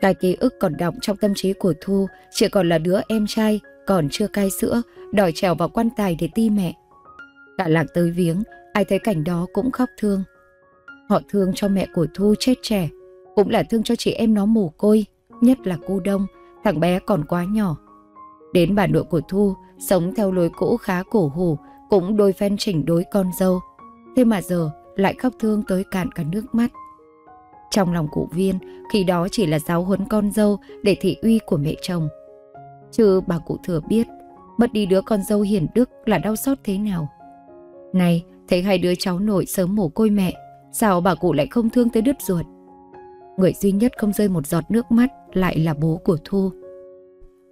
Cái ký ức còn đọng trong tâm trí của Thu chỉ còn là đứa em trai, còn chưa cai sữa, đòi trèo vào quan tài để ti mẹ. Cả làng tới viếng, ai thấy cảnh đó cũng khóc thương. Họ thương cho mẹ của Thu chết trẻ, cũng là thương cho chị em nó mồ côi, nhất là cô Đông, thằng bé còn quá nhỏ. Đến bà nội của Thu, sống theo lối cũ khá cổ hủ, cũng đôi phen chỉnh đối con dâu. Thế mà giờ lại khóc thương tới cạn cả nước mắt. Trong lòng cụ Viên, khi đó chỉ là giáo huấn con dâu để thị uy của mẹ chồng. Chứ bà cụ thừa biết, mất đi đứa con dâu hiền đức là đau xót thế nào. Này, thấy hai đứa cháu nội sớm mồ côi mẹ, sao bà cụ lại không thương tới đứt ruột? Người duy nhất không rơi một giọt nước mắt lại là bố của Thu.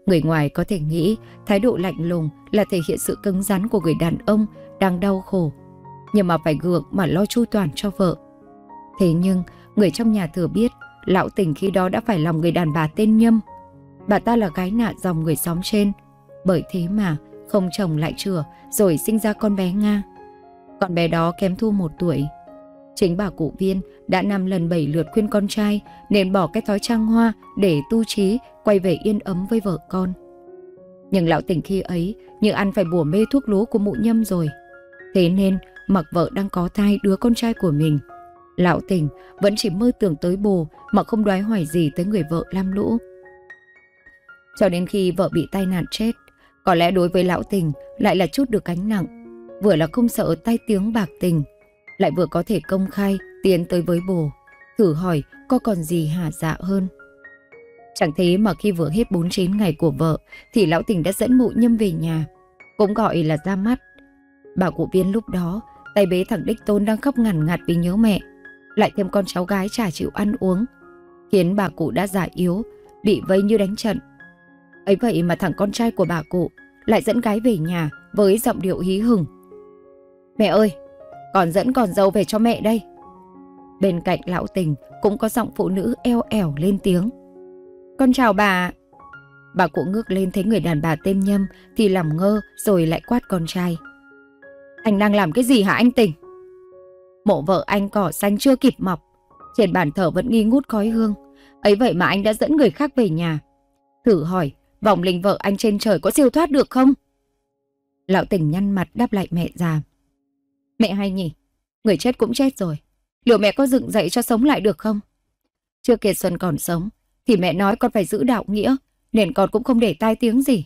Người ngoài có thể nghĩ thái độ lạnh lùng là thể hiện sự cứng rắn của người đàn ông đang đau khổ, nhưng mà phải gượng mà lo chu toàn cho vợ. Thế nhưng, Người trong nhà thừa biết, lão tình khi đó đã phải lòng người đàn bà tên Nhâm. Bà ta là gái nạ dòng người xóm trên. Bởi thế mà, không chồng lại chừa, rồi sinh ra con bé Nga. Con bé đó kém thu một tuổi. Chính bà cụ viên đã năm lần bảy lượt khuyên con trai nên bỏ cái thói trang hoa để tu trí quay về yên ấm với vợ con. Nhưng lão tỉnh khi ấy như ăn phải bùa mê thuốc lúa của mụ nhâm rồi. Thế nên mặc vợ đang có thai đứa con trai của mình – Lão tình vẫn chỉ mơ tưởng tới bồ mà không đoái hoài gì tới người vợ lam lũ. Cho đến khi vợ bị tai nạn chết, có lẽ đối với lão tình lại là chút được gánh nặng. Vừa là không sợ tai tiếng bạc tình, lại vừa có thể công khai tiến tới với bồ, thử hỏi có còn gì hả dạ hơn. Chẳng thế mà khi vừa hết 49 ngày của vợ thì lão tình đã dẫn mụ nhâm về nhà, cũng gọi là ra mắt. Bà cụ viên lúc đó, tay bế thằng Đích Tôn đang khóc ngằn ngặt vì nhớ mẹ, lại thêm con cháu gái chả chịu ăn uống, khiến bà cụ đã già yếu, bị vây như đánh trận. Ấy vậy mà thằng con trai của bà cụ lại dẫn gái về nhà với giọng điệu hí hửng. Mẹ ơi, còn dẫn còn dâu về cho mẹ đây. Bên cạnh lão tình cũng có giọng phụ nữ eo ẻo lên tiếng. Con chào bà. Bà cụ ngước lên thấy người đàn bà tên Nhâm thì làm ngơ rồi lại quát con trai. Anh đang làm cái gì hả anh Tình? Mộ vợ anh cỏ xanh chưa kịp mọc, trên bàn thờ vẫn nghi ngút khói hương. Ấy vậy mà anh đã dẫn người khác về nhà. Thử hỏi, vòng linh vợ anh trên trời có siêu thoát được không? Lão tỉnh nhăn mặt đáp lại mẹ già. Mẹ hay nhỉ, người chết cũng chết rồi. Liệu mẹ có dựng dậy cho sống lại được không? Chưa kể Xuân còn sống, thì mẹ nói con phải giữ đạo nghĩa, nên con cũng không để tai tiếng gì.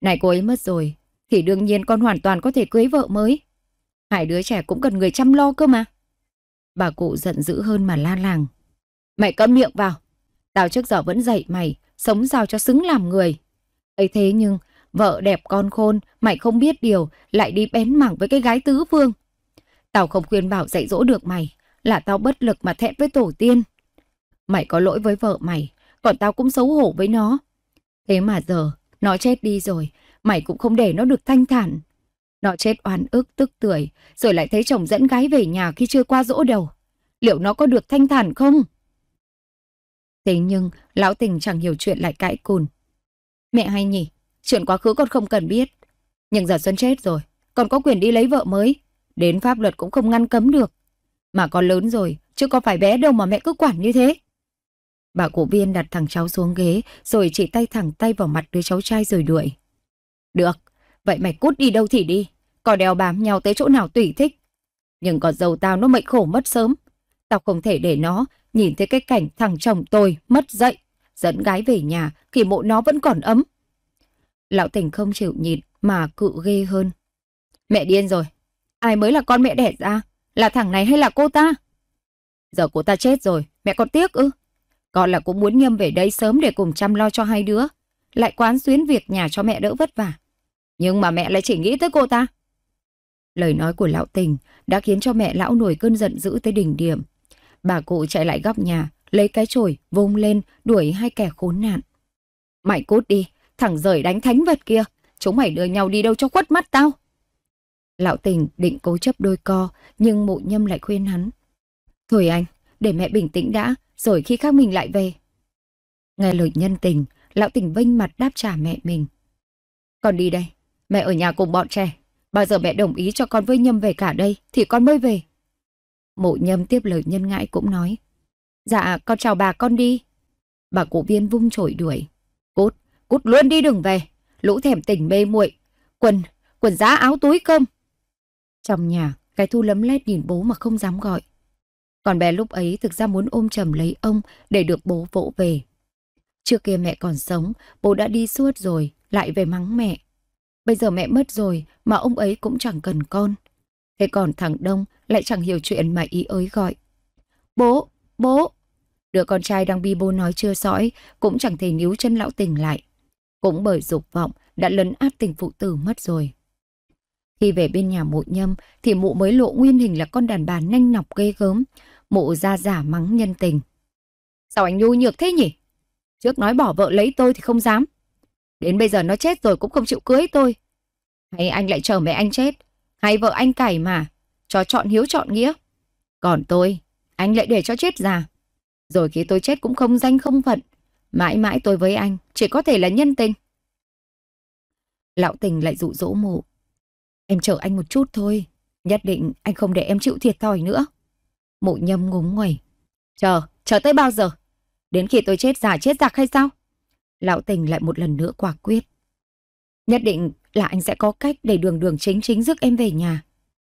Này cô ấy mất rồi, thì đương nhiên con hoàn toàn có thể cưới vợ mới. Hai đứa trẻ cũng cần người chăm lo cơ mà. Bà cụ giận dữ hơn mà la làng. Mày câm miệng vào. Tao trước giờ vẫn dạy mày, sống sao cho xứng làm người. ấy thế nhưng, vợ đẹp con khôn, mày không biết điều, lại đi bén mảng với cái gái tứ phương. Tao không khuyên bảo dạy dỗ được mày, là tao bất lực mà thẹn với tổ tiên. Mày có lỗi với vợ mày, còn tao cũng xấu hổ với nó. Thế mà giờ, nó chết đi rồi, mày cũng không để nó được thanh thản. Nó chết oan ức tức tuổi, rồi lại thấy chồng dẫn gái về nhà khi chưa qua dỗ đầu. Liệu nó có được thanh thản không? Thế nhưng, lão tình chẳng hiểu chuyện lại cãi cùn. Mẹ hay nhỉ, chuyện quá khứ con không cần biết. Nhưng giờ Xuân chết rồi, còn có quyền đi lấy vợ mới. Đến pháp luật cũng không ngăn cấm được. Mà con lớn rồi, chứ có phải bé đâu mà mẹ cứ quản như thế. Bà cụ viên đặt thằng cháu xuống ghế rồi chỉ tay thẳng tay vào mặt đứa cháu trai rồi đuổi. Được, vậy mày cút đi đâu thì đi có đeo bám nhau tới chỗ nào tùy thích. Nhưng con dâu tao nó mệnh khổ mất sớm. Tao không thể để nó nhìn thấy cái cảnh thằng chồng tôi mất dậy, dẫn gái về nhà khi mộ nó vẫn còn ấm. Lão tình không chịu nhịn mà cự ghê hơn. Mẹ điên rồi, ai mới là con mẹ đẻ ra? Là thằng này hay là cô ta? Giờ cô ta chết rồi, mẹ còn tiếc ư? Con là cũng muốn Nhâm về đây sớm để cùng chăm lo cho hai đứa. Lại quán xuyến việc nhà cho mẹ đỡ vất vả. Nhưng mà mẹ lại chỉ nghĩ tới cô ta. Lời nói của lão tình đã khiến cho mẹ lão nổi cơn giận dữ tới đỉnh điểm. Bà cụ chạy lại góc nhà, lấy cái chổi vung lên đuổi hai kẻ khốn nạn. Mày cút đi, thẳng rời đánh thánh vật kia, chúng mày đưa nhau đi đâu cho khuất mắt tao. Lão tình định cố chấp đôi co, nhưng mụ nhâm lại khuyên hắn. Thôi anh, để mẹ bình tĩnh đã, rồi khi khác mình lại về. Nghe lời nhân tình, lão tình vinh mặt đáp trả mẹ mình. Con đi đây, mẹ ở nhà cùng bọn trẻ, Bao giờ mẹ đồng ý cho con với Nhâm về cả đây thì con mới về. Mộ Nhâm tiếp lời nhân ngãi cũng nói. Dạ, con chào bà con đi. Bà cụ viên vung chổi đuổi. Cút, cút luôn đi đừng về. Lũ thèm tỉnh mê muội Quần, quần giá áo túi cơm. Trong nhà, cái thu lấm lét nhìn bố mà không dám gọi. Còn bé lúc ấy thực ra muốn ôm chầm lấy ông để được bố vỗ về. Trước kia mẹ còn sống, bố đã đi suốt rồi, lại về mắng mẹ. Bây giờ mẹ mất rồi mà ông ấy cũng chẳng cần con. Thế còn thằng Đông lại chẳng hiểu chuyện mà ý ới gọi. Bố, bố! Đứa con trai đang bi bô nói chưa sõi cũng chẳng thể níu chân lão tình lại. Cũng bởi dục vọng đã lấn át tình phụ tử mất rồi. Khi về bên nhà mụ nhâm thì mụ mới lộ nguyên hình là con đàn bà nhanh nọc ghê gớm. Mụ ra giả mắng nhân tình. Sao anh nhu nhược thế nhỉ? Trước nói bỏ vợ lấy tôi thì không dám. Đến bây giờ nó chết rồi cũng không chịu cưới tôi. Hay anh lại chờ mẹ anh chết. Hay vợ anh cải mà. Cho chọn hiếu chọn nghĩa. Còn tôi, anh lại để cho chết già. Rồi khi tôi chết cũng không danh không phận. Mãi mãi tôi với anh chỉ có thể là nhân tình. Lão tình lại dụ dỗ mụ. Em chờ anh một chút thôi. Nhất định anh không để em chịu thiệt thòi nữa. Mụ nhâm ngúng nguẩy. Chờ, chờ tới bao giờ? Đến khi tôi chết già chết giặc hay sao? Lão Tình lại một lần nữa quả quyết. Nhất định là anh sẽ có cách để đường đường chính chính giúp em về nhà.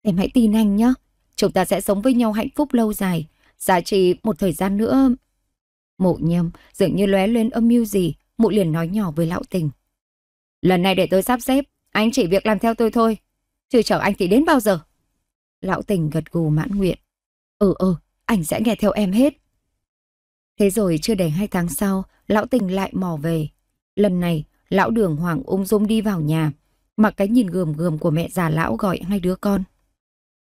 Em hãy tin anh nhé. Chúng ta sẽ sống với nhau hạnh phúc lâu dài. Giá trị một thời gian nữa. Mộ nhâm dường như lóe lên âm mưu gì. Mụ liền nói nhỏ với lão tình. Lần này để tôi sắp xếp. Anh chỉ việc làm theo tôi thôi. Chứ chở anh thì đến bao giờ. Lão tình gật gù mãn nguyện. Ừ ừ, anh sẽ nghe theo em hết. Thế rồi chưa đầy hai tháng sau, lão tình lại mò về. Lần này, lão đường hoàng ung dung đi vào nhà, mặc cái nhìn gườm gườm của mẹ già lão gọi hai đứa con.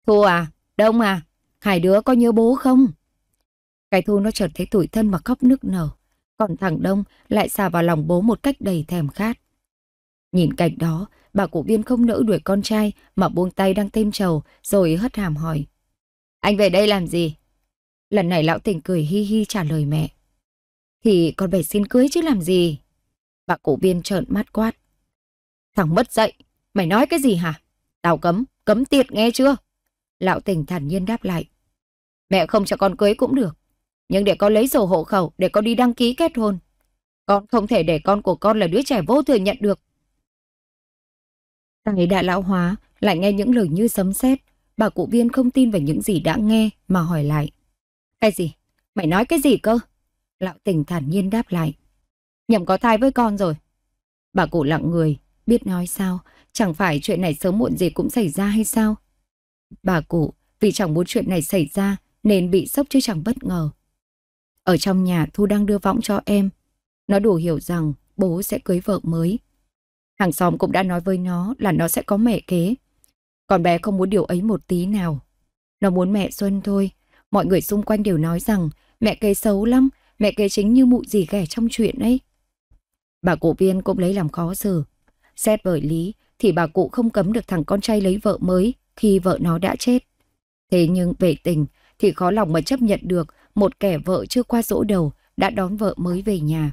Thu à, Đông à, hai đứa có nhớ bố không? Cái Thu nó chợt thấy tủi thân mà khóc nức nở, còn thằng Đông lại xà vào lòng bố một cách đầy thèm khát. Nhìn cảnh đó, bà cụ viên không nỡ đuổi con trai mà buông tay đang thêm trầu rồi hất hàm hỏi. Anh về đây làm gì? Lần này lão tỉnh cười hi hi trả lời mẹ. Thì con phải xin cưới chứ làm gì? Bà cụ viên trợn mắt quát. Thằng mất dậy, mày nói cái gì hả? Tao cấm, cấm tiệt nghe chưa? Lão tỉnh thản nhiên đáp lại. Mẹ không cho con cưới cũng được, nhưng để con lấy sổ hộ khẩu để con đi đăng ký kết hôn. Con không thể để con của con là đứa trẻ vô thừa nhận được. Tài đã lão hóa lại nghe những lời như sấm sét, bà cụ viên không tin vào những gì đã nghe mà hỏi lại. Cái gì? Mày nói cái gì cơ? Lão tình thản nhiên đáp lại. Nhầm có thai với con rồi. Bà cụ lặng người, biết nói sao, chẳng phải chuyện này sớm muộn gì cũng xảy ra hay sao? Bà cụ, vì chẳng muốn chuyện này xảy ra nên bị sốc chứ chẳng bất ngờ. Ở trong nhà Thu đang đưa võng cho em. Nó đủ hiểu rằng bố sẽ cưới vợ mới. Hàng xóm cũng đã nói với nó là nó sẽ có mẹ kế. Còn bé không muốn điều ấy một tí nào. Nó muốn mẹ Xuân thôi, Mọi người xung quanh đều nói rằng mẹ kế xấu lắm, mẹ kế chính như mụ gì ghẻ trong chuyện ấy. Bà cụ viên cũng lấy làm khó xử. Xét bởi lý thì bà cụ không cấm được thằng con trai lấy vợ mới khi vợ nó đã chết. Thế nhưng về tình thì khó lòng mà chấp nhận được một kẻ vợ chưa qua dỗ đầu đã đón vợ mới về nhà.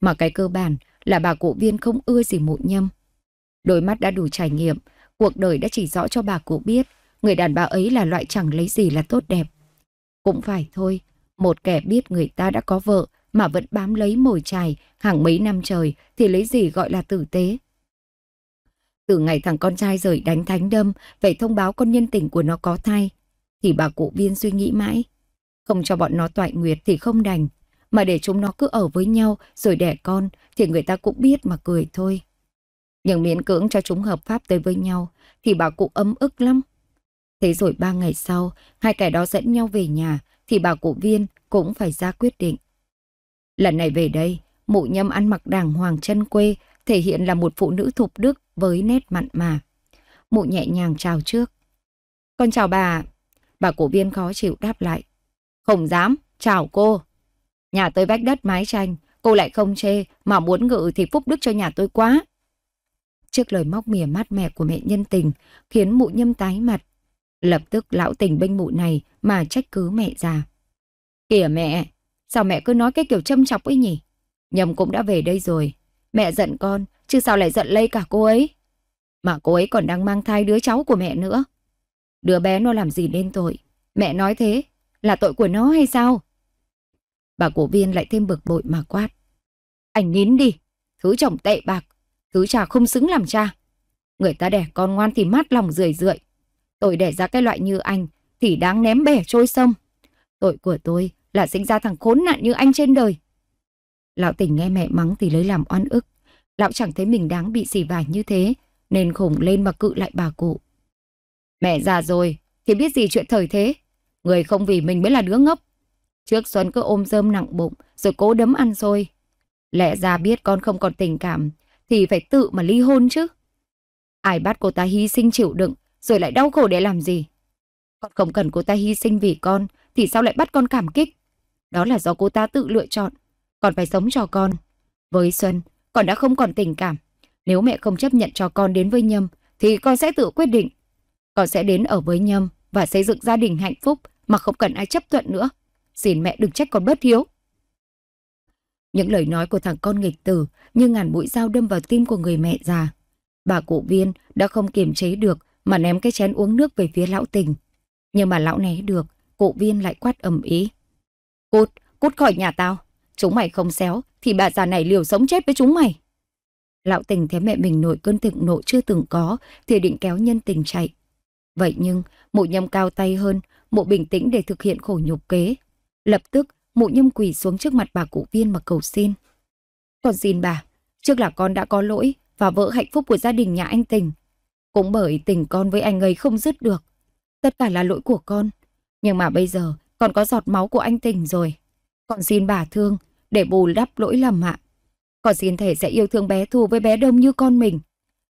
Mà cái cơ bản là bà cụ viên không ưa gì mụ nhâm. Đôi mắt đã đủ trải nghiệm, cuộc đời đã chỉ rõ cho bà cụ biết người đàn bà ấy là loại chẳng lấy gì là tốt đẹp. Cũng phải thôi, một kẻ biết người ta đã có vợ mà vẫn bám lấy mồi chài hàng mấy năm trời thì lấy gì gọi là tử tế. Từ ngày thằng con trai rời đánh thánh đâm phải thông báo con nhân tình của nó có thai thì bà cụ viên suy nghĩ mãi. Không cho bọn nó toại nguyệt thì không đành mà để chúng nó cứ ở với nhau rồi đẻ con thì người ta cũng biết mà cười thôi. Nhưng miễn cưỡng cho chúng hợp pháp tới với nhau thì bà cụ ấm ức lắm. Thế rồi ba ngày sau, hai kẻ đó dẫn nhau về nhà, thì bà cụ viên cũng phải ra quyết định. Lần này về đây, mụ nhâm ăn mặc đàng hoàng chân quê, thể hiện là một phụ nữ thục đức với nét mặn mà. Mụ nhẹ nhàng chào trước. Con chào bà. Bà cổ viên khó chịu đáp lại. Không dám, chào cô. Nhà tôi vách đất mái tranh, cô lại không chê, mà muốn ngự thì phúc đức cho nhà tôi quá. Trước lời móc mỉa mát mẹ của mẹ nhân tình, khiến mụ nhâm tái mặt, Lập tức lão tình bênh mụ này mà trách cứ mẹ già. Kìa mẹ, sao mẹ cứ nói cái kiểu châm chọc ấy nhỉ? Nhầm cũng đã về đây rồi. Mẹ giận con, chứ sao lại giận lây cả cô ấy? Mà cô ấy còn đang mang thai đứa cháu của mẹ nữa. Đứa bé nó làm gì nên tội? Mẹ nói thế, là tội của nó hay sao? Bà cổ viên lại thêm bực bội mà quát. Anh nín đi, thứ chồng tệ bạc, thứ cha không xứng làm cha. Người ta đẻ con ngoan thì mát lòng rười rượi, Tôi đẻ ra cái loại như anh thì đáng ném bẻ trôi sông. Tội của tôi là sinh ra thằng khốn nạn như anh trên đời. Lão tỉnh nghe mẹ mắng thì lấy làm oan ức. Lão chẳng thấy mình đáng bị xỉ vả như thế, nên khủng lên mà cự lại bà cụ. Mẹ già rồi, thì biết gì chuyện thời thế. Người không vì mình mới là đứa ngốc. Trước Xuân cứ ôm rơm nặng bụng, rồi cố đấm ăn xôi. Lẽ ra biết con không còn tình cảm, thì phải tự mà ly hôn chứ. Ai bắt cô ta hy sinh chịu đựng, rồi lại đau khổ để làm gì? Con không cần cô ta hy sinh vì con, thì sao lại bắt con cảm kích? Đó là do cô ta tự lựa chọn. Còn phải sống cho con. Với Xuân, con đã không còn tình cảm. Nếu mẹ không chấp nhận cho con đến với Nhâm, thì con sẽ tự quyết định. Con sẽ đến ở với Nhâm và xây dựng gia đình hạnh phúc mà không cần ai chấp thuận nữa. Xin mẹ đừng trách con bất hiếu. Những lời nói của thằng con nghịch tử như ngàn mũi dao đâm vào tim của người mẹ già. Bà cụ viên đã không kiềm chế được mà ném cái chén uống nước về phía lão tình. Nhưng mà lão né được, cụ viên lại quát ầm ý. Cút, cút khỏi nhà tao. Chúng mày không xéo, thì bà già này liều sống chết với chúng mày. Lão tình thấy mẹ mình nổi cơn thịnh nộ chưa từng có, thì định kéo nhân tình chạy. Vậy nhưng, mụ nhâm cao tay hơn, mụ bình tĩnh để thực hiện khổ nhục kế. Lập tức, mụ nhâm quỳ xuống trước mặt bà cụ viên mà cầu xin. Con xin bà, trước là con đã có lỗi và vỡ hạnh phúc của gia đình nhà anh Tình. Cũng bởi tình con với anh ấy không dứt được. Tất cả là lỗi của con. Nhưng mà bây giờ con có giọt máu của anh tình rồi. Con xin bà thương để bù đắp lỗi lầm ạ. Con xin thể sẽ yêu thương bé Thu với bé Đông như con mình.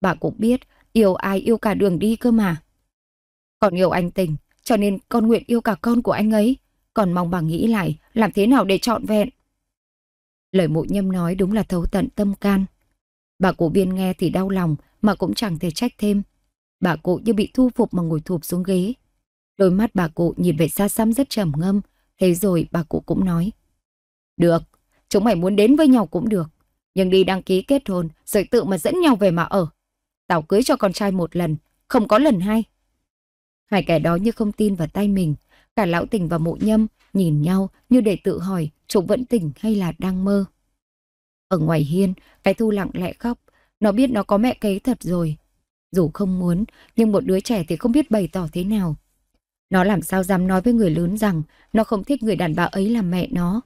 Bà cũng biết yêu ai yêu cả đường đi cơ mà. Con yêu anh tình, cho nên con nguyện yêu cả con của anh ấy. Còn mong bà nghĩ lại làm thế nào để trọn vẹn. Lời mụ nhâm nói đúng là thấu tận tâm can. Bà cụ viên nghe thì đau lòng mà cũng chẳng thể trách thêm. Bà cụ như bị thu phục mà ngồi thụp xuống ghế. Đôi mắt bà cụ nhìn về xa xăm rất trầm ngâm. Thế rồi bà cụ cũng nói. Được, chúng mày muốn đến với nhau cũng được. Nhưng đi đăng ký kết hôn rồi tự mà dẫn nhau về mà ở. Tao cưới cho con trai một lần, không có lần hai. Hai kẻ đó như không tin vào tay mình. Cả lão tình và mụ nhâm nhìn nhau như để tự hỏi chúng vẫn tỉnh hay là đang mơ. Ở ngoài hiên, cái thu lặng lẽ khóc. Nó biết nó có mẹ kế thật rồi. Dù không muốn, nhưng một đứa trẻ thì không biết bày tỏ thế nào. Nó làm sao dám nói với người lớn rằng nó không thích người đàn bà ấy làm mẹ nó.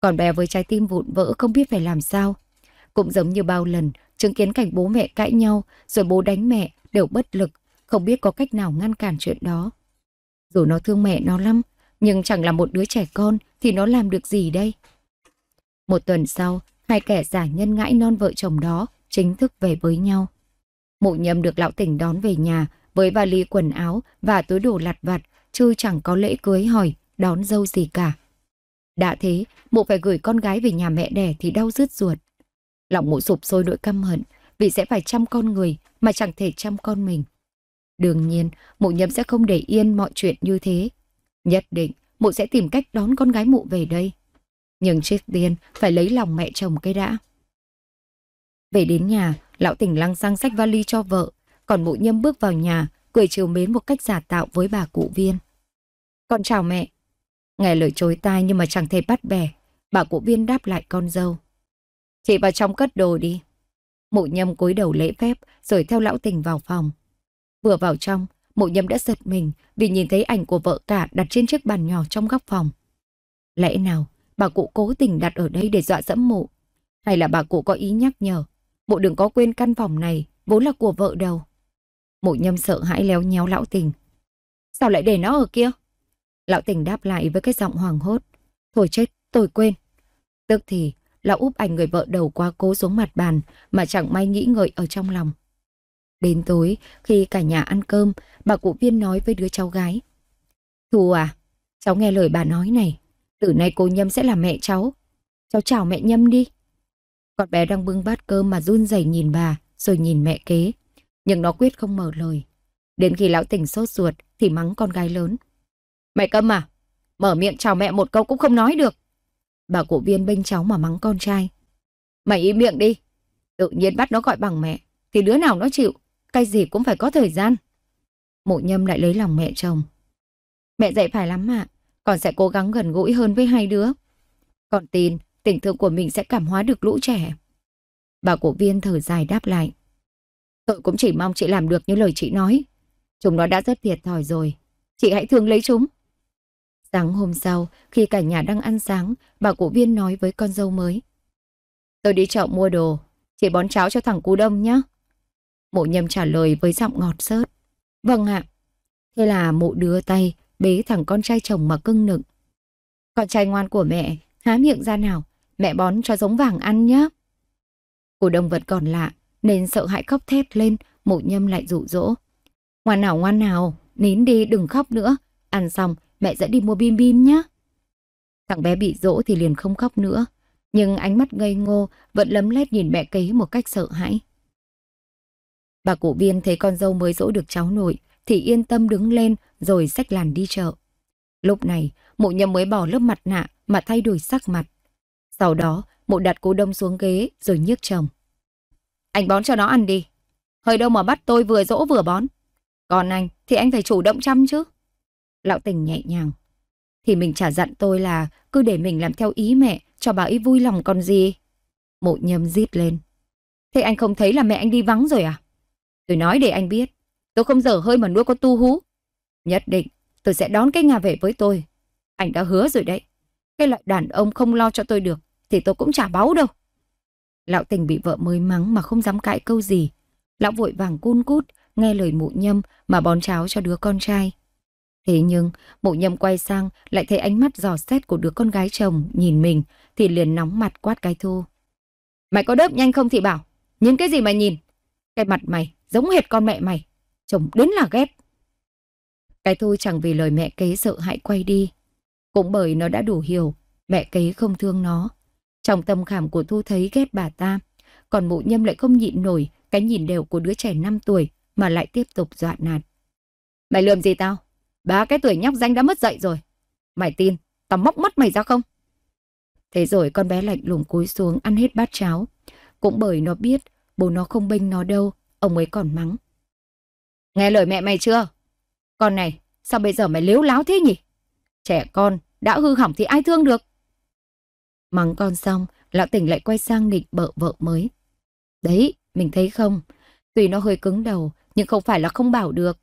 Còn bé với trái tim vụn vỡ không biết phải làm sao. Cũng giống như bao lần, chứng kiến cảnh bố mẹ cãi nhau, rồi bố đánh mẹ, đều bất lực, không biết có cách nào ngăn cản chuyện đó. Dù nó thương mẹ nó lắm, nhưng chẳng là một đứa trẻ con thì nó làm được gì đây? Một tuần sau, hai kẻ giả nhân ngãi non vợ chồng đó chính thức về với nhau. Mộ nhâm được lão tỉnh đón về nhà với vali quần áo và túi đồ lặt vặt, chứ chẳng có lễ cưới hỏi, đón dâu gì cả. Đã thế, mụ phải gửi con gái về nhà mẹ đẻ thì đau rứt ruột. Lòng mụ sụp sôi nỗi căm hận, vì sẽ phải chăm con người mà chẳng thể chăm con mình. Đương nhiên, mụ nhâm sẽ không để yên mọi chuyện như thế. Nhất định, mụ sẽ tìm cách đón con gái mụ về đây. Nhưng trước tiên phải lấy lòng mẹ chồng cái đã. Về đến nhà, lão tỉnh lăng sang sách vali cho vợ, còn mụ nhâm bước vào nhà, cười chiều mến một cách giả tạo với bà cụ viên. Con chào mẹ. Nghe lời chối tai nhưng mà chẳng thể bắt bẻ, bà cụ viên đáp lại con dâu. Chị vào trong cất đồ đi. Mụ nhâm cúi đầu lễ phép rồi theo lão tỉnh vào phòng. Vừa vào trong, mụ nhâm đã giật mình vì nhìn thấy ảnh của vợ cả đặt trên chiếc bàn nhỏ trong góc phòng. Lẽ nào bà cụ cố tình đặt ở đây để dọa dẫm mụ. Hay là bà cụ có ý nhắc nhở, mụ đừng có quên căn phòng này, vốn là của vợ đầu. Mụ nhâm sợ hãi léo nhéo lão tình. Sao lại để nó ở kia? Lão tình đáp lại với cái giọng hoàng hốt. Thôi chết, tôi quên. Tức thì, lão úp ảnh người vợ đầu qua cố xuống mặt bàn mà chẳng may nghĩ ngợi ở trong lòng. Đến tối, khi cả nhà ăn cơm, bà cụ viên nói với đứa cháu gái. thù à, cháu nghe lời bà nói này, từ nay cô Nhâm sẽ là mẹ cháu. Cháu chào mẹ Nhâm đi. Con bé đang bưng bát cơm mà run rẩy nhìn bà, rồi nhìn mẹ kế. Nhưng nó quyết không mở lời. Đến khi lão tỉnh sốt ruột thì mắng con gái lớn. Mẹ câm à? Mở miệng chào mẹ một câu cũng không nói được. Bà cụ viên bênh cháu mà mắng con trai. Mày im miệng đi. Tự nhiên bắt nó gọi bằng mẹ. Thì đứa nào nó chịu. Cái gì cũng phải có thời gian. Mộ nhâm lại lấy lòng mẹ chồng. Mẹ dạy phải lắm ạ. À. Con sẽ cố gắng gần gũi hơn với hai đứa. Con tin tình thương của mình sẽ cảm hóa được lũ trẻ. Bà cổ viên thở dài đáp lại. Tôi cũng chỉ mong chị làm được như lời chị nói. Chúng nó đã rất thiệt thòi rồi. Chị hãy thương lấy chúng. Sáng hôm sau, khi cả nhà đang ăn sáng, bà cổ viên nói với con dâu mới. Tôi đi chợ mua đồ, chị bón cháo cho thằng cú đông nhé. Mộ nhầm trả lời với giọng ngọt sớt. Vâng ạ. Thế là mụ đưa tay, bế thằng con trai chồng mà cưng nựng. Con trai ngoan của mẹ, há miệng ra nào, mẹ bón cho giống vàng ăn nhá. Cô đồng vật còn lạ, nên sợ hãi khóc thét lên, mụ nhâm lại dụ dỗ. Ngoan nào ngoan nào, nín đi đừng khóc nữa, ăn xong mẹ dẫn đi mua bim bim nhá. Thằng bé bị dỗ thì liền không khóc nữa, nhưng ánh mắt ngây ngô vẫn lấm lét nhìn mẹ cấy một cách sợ hãi. Bà cụ viên thấy con dâu mới dỗ được cháu nội, thì yên tâm đứng lên rồi xách làn đi chợ. Lúc này, mụ nhầm mới bỏ lớp mặt nạ mà thay đổi sắc mặt. Sau đó, mụ đặt cô đông xuống ghế rồi nhức chồng. Anh bón cho nó ăn đi. Hơi đâu mà bắt tôi vừa dỗ vừa bón. Còn anh thì anh phải chủ động chăm chứ. Lão tình nhẹ nhàng. Thì mình chả dặn tôi là cứ để mình làm theo ý mẹ cho bà ấy vui lòng còn gì. mụ nhầm rít lên. Thế anh không thấy là mẹ anh đi vắng rồi à? Tôi nói để anh biết. Tôi không dở hơi mà nuôi con tu hú. Nhất định, tôi sẽ đón cái Nga về với tôi. Anh đã hứa rồi đấy. Cái loại đàn ông không lo cho tôi được, thì tôi cũng chả báu đâu. Lão tình bị vợ mới mắng mà không dám cãi câu gì. Lão vội vàng cun cút, nghe lời mụ nhâm mà bón cháo cho đứa con trai. Thế nhưng, mụ nhâm quay sang lại thấy ánh mắt giò xét của đứa con gái chồng nhìn mình thì liền nóng mặt quát cái thu. Mày có đớp nhanh không thì bảo, nhìn cái gì mà nhìn? Cái mặt mày giống hệt con mẹ mày, chồng đến là ghét. Cái thôi chẳng vì lời mẹ kế sợ hãi quay đi. Cũng bởi nó đã đủ hiểu, mẹ kế không thương nó. Trong tâm khảm của Thu thấy ghét bà ta, còn mụ nhâm lại không nhịn nổi cái nhìn đều của đứa trẻ 5 tuổi mà lại tiếp tục dọa nạt. Mày lườm gì tao? Ba cái tuổi nhóc danh đã mất dậy rồi. Mày tin, tao móc mắt mày ra không? Thế rồi con bé lạnh lùng cúi xuống ăn hết bát cháo. Cũng bởi nó biết bố nó không bênh nó đâu, ông ấy còn mắng. Nghe lời mẹ mày chưa? Con này, sao bây giờ mày liếu láo thế nhỉ? Trẻ con, đã hư hỏng thì ai thương được? Mắng con xong, lão tỉnh lại quay sang nghịch bợ vợ mới. Đấy, mình thấy không? Tuy nó hơi cứng đầu, nhưng không phải là không bảo được.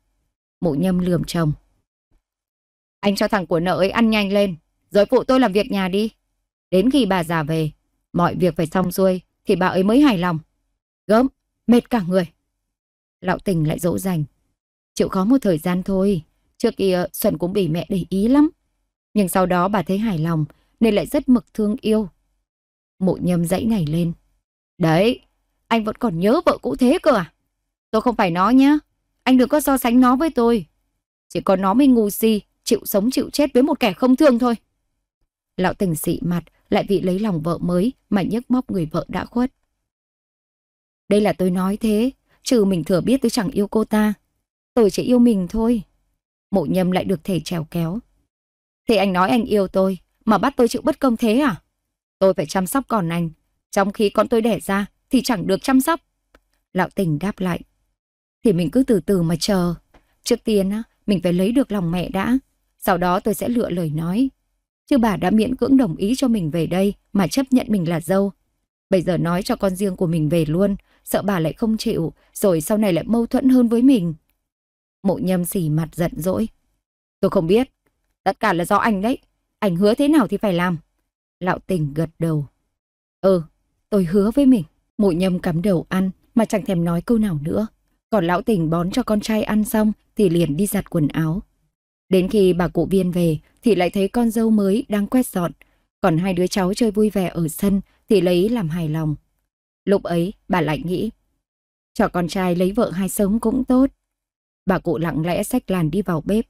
Mụ nhâm lườm chồng. Anh cho thằng của nợ ấy ăn nhanh lên, rồi phụ tôi làm việc nhà đi. Đến khi bà già về, mọi việc phải xong xuôi thì bà ấy mới hài lòng. Gớm, mệt cả người. Lão tình lại dỗ dành. Chịu khó một thời gian thôi. Trước kia ờ, Xuân cũng bị mẹ để ý lắm. Nhưng sau đó bà thấy hài lòng nên lại rất mực thương yêu. mụ nhâm dãy này lên. Đấy, anh vẫn còn nhớ vợ cũ thế cơ à? Tôi không phải nó nhá. Anh đừng có so sánh nó với tôi. Chỉ có nó mới ngu si, chịu sống chịu chết với một kẻ không thương thôi. Lão tình xị mặt lại vì lấy lòng vợ mới mà nhấc móc người vợ đã khuất. Đây là tôi nói thế, trừ mình thừa biết tôi chẳng yêu cô ta, Tôi chỉ yêu mình thôi. Mộ nhâm lại được thể trèo kéo. Thế anh nói anh yêu tôi, mà bắt tôi chịu bất công thế à? Tôi phải chăm sóc con anh, trong khi con tôi đẻ ra thì chẳng được chăm sóc. Lão tình đáp lại. Thì mình cứ từ từ mà chờ. Trước tiên á, mình phải lấy được lòng mẹ đã. Sau đó tôi sẽ lựa lời nói. Chứ bà đã miễn cưỡng đồng ý cho mình về đây mà chấp nhận mình là dâu. Bây giờ nói cho con riêng của mình về luôn, sợ bà lại không chịu, rồi sau này lại mâu thuẫn hơn với mình. Mộ nhâm xỉ mặt giận dỗi. Tôi không biết. Tất cả là do anh đấy. Anh hứa thế nào thì phải làm. Lão tình gật đầu. Ừ, tôi hứa với mình. Mộ nhâm cắm đầu ăn mà chẳng thèm nói câu nào nữa. Còn lão tình bón cho con trai ăn xong thì liền đi giặt quần áo. Đến khi bà cụ viên về thì lại thấy con dâu mới đang quét dọn. Còn hai đứa cháu chơi vui vẻ ở sân thì lấy làm hài lòng. Lúc ấy bà lại nghĩ, cho con trai lấy vợ hai sống cũng tốt. Bà cụ lặng lẽ xách làn đi vào bếp.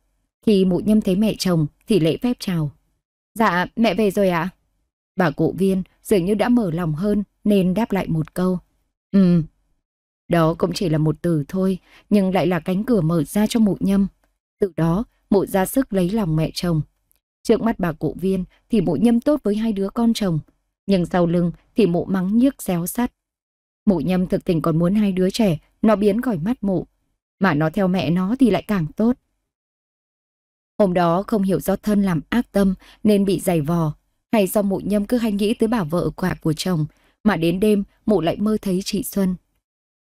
Khi mụ nhâm thấy mẹ chồng thì lễ phép chào. Dạ, mẹ về rồi ạ. Bà cụ viên dường như đã mở lòng hơn nên đáp lại một câu. Ừ. Đó cũng chỉ là một từ thôi, nhưng lại là cánh cửa mở ra cho mụ nhâm. Từ đó, mụ ra sức lấy lòng mẹ chồng. Trước mắt bà cụ viên thì mụ nhâm tốt với hai đứa con chồng, nhưng sau lưng thì mụ mắng nhức xéo sắt. Mụ nhâm thực tình còn muốn hai đứa trẻ, nó biến khỏi mắt mụ, mà nó theo mẹ nó thì lại càng tốt. Hôm đó không hiểu do thân làm ác tâm nên bị giày vò, hay do mụ nhâm cứ hay nghĩ tới bà vợ quả của chồng, mà đến đêm mụ lại mơ thấy chị Xuân.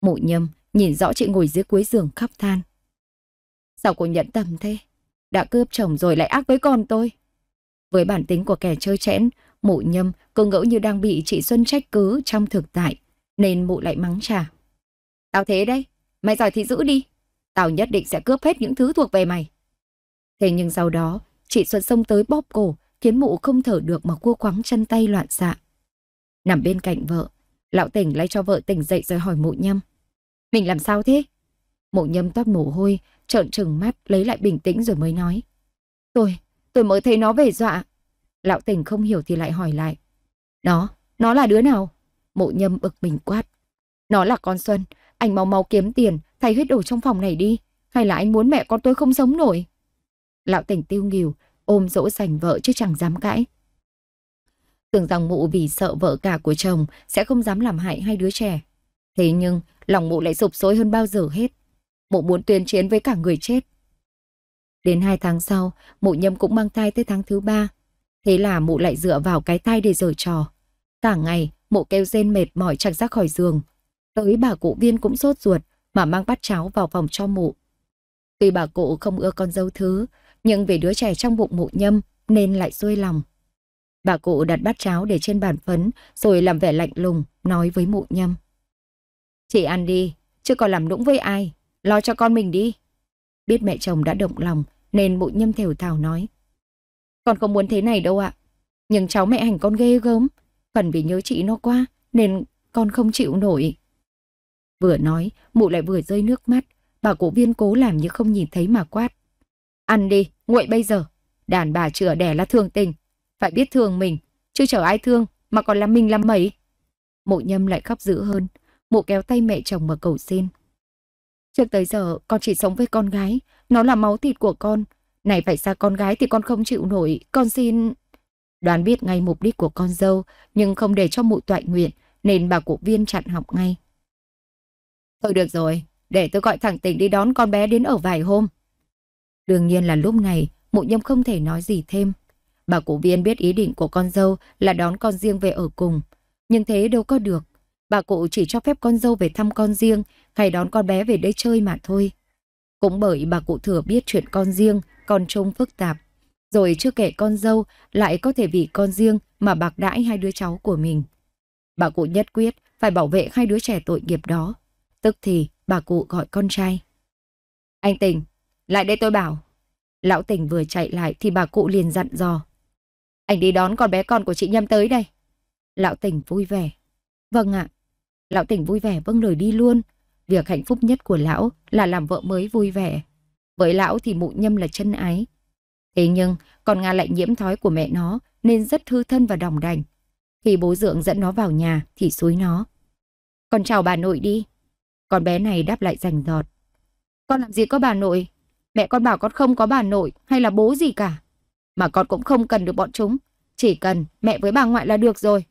Mụ nhâm nhìn rõ chị ngồi dưới cuối giường khóc than. Sao cô nhẫn tâm thế? Đã cướp chồng rồi lại ác với con tôi. Với bản tính của kẻ chơi chẽn, mụ nhâm cứ ngẫu như đang bị chị Xuân trách cứ trong thực tại, nên mụ lại mắng trả. Tao thế đấy, mày giỏi thì giữ đi, Tao nhất định sẽ cướp hết những thứ thuộc về mày. Thế nhưng sau đó, chị Xuân xông tới bóp cổ, khiến mụ không thở được mà cua quắng chân tay loạn xạ. Nằm bên cạnh vợ, lão tỉnh lấy cho vợ tỉnh dậy rồi hỏi mụ nhâm. Mình làm sao thế? Mụ nhâm toát mồ hôi, trợn trừng mắt lấy lại bình tĩnh rồi mới nói. Tôi, tôi mới thấy nó về dọa. Lão tỉnh không hiểu thì lại hỏi lại. Nó, nó là đứa nào? mụ nhâm bực mình quát. Nó là con Xuân, anh mau mau kiếm tiền, Thay hết đồ trong phòng này đi, hay là anh muốn mẹ con tôi không sống nổi? Lão tỉnh tiêu nghỉu, ôm dỗ dành vợ chứ chẳng dám cãi. Tưởng rằng mụ vì sợ vợ cả của chồng sẽ không dám làm hại hai đứa trẻ. Thế nhưng, lòng mụ lại sụp sôi hơn bao giờ hết. Mụ muốn tuyên chiến với cả người chết. Đến hai tháng sau, mụ nhâm cũng mang thai tới tháng thứ ba. Thế là mụ lại dựa vào cái thai để giở trò. Cả ngày, mụ kêu rên mệt mỏi chẳng ra khỏi giường. Tới bà cụ viên cũng sốt ruột mà mang bát cháo vào phòng cho mụ. Tuy bà cụ không ưa con dâu thứ, nhưng vì đứa trẻ trong bụng mụ nhâm nên lại xuôi lòng. Bà cụ đặt bát cháo để trên bàn phấn rồi làm vẻ lạnh lùng nói với mụ nhâm. Chị ăn đi, chứ còn làm nũng với ai, lo cho con mình đi. Biết mẹ chồng đã động lòng nên mụ nhâm thều thào nói. Con không muốn thế này đâu ạ, nhưng cháu mẹ hành con ghê gớm, phần vì nhớ chị nó quá nên con không chịu nổi. Vừa nói, mụ lại vừa rơi nước mắt. Bà cổ viên cố làm như không nhìn thấy mà quát. Ăn đi, nguội bây giờ. Đàn bà chữa đẻ là thương tình. Phải biết thương mình, chứ chờ ai thương mà còn làm mình làm mấy. Mụ nhâm lại khóc dữ hơn. Mụ kéo tay mẹ chồng mà cầu xin. Trước tới giờ con chỉ sống với con gái. Nó là máu thịt của con. Này phải xa con gái thì con không chịu nổi. Con xin... Đoán biết ngay mục đích của con dâu, nhưng không để cho mụ toại nguyện, nên bà cụ viên chặn học ngay. Thôi được rồi, để tôi gọi thẳng tỉnh đi đón con bé đến ở vài hôm. Đương nhiên là lúc này, mụ nhâm không thể nói gì thêm. Bà cụ viên biết ý định của con dâu là đón con riêng về ở cùng. Nhưng thế đâu có được. Bà cụ chỉ cho phép con dâu về thăm con riêng hay đón con bé về đây chơi mà thôi. Cũng bởi bà cụ thừa biết chuyện con riêng, con trông phức tạp. Rồi chưa kể con dâu lại có thể vì con riêng mà bạc đãi hai đứa cháu của mình. Bà cụ nhất quyết phải bảo vệ hai đứa trẻ tội nghiệp đó Tức thì bà cụ gọi con trai. Anh Tình, lại đây tôi bảo. Lão Tình vừa chạy lại thì bà cụ liền dặn dò. Anh đi đón con bé con của chị Nhâm tới đây. Lão Tình vui vẻ. Vâng ạ. Lão Tình vui vẻ vâng lời đi luôn. Việc hạnh phúc nhất của lão là làm vợ mới vui vẻ. Với lão thì mụ Nhâm là chân ái. Thế nhưng, con Nga lại nhiễm thói của mẹ nó nên rất thư thân và đồng đành. Khi bố dưỡng dẫn nó vào nhà thì suối nó. Con chào bà nội đi, con bé này đáp lại rành giọt. Con làm gì có bà nội? Mẹ con bảo con không có bà nội hay là bố gì cả. Mà con cũng không cần được bọn chúng. Chỉ cần mẹ với bà ngoại là được rồi.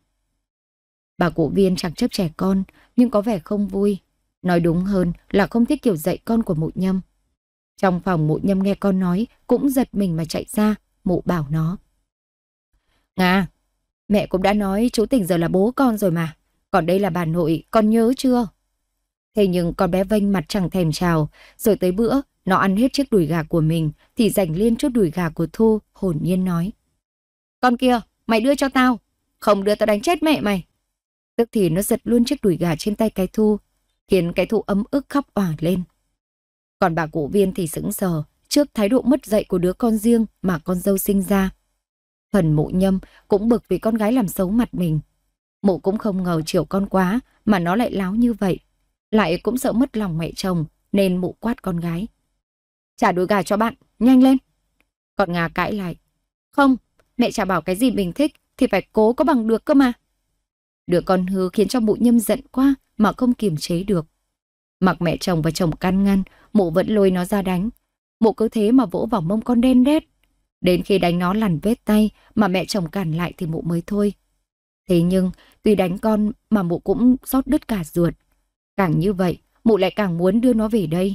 Bà cụ viên chẳng chấp trẻ con nhưng có vẻ không vui. Nói đúng hơn là không thích kiểu dạy con của mụ nhâm. Trong phòng mụ nhâm nghe con nói cũng giật mình mà chạy ra. Mụ bảo nó. Nga, mẹ cũng đã nói chú tỉnh giờ là bố con rồi mà. Còn đây là bà nội, con nhớ chưa? Thế nhưng con bé vênh mặt chẳng thèm chào, rồi tới bữa, nó ăn hết chiếc đùi gà của mình thì giành liên chút đùi gà của Thu, hồn nhiên nói. Con kia, mày đưa cho tao, không đưa tao đánh chết mẹ mày. Tức thì nó giật luôn chiếc đùi gà trên tay cái Thu, khiến cái Thu ấm ức khóc òa lên. Còn bà cụ viên thì sững sờ trước thái độ mất dạy của đứa con riêng mà con dâu sinh ra. Phần mụ nhâm cũng bực vì con gái làm xấu mặt mình. Mụ cũng không ngờ chiều con quá mà nó lại láo như vậy lại cũng sợ mất lòng mẹ chồng nên mụ quát con gái. Trả đuôi gà cho bạn, nhanh lên. Con Nga cãi lại. Không, mẹ chả bảo cái gì mình thích thì phải cố có bằng được cơ mà. Đứa con hứa khiến cho mụ nhâm giận quá mà không kiềm chế được. Mặc mẹ chồng và chồng can ngăn, mụ vẫn lôi nó ra đánh. Mụ cứ thế mà vỗ vào mông con đen đét. Đến khi đánh nó lằn vết tay mà mẹ chồng cản lại thì mụ mới thôi. Thế nhưng, tuy đánh con mà mụ cũng rót đứt cả ruột. Càng như vậy, mụ lại càng muốn đưa nó về đây.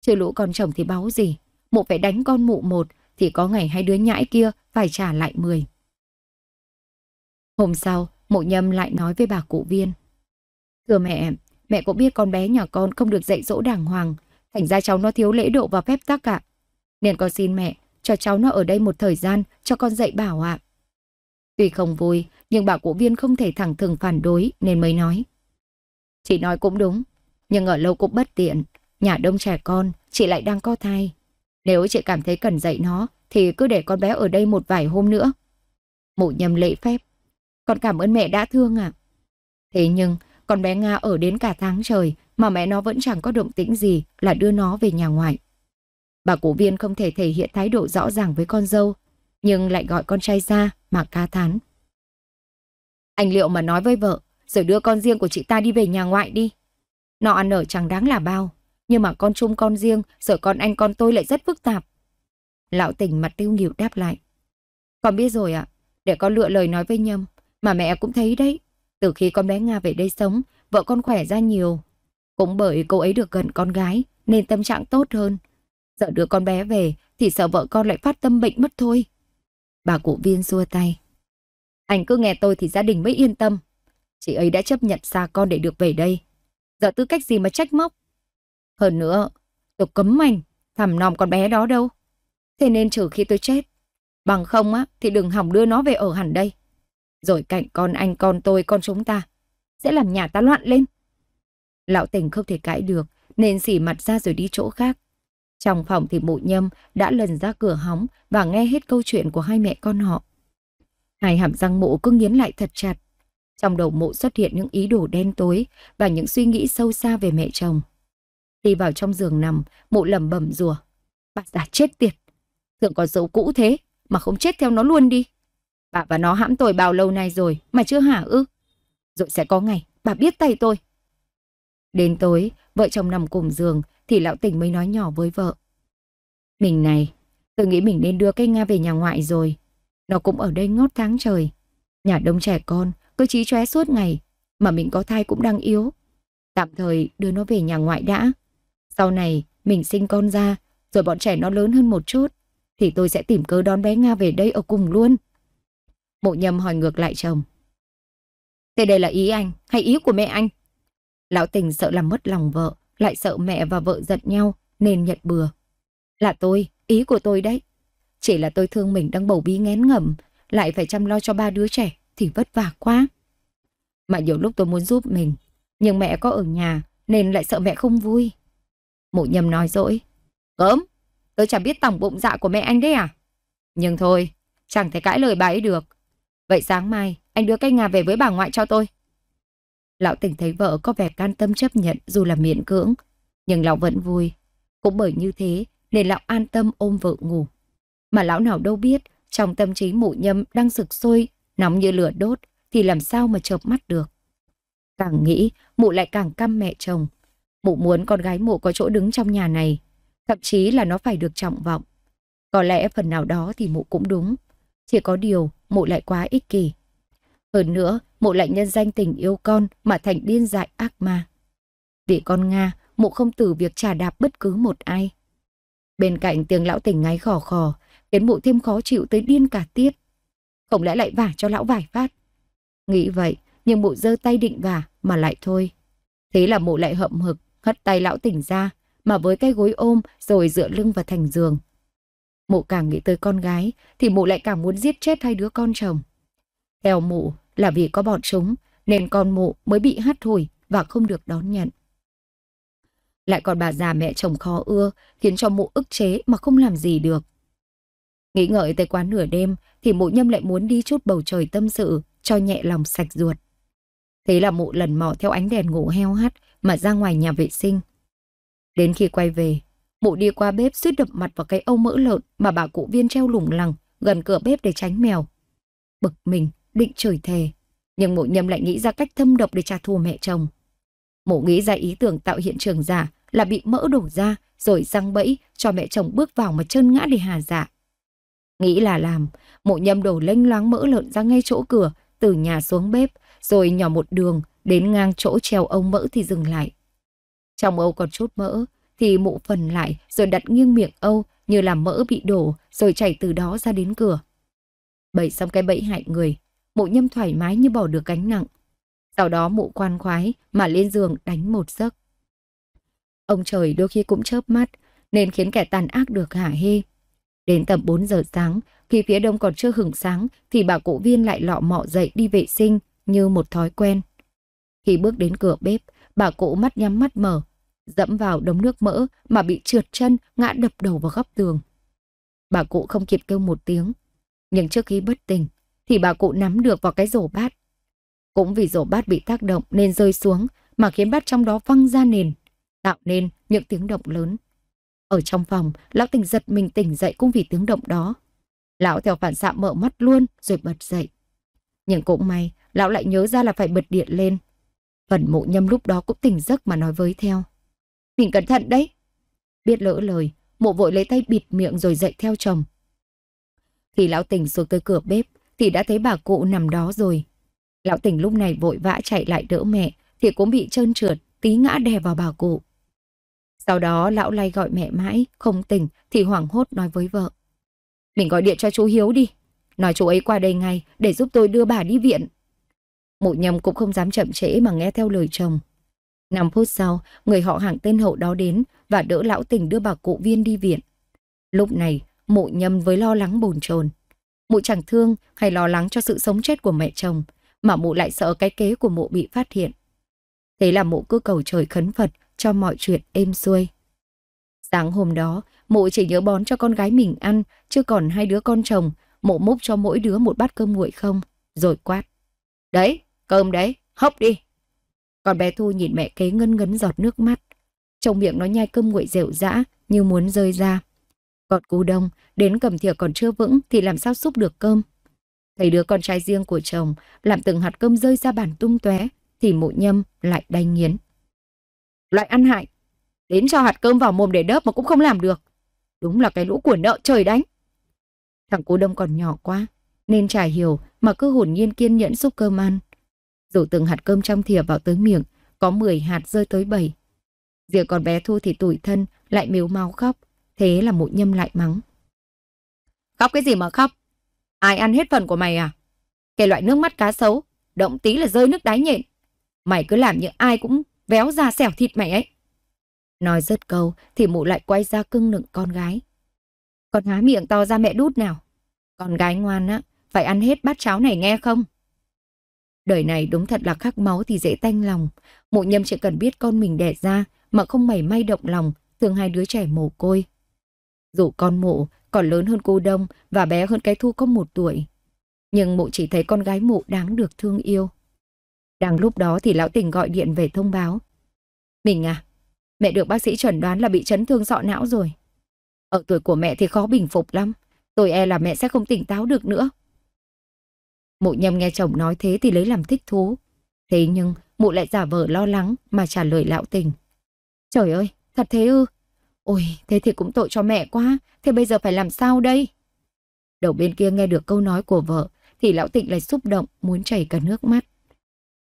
Chứ lũ con chồng thì báo gì, mụ phải đánh con mụ một thì có ngày hai đứa nhãi kia phải trả lại mười. Hôm sau, mụ nhâm lại nói với bà cụ viên. Thưa mẹ, mẹ cũng biết con bé nhỏ con không được dạy dỗ đàng hoàng, thành ra cháu nó thiếu lễ độ và phép tắc ạ. À. Nên con xin mẹ cho cháu nó ở đây một thời gian cho con dạy bảo ạ. Tuy không vui, nhưng bà cụ viên không thể thẳng thừng phản đối nên mới nói. Chị nói cũng đúng, nhưng ở lâu cũng bất tiện. Nhà đông trẻ con, chị lại đang có thai. Nếu chị cảm thấy cần dạy nó, thì cứ để con bé ở đây một vài hôm nữa. Mụ nhầm lễ phép. Con cảm ơn mẹ đã thương ạ. Thế nhưng, con bé Nga ở đến cả tháng trời mà mẹ nó vẫn chẳng có động tĩnh gì là đưa nó về nhà ngoại. Bà cụ viên không thể thể hiện thái độ rõ ràng với con dâu, nhưng lại gọi con trai ra mà ca thán. Anh liệu mà nói với vợ, rồi đưa con riêng của chị ta đi về nhà ngoại đi. Nó ăn ở chẳng đáng là bao, nhưng mà con chung con riêng, sợ con anh con tôi lại rất phức tạp. Lão tỉnh mặt tiêu nghỉu đáp lại. Con biết rồi ạ, để con lựa lời nói với Nhâm, mà mẹ cũng thấy đấy. Từ khi con bé Nga về đây sống, vợ con khỏe ra nhiều. Cũng bởi cô ấy được gần con gái, nên tâm trạng tốt hơn. sợ đưa con bé về, thì sợ vợ con lại phát tâm bệnh mất thôi. Bà cụ viên xua tay. Anh cứ nghe tôi thì gia đình mới yên tâm chị ấy đã chấp nhận xa con để được về đây. Giờ tư cách gì mà trách móc? Hơn nữa, tôi cấm anh thầm nòm con bé đó đâu. Thế nên trừ khi tôi chết, bằng không á thì đừng hỏng đưa nó về ở hẳn đây. Rồi cạnh con anh con tôi con chúng ta sẽ làm nhà ta loạn lên. Lão tình không thể cãi được nên xỉ mặt ra rồi đi chỗ khác. Trong phòng thì mụ nhâm đã lần ra cửa hóng và nghe hết câu chuyện của hai mẹ con họ. Hai hàm răng mụ cứ nghiến lại thật chặt trong đầu mộ xuất hiện những ý đồ đen tối và những suy nghĩ sâu xa về mẹ chồng. Đi vào trong giường nằm, mộ lẩm bẩm rùa. Bà già chết tiệt. Thượng còn dấu cũ thế, mà không chết theo nó luôn đi. Bà và nó hãm tôi bao lâu nay rồi, mà chưa hả ư? Rồi sẽ có ngày, bà biết tay tôi. Đến tối, vợ chồng nằm cùng giường, thì lão tỉnh mới nói nhỏ với vợ. Mình này, tôi nghĩ mình nên đưa cây Nga về nhà ngoại rồi. Nó cũng ở đây ngót tháng trời. Nhà đông trẻ con, cứ trí chóe suốt ngày, mà mình có thai cũng đang yếu. Tạm thời đưa nó về nhà ngoại đã. Sau này, mình sinh con ra, rồi bọn trẻ nó lớn hơn một chút, thì tôi sẽ tìm cơ đón bé Nga về đây ở cùng luôn. Mộ nhầm hỏi ngược lại chồng. Thế đây là ý anh, hay ý của mẹ anh? Lão tình sợ làm mất lòng vợ, lại sợ mẹ và vợ giận nhau, nên nhận bừa. Là tôi, ý của tôi đấy. Chỉ là tôi thương mình đang bầu bí ngén ngầm, lại phải chăm lo cho ba đứa trẻ thì vất vả quá. Mà nhiều lúc tôi muốn giúp mình, nhưng mẹ có ở nhà nên lại sợ mẹ không vui. Mụ nhầm nói dỗi. Gớm, tôi chẳng biết tổng bụng dạ của mẹ anh đấy à? Nhưng thôi, chẳng thể cãi lời bà ấy được. Vậy sáng mai, anh đưa cây ngà về với bà ngoại cho tôi. Lão tỉnh thấy vợ có vẻ can tâm chấp nhận dù là miễn cưỡng, nhưng lão vẫn vui. Cũng bởi như thế nên lão an tâm ôm vợ ngủ. Mà lão nào đâu biết, trong tâm trí mụ nhâm đang sực sôi Nóng như lửa đốt thì làm sao mà chợp mắt được. Càng nghĩ, mụ lại càng căm mẹ chồng. Mụ muốn con gái mụ có chỗ đứng trong nhà này, thậm chí là nó phải được trọng vọng. Có lẽ phần nào đó thì mụ cũng đúng. Chỉ có điều, mụ lại quá ích kỷ. Hơn nữa, mụ lại nhân danh tình yêu con mà thành điên dại ác ma. Vì con Nga, mụ không từ việc trả đạp bất cứ một ai. Bên cạnh tiếng lão tỉnh ngáy khò khò, khiến mụ thêm khó chịu tới điên cả tiết không lẽ lại vả cho lão vải phát. Nghĩ vậy, nhưng mụ giơ tay định vả mà lại thôi. Thế là mụ lại hậm hực, hất tay lão tỉnh ra, mà với cái gối ôm rồi dựa lưng vào thành giường. Mụ càng nghĩ tới con gái, thì mụ lại càng muốn giết chết hai đứa con chồng. Theo mụ là vì có bọn chúng, nên con mụ mới bị hắt hủi và không được đón nhận. Lại còn bà già mẹ chồng khó ưa, khiến cho mụ ức chế mà không làm gì được. Nghĩ ngợi tới quán nửa đêm, thì mụ nhâm lại muốn đi chút bầu trời tâm sự cho nhẹ lòng sạch ruột. Thế là mụ lần mò theo ánh đèn ngủ heo hắt mà ra ngoài nhà vệ sinh. Đến khi quay về, mụ đi qua bếp suýt đập mặt vào cái âu mỡ lợn mà bà cụ viên treo lủng lẳng gần cửa bếp để tránh mèo. Bực mình, định chửi thề, nhưng mụ nhâm lại nghĩ ra cách thâm độc để trả thù mẹ chồng. Mụ nghĩ ra ý tưởng tạo hiện trường giả là bị mỡ đổ ra rồi răng bẫy cho mẹ chồng bước vào mà chân ngã để hà dạ. Nghĩ là làm, mộ nhâm đổ lênh loáng mỡ lợn ra ngay chỗ cửa, từ nhà xuống bếp, rồi nhỏ một đường, đến ngang chỗ treo ông mỡ thì dừng lại. Trong âu còn chút mỡ, thì mụ phần lại rồi đặt nghiêng miệng âu như là mỡ bị đổ rồi chảy từ đó ra đến cửa. Bậy xong cái bẫy hại người, mụ nhâm thoải mái như bỏ được gánh nặng. Sau đó mụ quan khoái mà lên giường đánh một giấc. Ông trời đôi khi cũng chớp mắt nên khiến kẻ tàn ác được hả hê. Đến tầm 4 giờ sáng, khi phía đông còn chưa hửng sáng thì bà cụ viên lại lọ mọ dậy đi vệ sinh như một thói quen. Khi bước đến cửa bếp, bà cụ mắt nhắm mắt mở, dẫm vào đống nước mỡ mà bị trượt chân ngã đập đầu vào góc tường. Bà cụ không kịp kêu một tiếng, nhưng trước khi bất tỉnh thì bà cụ nắm được vào cái rổ bát. Cũng vì rổ bát bị tác động nên rơi xuống mà khiến bát trong đó văng ra nền, tạo nên những tiếng động lớn. Ở trong phòng, lão tỉnh giật mình tỉnh dậy cũng vì tiếng động đó. Lão theo phản xạ mở mắt luôn rồi bật dậy. Nhưng cũng may, lão lại nhớ ra là phải bật điện lên. Phần mộ nhâm lúc đó cũng tỉnh giấc mà nói với theo. Mình cẩn thận đấy. Biết lỡ lời, mộ vội lấy tay bịt miệng rồi dậy theo chồng. Khi lão tỉnh xuống tới cửa bếp thì đã thấy bà cụ nằm đó rồi. Lão tỉnh lúc này vội vã chạy lại đỡ mẹ thì cũng bị trơn trượt, tí ngã đè vào bà cụ. Sau đó lão lay gọi mẹ mãi, không tỉnh thì hoảng hốt nói với vợ. Mình gọi điện cho chú Hiếu đi, nói chú ấy qua đây ngay để giúp tôi đưa bà đi viện. Mụ nhầm cũng không dám chậm trễ mà nghe theo lời chồng. năm phút sau, người họ hàng tên hậu đó đến và đỡ lão tình đưa bà cụ viên đi viện. Lúc này, mụ nhầm với lo lắng bồn chồn. Mụ chẳng thương hay lo lắng cho sự sống chết của mẹ chồng, mà mụ lại sợ cái kế của mụ bị phát hiện. Thế là mụ cứ cầu trời khấn Phật cho mọi chuyện êm xuôi. Sáng hôm đó, mụ chỉ nhớ bón cho con gái mình ăn, chứ còn hai đứa con chồng, Mụ múc cho mỗi đứa một bát cơm nguội không, rồi quát. Đấy, cơm đấy, hốc đi. Còn bé Thu nhìn mẹ kế ngân ngấn giọt nước mắt. Trong miệng nó nhai cơm nguội dẻo dã như muốn rơi ra. Còn cú đông, đến cầm thìa còn chưa vững thì làm sao xúc được cơm. Thấy đứa con trai riêng của chồng làm từng hạt cơm rơi ra bàn tung tóe thì mụ nhâm lại đanh nghiến loại ăn hại. Đến cho hạt cơm vào mồm để đớp mà cũng không làm được. Đúng là cái lũ của nợ trời đánh. Thằng cô đông còn nhỏ quá, nên chả hiểu mà cứ hồn nhiên kiên nhẫn xúc cơm ăn. Dù từng hạt cơm trong thìa vào tới miệng, có 10 hạt rơi tới 7. Riêng con bé Thu thì tủi thân, lại miếu máu khóc. Thế là mụ nhâm lại mắng. Khóc cái gì mà khóc? Ai ăn hết phần của mày à? Cái loại nước mắt cá sấu, động tí là rơi nước đáy nhện. Mày cứ làm như ai cũng Véo ra xẻo thịt mẹ ấy. Nói dứt câu thì mụ lại quay ra cưng nựng con gái. Con há miệng to ra mẹ đút nào. Con gái ngoan á, phải ăn hết bát cháo này nghe không? Đời này đúng thật là khắc máu thì dễ tanh lòng. Mụ nhâm chỉ cần biết con mình đẻ ra mà không mảy may động lòng thương hai đứa trẻ mồ côi. Dù con mụ còn lớn hơn cô Đông và bé hơn cái Thu có một tuổi. Nhưng mụ chỉ thấy con gái mụ đáng được thương yêu. Đang lúc đó thì lão tình gọi điện về thông báo. Mình à, mẹ được bác sĩ chuẩn đoán là bị chấn thương sọ não rồi. Ở tuổi của mẹ thì khó bình phục lắm. Tôi e là mẹ sẽ không tỉnh táo được nữa. Mụ nhầm nghe chồng nói thế thì lấy làm thích thú. Thế nhưng mụ lại giả vờ lo lắng mà trả lời lão tình. Trời ơi, thật thế ư? Ôi, thế thì cũng tội cho mẹ quá. Thế bây giờ phải làm sao đây? Đầu bên kia nghe được câu nói của vợ thì lão tịnh lại xúc động muốn chảy cả nước mắt.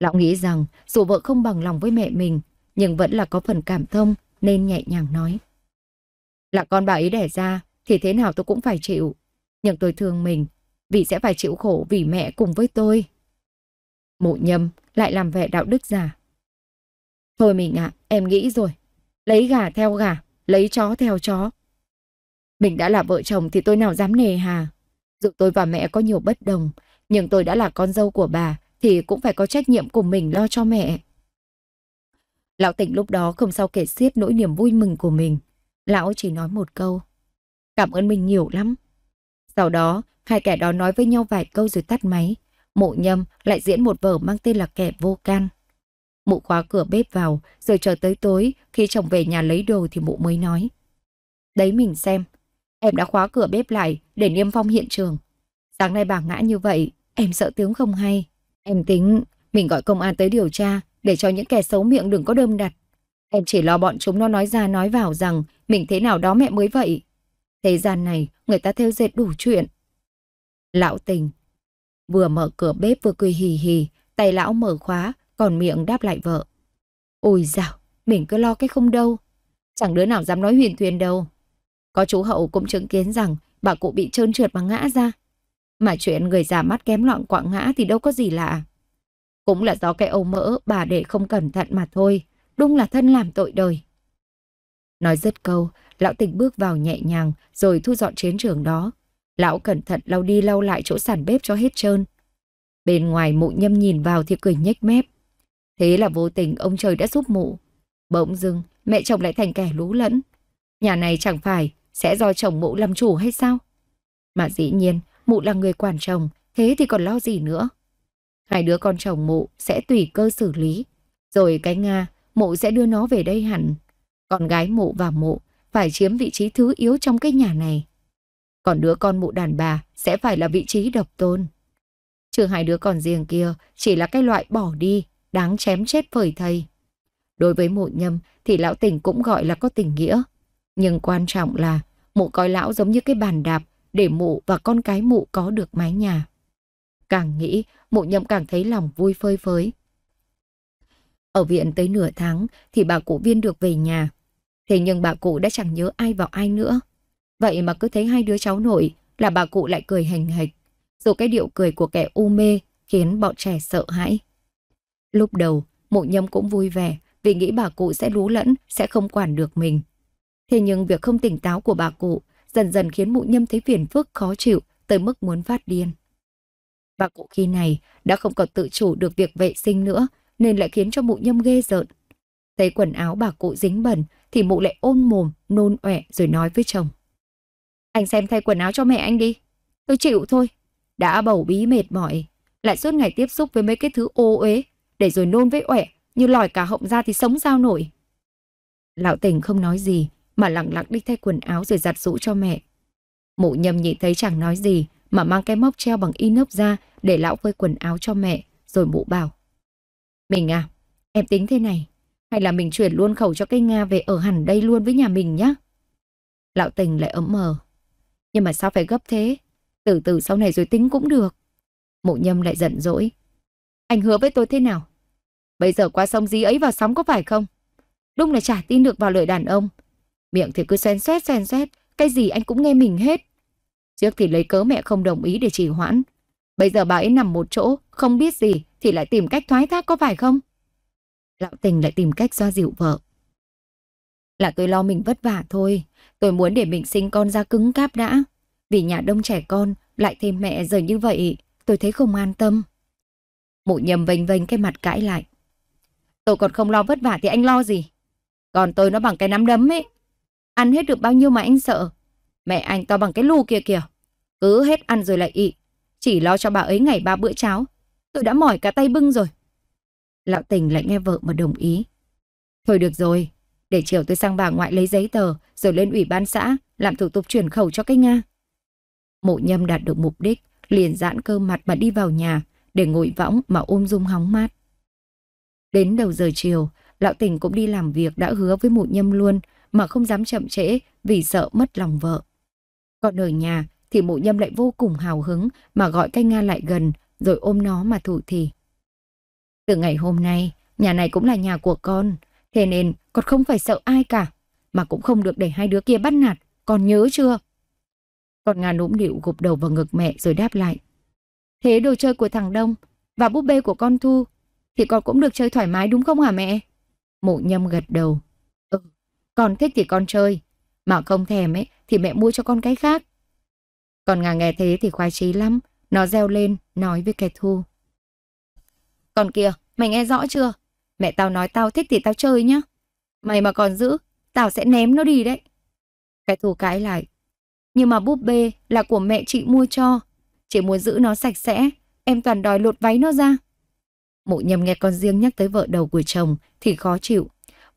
Lão nghĩ rằng dù vợ không bằng lòng với mẹ mình, nhưng vẫn là có phần cảm thông nên nhẹ nhàng nói. Là con bà ấy đẻ ra thì thế nào tôi cũng phải chịu. Nhưng tôi thương mình vì sẽ phải chịu khổ vì mẹ cùng với tôi. mụ nhâm lại làm vẻ đạo đức giả. Thôi mình ạ, em nghĩ rồi. Lấy gà theo gà, lấy chó theo chó. Mình đã là vợ chồng thì tôi nào dám nề hà. Dù tôi và mẹ có nhiều bất đồng, nhưng tôi đã là con dâu của bà thì cũng phải có trách nhiệm của mình lo cho mẹ. Lão tỉnh lúc đó không sao kể xiết nỗi niềm vui mừng của mình. Lão chỉ nói một câu. Cảm ơn mình nhiều lắm. Sau đó, hai kẻ đó nói với nhau vài câu rồi tắt máy. Mộ nhâm lại diễn một vở mang tên là kẻ vô can. Mụ khóa cửa bếp vào, rồi chờ tới tối, khi chồng về nhà lấy đồ thì mụ mới nói. Đấy mình xem, em đã khóa cửa bếp lại để niêm phong hiện trường. Sáng nay bà ngã như vậy, em sợ tiếng không hay. Em tính mình gọi công an tới điều tra để cho những kẻ xấu miệng đừng có đơm đặt. Em chỉ lo bọn chúng nó nói ra nói vào rằng mình thế nào đó mẹ mới vậy. Thế gian này người ta theo dệt đủ chuyện. Lão tình vừa mở cửa bếp vừa cười hì hì, tay lão mở khóa, còn miệng đáp lại vợ. Ôi dạo, mình cứ lo cái không đâu. Chẳng đứa nào dám nói huyền thuyền đâu. Có chú Hậu cũng chứng kiến rằng bà cụ bị trơn trượt mà ngã ra. Mà chuyện người già mắt kém loạn quạng ngã thì đâu có gì lạ. Cũng là do cái âu mỡ bà để không cẩn thận mà thôi. Đúng là thân làm tội đời. Nói dứt câu, lão tịch bước vào nhẹ nhàng rồi thu dọn chiến trường đó. Lão cẩn thận lau đi lau lại chỗ sàn bếp cho hết trơn. Bên ngoài mụ nhâm nhìn vào thì cười nhếch mép. Thế là vô tình ông trời đã giúp mụ. Bỗng dưng, mẹ chồng lại thành kẻ lú lẫn. Nhà này chẳng phải sẽ do chồng mụ làm chủ hay sao? Mà dĩ nhiên, mụ là người quản chồng, thế thì còn lo gì nữa. Hai đứa con chồng mụ sẽ tùy cơ xử lý. Rồi cái Nga, mụ sẽ đưa nó về đây hẳn. Con gái mụ và mụ phải chiếm vị trí thứ yếu trong cái nhà này. Còn đứa con mụ đàn bà sẽ phải là vị trí độc tôn. Chứ hai đứa con riêng kia chỉ là cái loại bỏ đi, đáng chém chết phởi thầy. Đối với mụ nhâm thì lão tình cũng gọi là có tình nghĩa. Nhưng quan trọng là mụ coi lão giống như cái bàn đạp để mụ và con cái mụ có được mái nhà. Càng nghĩ, mụ nhậm càng thấy lòng vui phơi phới. Ở viện tới nửa tháng thì bà cụ viên được về nhà. Thế nhưng bà cụ đã chẳng nhớ ai vào ai nữa. Vậy mà cứ thấy hai đứa cháu nội là bà cụ lại cười hành hạch. Rồi cái điệu cười của kẻ u mê khiến bọn trẻ sợ hãi. Lúc đầu, mụ nhâm cũng vui vẻ vì nghĩ bà cụ sẽ lú lẫn, sẽ không quản được mình. Thế nhưng việc không tỉnh táo của bà cụ dần dần khiến mụ nhâm thấy phiền phức khó chịu tới mức muốn phát điên. Và cụ khi này đã không còn tự chủ được việc vệ sinh nữa nên lại khiến cho mụ nhâm ghê rợn. Thấy quần áo bà cụ dính bẩn thì mụ lại ôn mồm, nôn ọe rồi nói với chồng. Anh xem thay quần áo cho mẹ anh đi. Tôi chịu thôi. Đã bầu bí mệt mỏi. Lại suốt ngày tiếp xúc với mấy cái thứ ô uế để rồi nôn với ọe như lòi cả họng ra thì sống sao nổi. Lão tỉnh không nói gì, mà lặng lặng đi thay quần áo rồi giặt rũ cho mẹ. Mụ nhầm nhị thấy chẳng nói gì mà mang cái móc treo bằng inox ra để lão phơi quần áo cho mẹ, rồi mụ bảo. Mình à, em tính thế này, hay là mình chuyển luôn khẩu cho cây Nga về ở hẳn đây luôn với nhà mình nhá. Lão tình lại ấm mờ. Nhưng mà sao phải gấp thế? Từ từ sau này rồi tính cũng được. Mụ nhâm lại giận dỗi. Anh hứa với tôi thế nào? Bây giờ qua sông dí ấy vào sóng có phải không? Đúng là chả tin được vào lời đàn ông Miệng thì cứ xen xét xen xét, cái gì anh cũng nghe mình hết. Trước thì lấy cớ mẹ không đồng ý để trì hoãn. Bây giờ bà ấy nằm một chỗ, không biết gì thì lại tìm cách thoái thác có phải không? Lão tình lại tìm cách xoa dịu vợ. Là tôi lo mình vất vả thôi, tôi muốn để mình sinh con ra cứng cáp đã. Vì nhà đông trẻ con, lại thêm mẹ giờ như vậy, tôi thấy không an tâm. Mụ nhầm vênh vênh cái mặt cãi lại. Tôi còn không lo vất vả thì anh lo gì? Còn tôi nó bằng cái nắm đấm ấy. Ăn hết được bao nhiêu mà anh sợ? Mẹ anh to bằng cái lù kia kìa. Cứ hết ăn rồi lại ị. Chỉ lo cho bà ấy ngày ba bữa cháo. Tôi đã mỏi cả tay bưng rồi. Lão tình lại nghe vợ mà đồng ý. Thôi được rồi, để chiều tôi sang bà ngoại lấy giấy tờ rồi lên ủy ban xã làm thủ tục chuyển khẩu cho cái Nga. Mộ nhâm đạt được mục đích, liền giãn cơ mặt mà đi vào nhà để ngồi võng mà ôm dung hóng mát. Đến đầu giờ chiều, lão tình cũng đi làm việc đã hứa với mụ nhâm luôn mà không dám chậm trễ vì sợ mất lòng vợ. Còn ở nhà thì mụ nhâm lại vô cùng hào hứng mà gọi cái Nga lại gần rồi ôm nó mà thủ thì. Từ ngày hôm nay, nhà này cũng là nhà của con, thế nên con không phải sợ ai cả, mà cũng không được để hai đứa kia bắt nạt, con nhớ chưa? Con Nga nũng nịu gục đầu vào ngực mẹ rồi đáp lại. Thế đồ chơi của thằng Đông và búp bê của con Thu thì con cũng được chơi thoải mái đúng không hả mẹ? Mụ nhâm gật đầu con thích thì con chơi, mà không thèm ấy thì mẹ mua cho con cái khác. Con ngà nghe thế thì khoái chí lắm, nó reo lên, nói với kẻ thu. Còn kia mày nghe rõ chưa? Mẹ tao nói tao thích thì tao chơi nhá. Mày mà còn giữ, tao sẽ ném nó đi đấy. Kẻ thù cãi lại. Nhưng mà búp bê là của mẹ chị mua cho. Chị muốn giữ nó sạch sẽ, em toàn đòi lột váy nó ra. Mụ nhầm nghe con riêng nhắc tới vợ đầu của chồng thì khó chịu.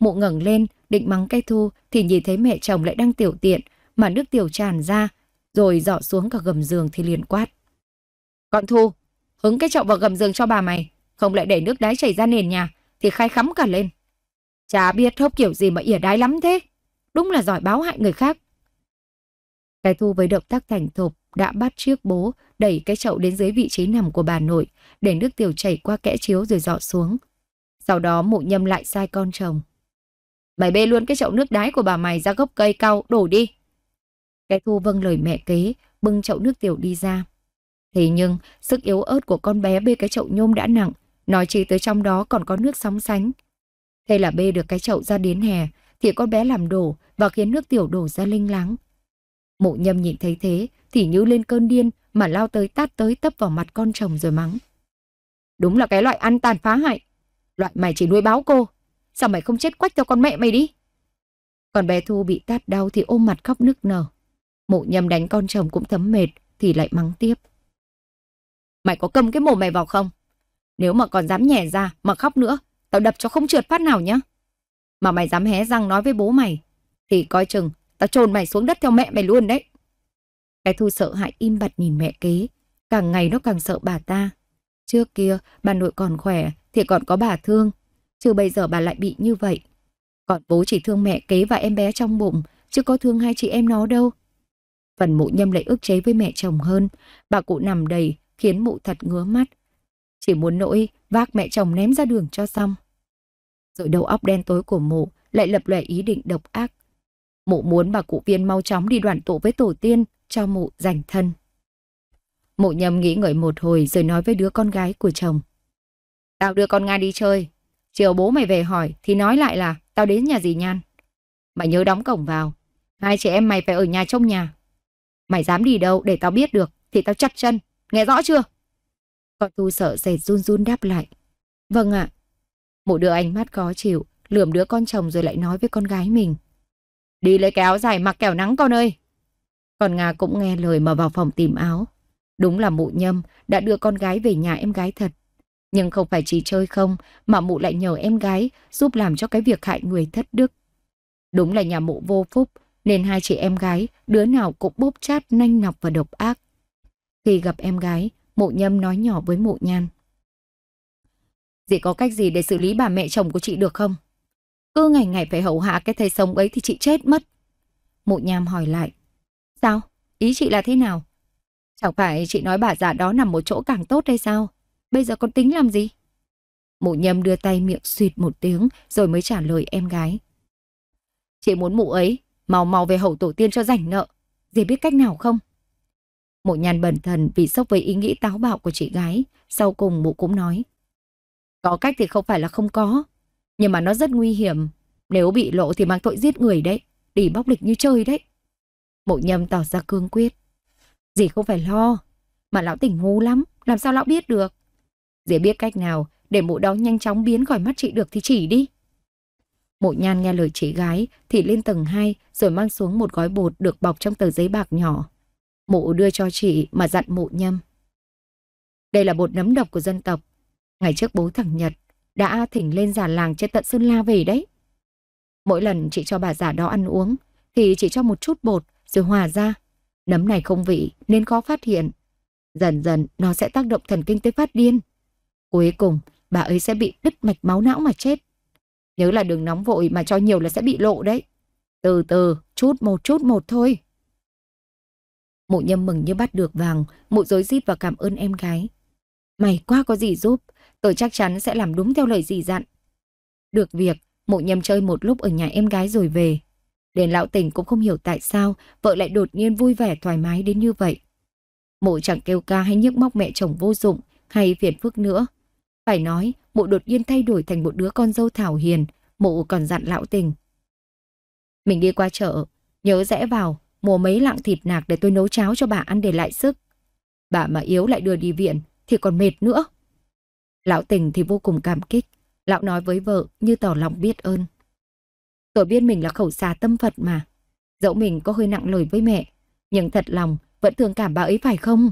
Mụ ngẩng lên, định mắng cây thu thì nhìn thấy mẹ chồng lại đang tiểu tiện mà nước tiểu tràn ra, rồi dọ xuống cả gầm giường thì liền quát. Con Thu, hứng cái chậu vào gầm giường cho bà mày, không lại để nước đáy chảy ra nền nhà thì khai khắm cả lên. Chả biết hớp kiểu gì mà ỉa đái lắm thế, đúng là giỏi báo hại người khác. Cái Thu với động tác thành thục đã bắt chiếc bố đẩy cái chậu đến dưới vị trí nằm của bà nội để nước tiểu chảy qua kẽ chiếu rồi dọ xuống. Sau đó mụ nhâm lại sai con chồng Mày bê luôn cái chậu nước đái của bà mày ra gốc cây cao đổ đi. Cái thu vâng lời mẹ kế, bưng chậu nước tiểu đi ra. Thế nhưng, sức yếu ớt của con bé bê cái chậu nhôm đã nặng, nói chi tới trong đó còn có nước sóng sánh. Thế là bê được cái chậu ra đến hè, thì con bé làm đổ và khiến nước tiểu đổ ra linh lắng Mộ nhâm nhìn thấy thế, thì như lên cơn điên mà lao tới tát tới tấp vào mặt con chồng rồi mắng. Đúng là cái loại ăn tàn phá hại. Loại mày chỉ nuôi báo cô, Sao mày không chết quách cho con mẹ mày đi? Còn bé Thu bị tát đau thì ôm mặt khóc nức nở. Mụ nhầm đánh con chồng cũng thấm mệt thì lại mắng tiếp. Mày có cầm cái mồm mày vào không? Nếu mà còn dám nhẻ ra mà khóc nữa, tao đập cho không trượt phát nào nhá. Mà mày dám hé răng nói với bố mày, thì coi chừng tao trồn mày xuống đất theo mẹ mày luôn đấy. Bé Thu sợ hãi im bặt nhìn mẹ kế, càng ngày nó càng sợ bà ta. Trước kia, bà nội còn khỏe thì còn có bà thương, chứ bây giờ bà lại bị như vậy. Còn bố chỉ thương mẹ kế và em bé trong bụng, chứ có thương hai chị em nó đâu. Phần mụ nhâm lại ức chế với mẹ chồng hơn, bà cụ nằm đầy, khiến mụ thật ngứa mắt. Chỉ muốn nỗi vác mẹ chồng ném ra đường cho xong. Rồi đầu óc đen tối của mụ lại lập lòe ý định độc ác. Mụ muốn bà cụ viên mau chóng đi đoàn tụ với tổ tiên cho mụ giành thân. Mụ nhầm nghĩ ngợi một hồi rồi nói với đứa con gái của chồng. Tao đưa con Nga đi chơi, Chiều bố mày về hỏi thì nói lại là tao đến nhà dì Nhan. Mày nhớ đóng cổng vào. Hai chị em mày phải ở nhà trong nhà. Mày dám đi đâu để tao biết được thì tao chặt chân. Nghe rõ chưa? Con tu sợ sệt run run đáp lại. Vâng ạ. Một đứa ánh mắt khó chịu, lườm đứa con chồng rồi lại nói với con gái mình. Đi lấy cái áo dài mặc kẻo nắng con ơi. Còn Nga cũng nghe lời mà vào phòng tìm áo. Đúng là mụ nhâm đã đưa con gái về nhà em gái thật. Nhưng không phải chỉ chơi không mà mụ lại nhờ em gái giúp làm cho cái việc hại người thất đức. Đúng là nhà mụ vô phúc nên hai chị em gái đứa nào cũng bốp chát nanh nọc và độc ác. Khi gặp em gái, mụ nhâm nói nhỏ với mụ nhan. Dì có cách gì để xử lý bà mẹ chồng của chị được không? Cứ ngày ngày phải hậu hạ cái thầy sống ấy thì chị chết mất. Mụ nham hỏi lại. Sao? Ý chị là thế nào? Chẳng phải chị nói bà già đó nằm một chỗ càng tốt hay sao? bây giờ con tính làm gì? Mụ nhâm đưa tay miệng suyệt một tiếng rồi mới trả lời em gái. Chị muốn mụ ấy, mau mau về hậu tổ tiên cho rảnh nợ. Dì biết cách nào không? Mụ nhàn bẩn thần vì sốc với ý nghĩ táo bạo của chị gái. Sau cùng mụ cũng nói. Có cách thì không phải là không có. Nhưng mà nó rất nguy hiểm. Nếu bị lộ thì mang tội giết người đấy. Đi bóc lịch như chơi đấy. mụ nhâm tỏ ra cương quyết. Dì không phải lo. Mà lão tỉnh ngu lắm. Làm sao lão biết được? Dễ biết cách nào để mụ đó nhanh chóng biến khỏi mắt chị được thì chỉ đi. Mụ nhan nghe lời chị gái thì lên tầng 2 rồi mang xuống một gói bột được bọc trong tờ giấy bạc nhỏ. Mụ đưa cho chị mà dặn mụ nhâm. Đây là bột nấm độc của dân tộc. Ngày trước bố thằng Nhật đã thỉnh lên giả làng trên tận Sơn La về đấy. Mỗi lần chị cho bà già đó ăn uống thì chị cho một chút bột rồi hòa ra. Nấm này không vị nên khó phát hiện. Dần dần nó sẽ tác động thần kinh tới phát điên. Cuối cùng, bà ấy sẽ bị đứt mạch máu não mà chết. Nhớ là đừng nóng vội mà cho nhiều là sẽ bị lộ đấy. Từ từ, chút một chút một thôi. Mụ nhâm mừng như bắt được vàng, mụ dối rít và cảm ơn em gái. Mày quá có gì giúp, tôi chắc chắn sẽ làm đúng theo lời dì dặn. Được việc, mụ nhâm chơi một lúc ở nhà em gái rồi về. Đến lão tỉnh cũng không hiểu tại sao vợ lại đột nhiên vui vẻ thoải mái đến như vậy. Mụ chẳng kêu ca hay nhức móc mẹ chồng vô dụng hay phiền phức nữa. Phải nói, mộ đột nhiên thay đổi thành một đứa con dâu thảo hiền, mộ còn dặn lão tình. Mình đi qua chợ, nhớ rẽ vào, mua mấy lạng thịt nạc để tôi nấu cháo cho bà ăn để lại sức. Bà mà yếu lại đưa đi viện thì còn mệt nữa. Lão tình thì vô cùng cảm kích, lão nói với vợ như tỏ lòng biết ơn. Tôi biết mình là khẩu xà tâm Phật mà, dẫu mình có hơi nặng lời với mẹ, nhưng thật lòng vẫn thương cảm bà ấy phải không?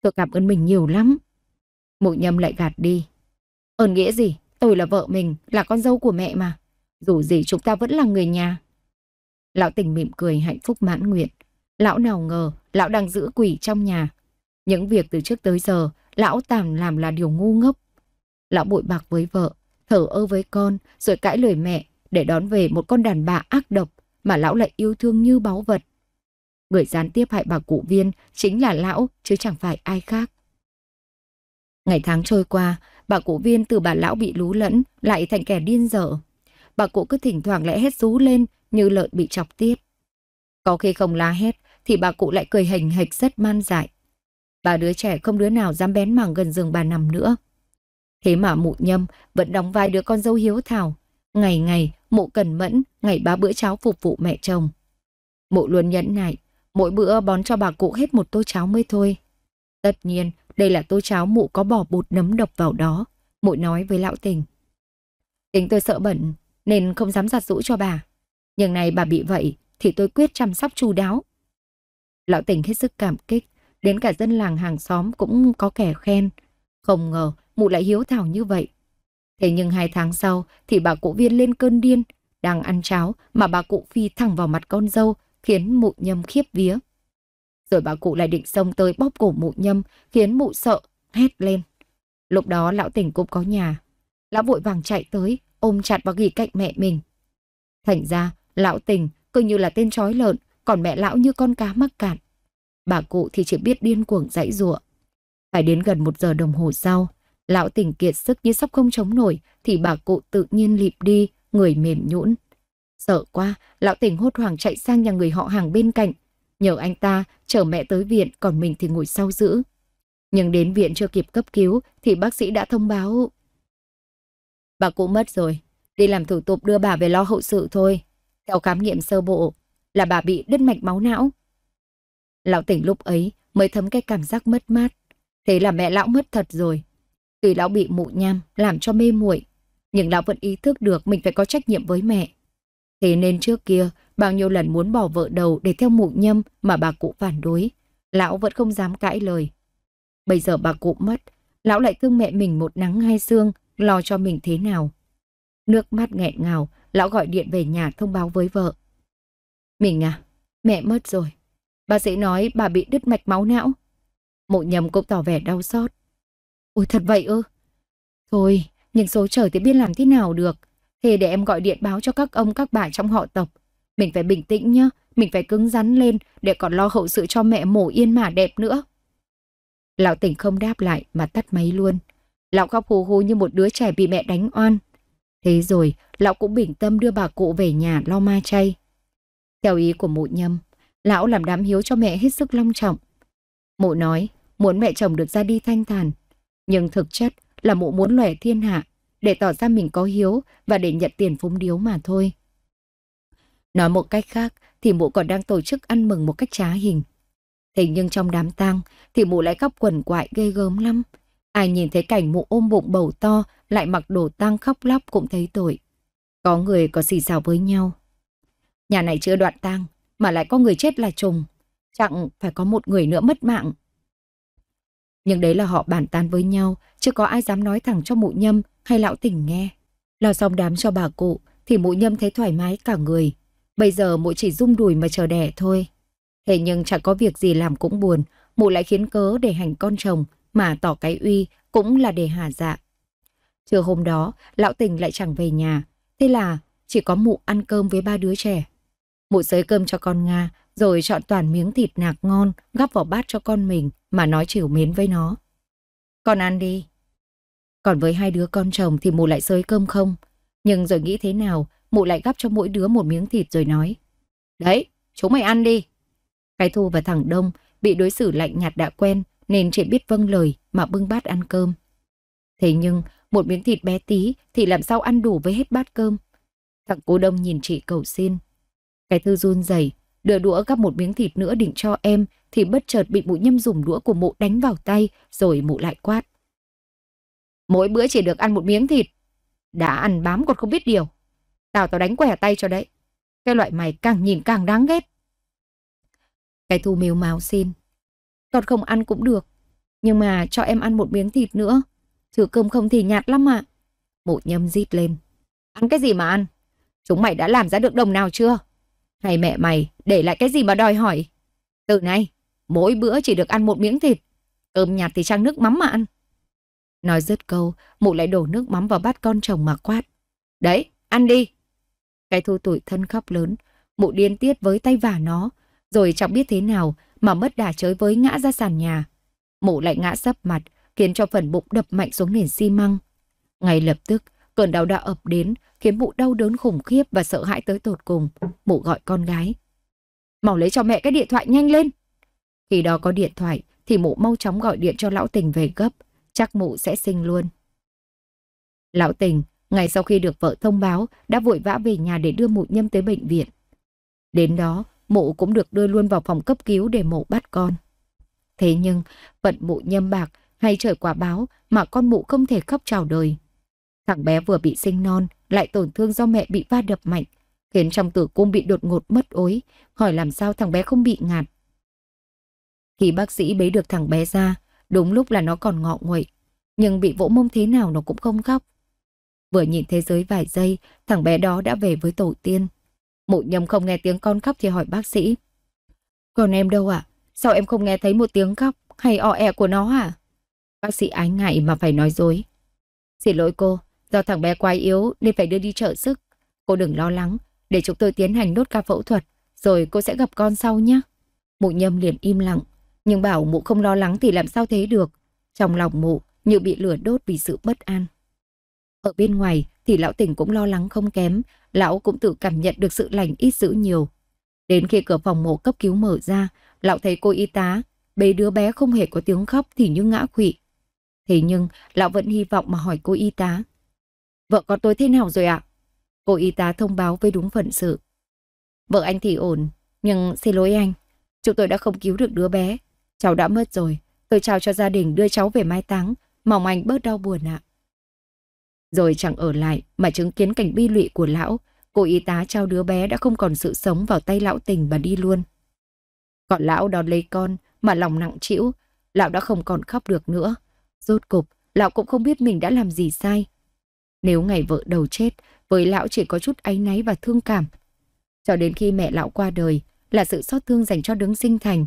Tôi cảm ơn mình nhiều lắm. Mộ nhâm lại gạt đi. Ơn nghĩa gì? Tôi là vợ mình, là con dâu của mẹ mà. Dù gì chúng ta vẫn là người nhà. Lão tình mỉm cười hạnh phúc mãn nguyện. Lão nào ngờ, lão đang giữ quỷ trong nhà. Những việc từ trước tới giờ, lão tàm làm là điều ngu ngốc. Lão bội bạc với vợ, thở ơ với con, rồi cãi lời mẹ để đón về một con đàn bà ác độc mà lão lại yêu thương như báu vật. Người gián tiếp hại bà cụ viên chính là lão chứ chẳng phải ai khác. Ngày tháng trôi qua, bà cụ viên từ bà lão bị lú lẫn lại thành kẻ điên dở. Bà cụ cứ thỉnh thoảng lại hét rú lên như lợn bị chọc tiết. Có khi không la hét thì bà cụ lại cười hình hịch rất man dại. Bà đứa trẻ không đứa nào dám bén mảng gần giường bà nằm nữa. Thế mà mụ nhâm vẫn đóng vai đứa con dâu hiếu thảo. Ngày ngày, mụ cần mẫn, ngày ba bữa cháo phục vụ mẹ chồng. Mụ luôn nhẫn nại, mỗi bữa bón cho bà cụ hết một tô cháo mới thôi. Tất nhiên, đây là tô cháo mụ có bỏ bột nấm độc vào đó. Mụ nói với lão tình. Tính tôi sợ bẩn nên không dám giặt rũ cho bà. Nhưng này bà bị vậy thì tôi quyết chăm sóc chu đáo. Lão tình hết sức cảm kích. Đến cả dân làng hàng xóm cũng có kẻ khen. Không ngờ mụ lại hiếu thảo như vậy. Thế nhưng hai tháng sau thì bà cụ viên lên cơn điên. Đang ăn cháo mà bà cụ phi thẳng vào mặt con dâu khiến mụ nhâm khiếp vía. Rồi bà cụ lại định xông tới bóp cổ mụ nhâm, khiến mụ sợ, hét lên. Lúc đó lão tỉnh cũng có nhà. Lão vội vàng chạy tới, ôm chặt và ghi cạnh mẹ mình. Thành ra, lão tình cứ như là tên trói lợn, còn mẹ lão như con cá mắc cạn. Bà cụ thì chỉ biết điên cuồng dãy giụa. Phải đến gần một giờ đồng hồ sau, lão tình kiệt sức như sắp không chống nổi thì bà cụ tự nhiên lịp đi, người mềm nhũn. Sợ quá, lão tình hốt hoảng chạy sang nhà người họ hàng bên cạnh, nhờ anh ta chở mẹ tới viện còn mình thì ngồi sau giữ. Nhưng đến viện chưa kịp cấp cứu thì bác sĩ đã thông báo. Bà cụ mất rồi, đi làm thủ tục đưa bà về lo hậu sự thôi. Theo khám nghiệm sơ bộ là bà bị đứt mạch máu não. Lão tỉnh lúc ấy mới thấm cái cảm giác mất mát. Thế là mẹ lão mất thật rồi. Tuy lão bị mụ nham làm cho mê muội, nhưng lão vẫn ý thức được mình phải có trách nhiệm với mẹ. Thế nên trước kia, bao nhiêu lần muốn bỏ vợ đầu để theo mụ nhâm mà bà cụ phản đối, lão vẫn không dám cãi lời. Bây giờ bà cụ mất, lão lại thương mẹ mình một nắng hai xương, lo cho mình thế nào. Nước mắt nghẹn ngào, lão gọi điện về nhà thông báo với vợ. Mình à, mẹ mất rồi. bà sĩ nói bà bị đứt mạch máu não. mụ nhầm cũng tỏ vẻ đau xót. Ôi thật vậy ư? Thôi, nhưng số trời thì biết làm thế nào được. Thế để em gọi điện báo cho các ông các bà trong họ tộc. Mình phải bình tĩnh nhá, mình phải cứng rắn lên để còn lo hậu sự cho mẹ mổ yên mà đẹp nữa. Lão tỉnh không đáp lại mà tắt máy luôn. Lão khóc hù hù như một đứa trẻ bị mẹ đánh oan. Thế rồi, lão cũng bình tâm đưa bà cụ về nhà lo ma chay. Theo ý của mụ nhâm, lão làm đám hiếu cho mẹ hết sức long trọng. Mụ nói, muốn mẹ chồng được ra đi thanh thản. Nhưng thực chất là mụ muốn lòe thiên hạ, để tỏ ra mình có hiếu và để nhận tiền phúng điếu mà thôi. Nói một cách khác thì mụ còn đang tổ chức ăn mừng một cách trá hình. Thế nhưng trong đám tang thì mụ lại khóc quần quại ghê gớm lắm. Ai nhìn thấy cảnh mụ ôm bụng bầu to lại mặc đồ tang khóc lóc cũng thấy tội. Có người có xì xào với nhau. Nhà này chưa đoạn tang mà lại có người chết là trùng. Chẳng phải có một người nữa mất mạng nhưng đấy là họ bàn tán với nhau, chứ có ai dám nói thẳng cho mụ nhâm hay lão tỉnh nghe. Lo xong đám cho bà cụ, thì mụ nhâm thấy thoải mái cả người. Bây giờ mụ chỉ rung đùi mà chờ đẻ thôi. Thế nhưng chẳng có việc gì làm cũng buồn, mụ lại khiến cớ để hành con chồng, mà tỏ cái uy cũng là để hà dạ. Trưa hôm đó, lão tình lại chẳng về nhà, thế là chỉ có mụ ăn cơm với ba đứa trẻ. Mụ xới cơm cho con Nga, rồi chọn toàn miếng thịt nạc ngon, gắp vào bát cho con mình, mà nói chiều mến với nó. Con ăn đi. Còn với hai đứa con chồng thì mụ lại xới cơm không. Nhưng rồi nghĩ thế nào, mụ lại gắp cho mỗi đứa một miếng thịt rồi nói. Đấy, chúng mày ăn đi. Cái Thu và thằng Đông bị đối xử lạnh nhạt đã quen nên chỉ biết vâng lời mà bưng bát ăn cơm. Thế nhưng một miếng thịt bé tí thì làm sao ăn đủ với hết bát cơm. Thằng cô Đông nhìn chị cầu xin. Cái Thư run rẩy Đưa đũa gắp một miếng thịt nữa định cho em thì bất chợt bị mụ nhâm dùng đũa của mụ đánh vào tay rồi mụ lại quát. Mỗi bữa chỉ được ăn một miếng thịt. Đã ăn bám còn không biết điều. Tao tao đánh quẻ tay cho đấy. Cái loại mày càng nhìn càng đáng ghét. Cái thu mèo máu xin. Con không ăn cũng được. Nhưng mà cho em ăn một miếng thịt nữa. Thử cơm không thì nhạt lắm ạ. Mụ nhâm rít lên. Ăn cái gì mà ăn? Chúng mày đã làm ra được đồng nào chưa? Hay mẹ mày để lại cái gì mà đòi hỏi? Từ nay, mỗi bữa chỉ được ăn một miếng thịt. Cơm nhạt thì trang nước mắm mà ăn. Nói dứt câu, mụ lại đổ nước mắm vào bát con chồng mà quát. Đấy, ăn đi. Cái thu tuổi thân khóc lớn, mụ điên tiết với tay vả nó, rồi chẳng biết thế nào mà mất đà chới với ngã ra sàn nhà. Mụ lại ngã sấp mặt, khiến cho phần bụng đập mạnh xuống nền xi măng. Ngay lập tức, cơn đau đã ập đến, khiến mụ đau đớn khủng khiếp và sợ hãi tới tột cùng. Mụ gọi con gái. Mau lấy cho mẹ cái điện thoại nhanh lên. Khi đó có điện thoại thì mụ mau chóng gọi điện cho lão tình về gấp. Chắc mụ sẽ sinh luôn. Lão tình, ngày sau khi được vợ thông báo, đã vội vã về nhà để đưa mụ nhâm tới bệnh viện. Đến đó, mụ cũng được đưa luôn vào phòng cấp cứu để mổ bắt con. Thế nhưng, vận mụ nhâm bạc hay trời quả báo mà con mụ không thể khóc chào đời. Thằng bé vừa bị sinh non lại tổn thương do mẹ bị va đập mạnh, khiến trong tử cung bị đột ngột mất ối, hỏi làm sao thằng bé không bị ngạt. Khi bác sĩ bế được thằng bé ra, đúng lúc là nó còn ngọ nguậy, nhưng bị vỗ mông thế nào nó cũng không khóc. Vừa nhìn thế giới vài giây, thằng bé đó đã về với tổ tiên. Mụ nhầm không nghe tiếng con khóc thì hỏi bác sĩ. Còn em đâu ạ? Sao em không nghe thấy một tiếng khóc hay o e của nó hả Bác sĩ ái ngại mà phải nói dối. Xin lỗi cô, Do thằng bé quá yếu nên phải đưa đi trợ sức. Cô đừng lo lắng, để chúng tôi tiến hành nốt ca phẫu thuật, rồi cô sẽ gặp con sau nhé. Mụ nhâm liền im lặng, nhưng bảo mụ không lo lắng thì làm sao thế được. Trong lòng mụ như bị lửa đốt vì sự bất an. Ở bên ngoài thì lão tỉnh cũng lo lắng không kém, lão cũng tự cảm nhận được sự lành ít dữ nhiều. Đến khi cửa phòng mổ cấp cứu mở ra, lão thấy cô y tá, bế đứa bé không hề có tiếng khóc thì như ngã quỵ. Thế nhưng, lão vẫn hy vọng mà hỏi cô y tá. Vợ con tôi thế nào rồi ạ? Cô y tá thông báo với đúng phận sự. Vợ anh thì ổn, nhưng xin lỗi anh. Chúng tôi đã không cứu được đứa bé. Cháu đã mất rồi. Tôi trao cho gia đình đưa cháu về mai táng. Mong anh bớt đau buồn ạ. Rồi chẳng ở lại mà chứng kiến cảnh bi lụy của lão. Cô y tá trao đứa bé đã không còn sự sống vào tay lão tình và đi luôn. Còn lão đón lấy con mà lòng nặng chịu, Lão đã không còn khóc được nữa. Rốt cục, lão cũng không biết mình đã làm gì sai. Nếu ngày vợ đầu chết, với lão chỉ có chút áy náy và thương cảm. Cho đến khi mẹ lão qua đời là sự xót thương dành cho đứng sinh thành,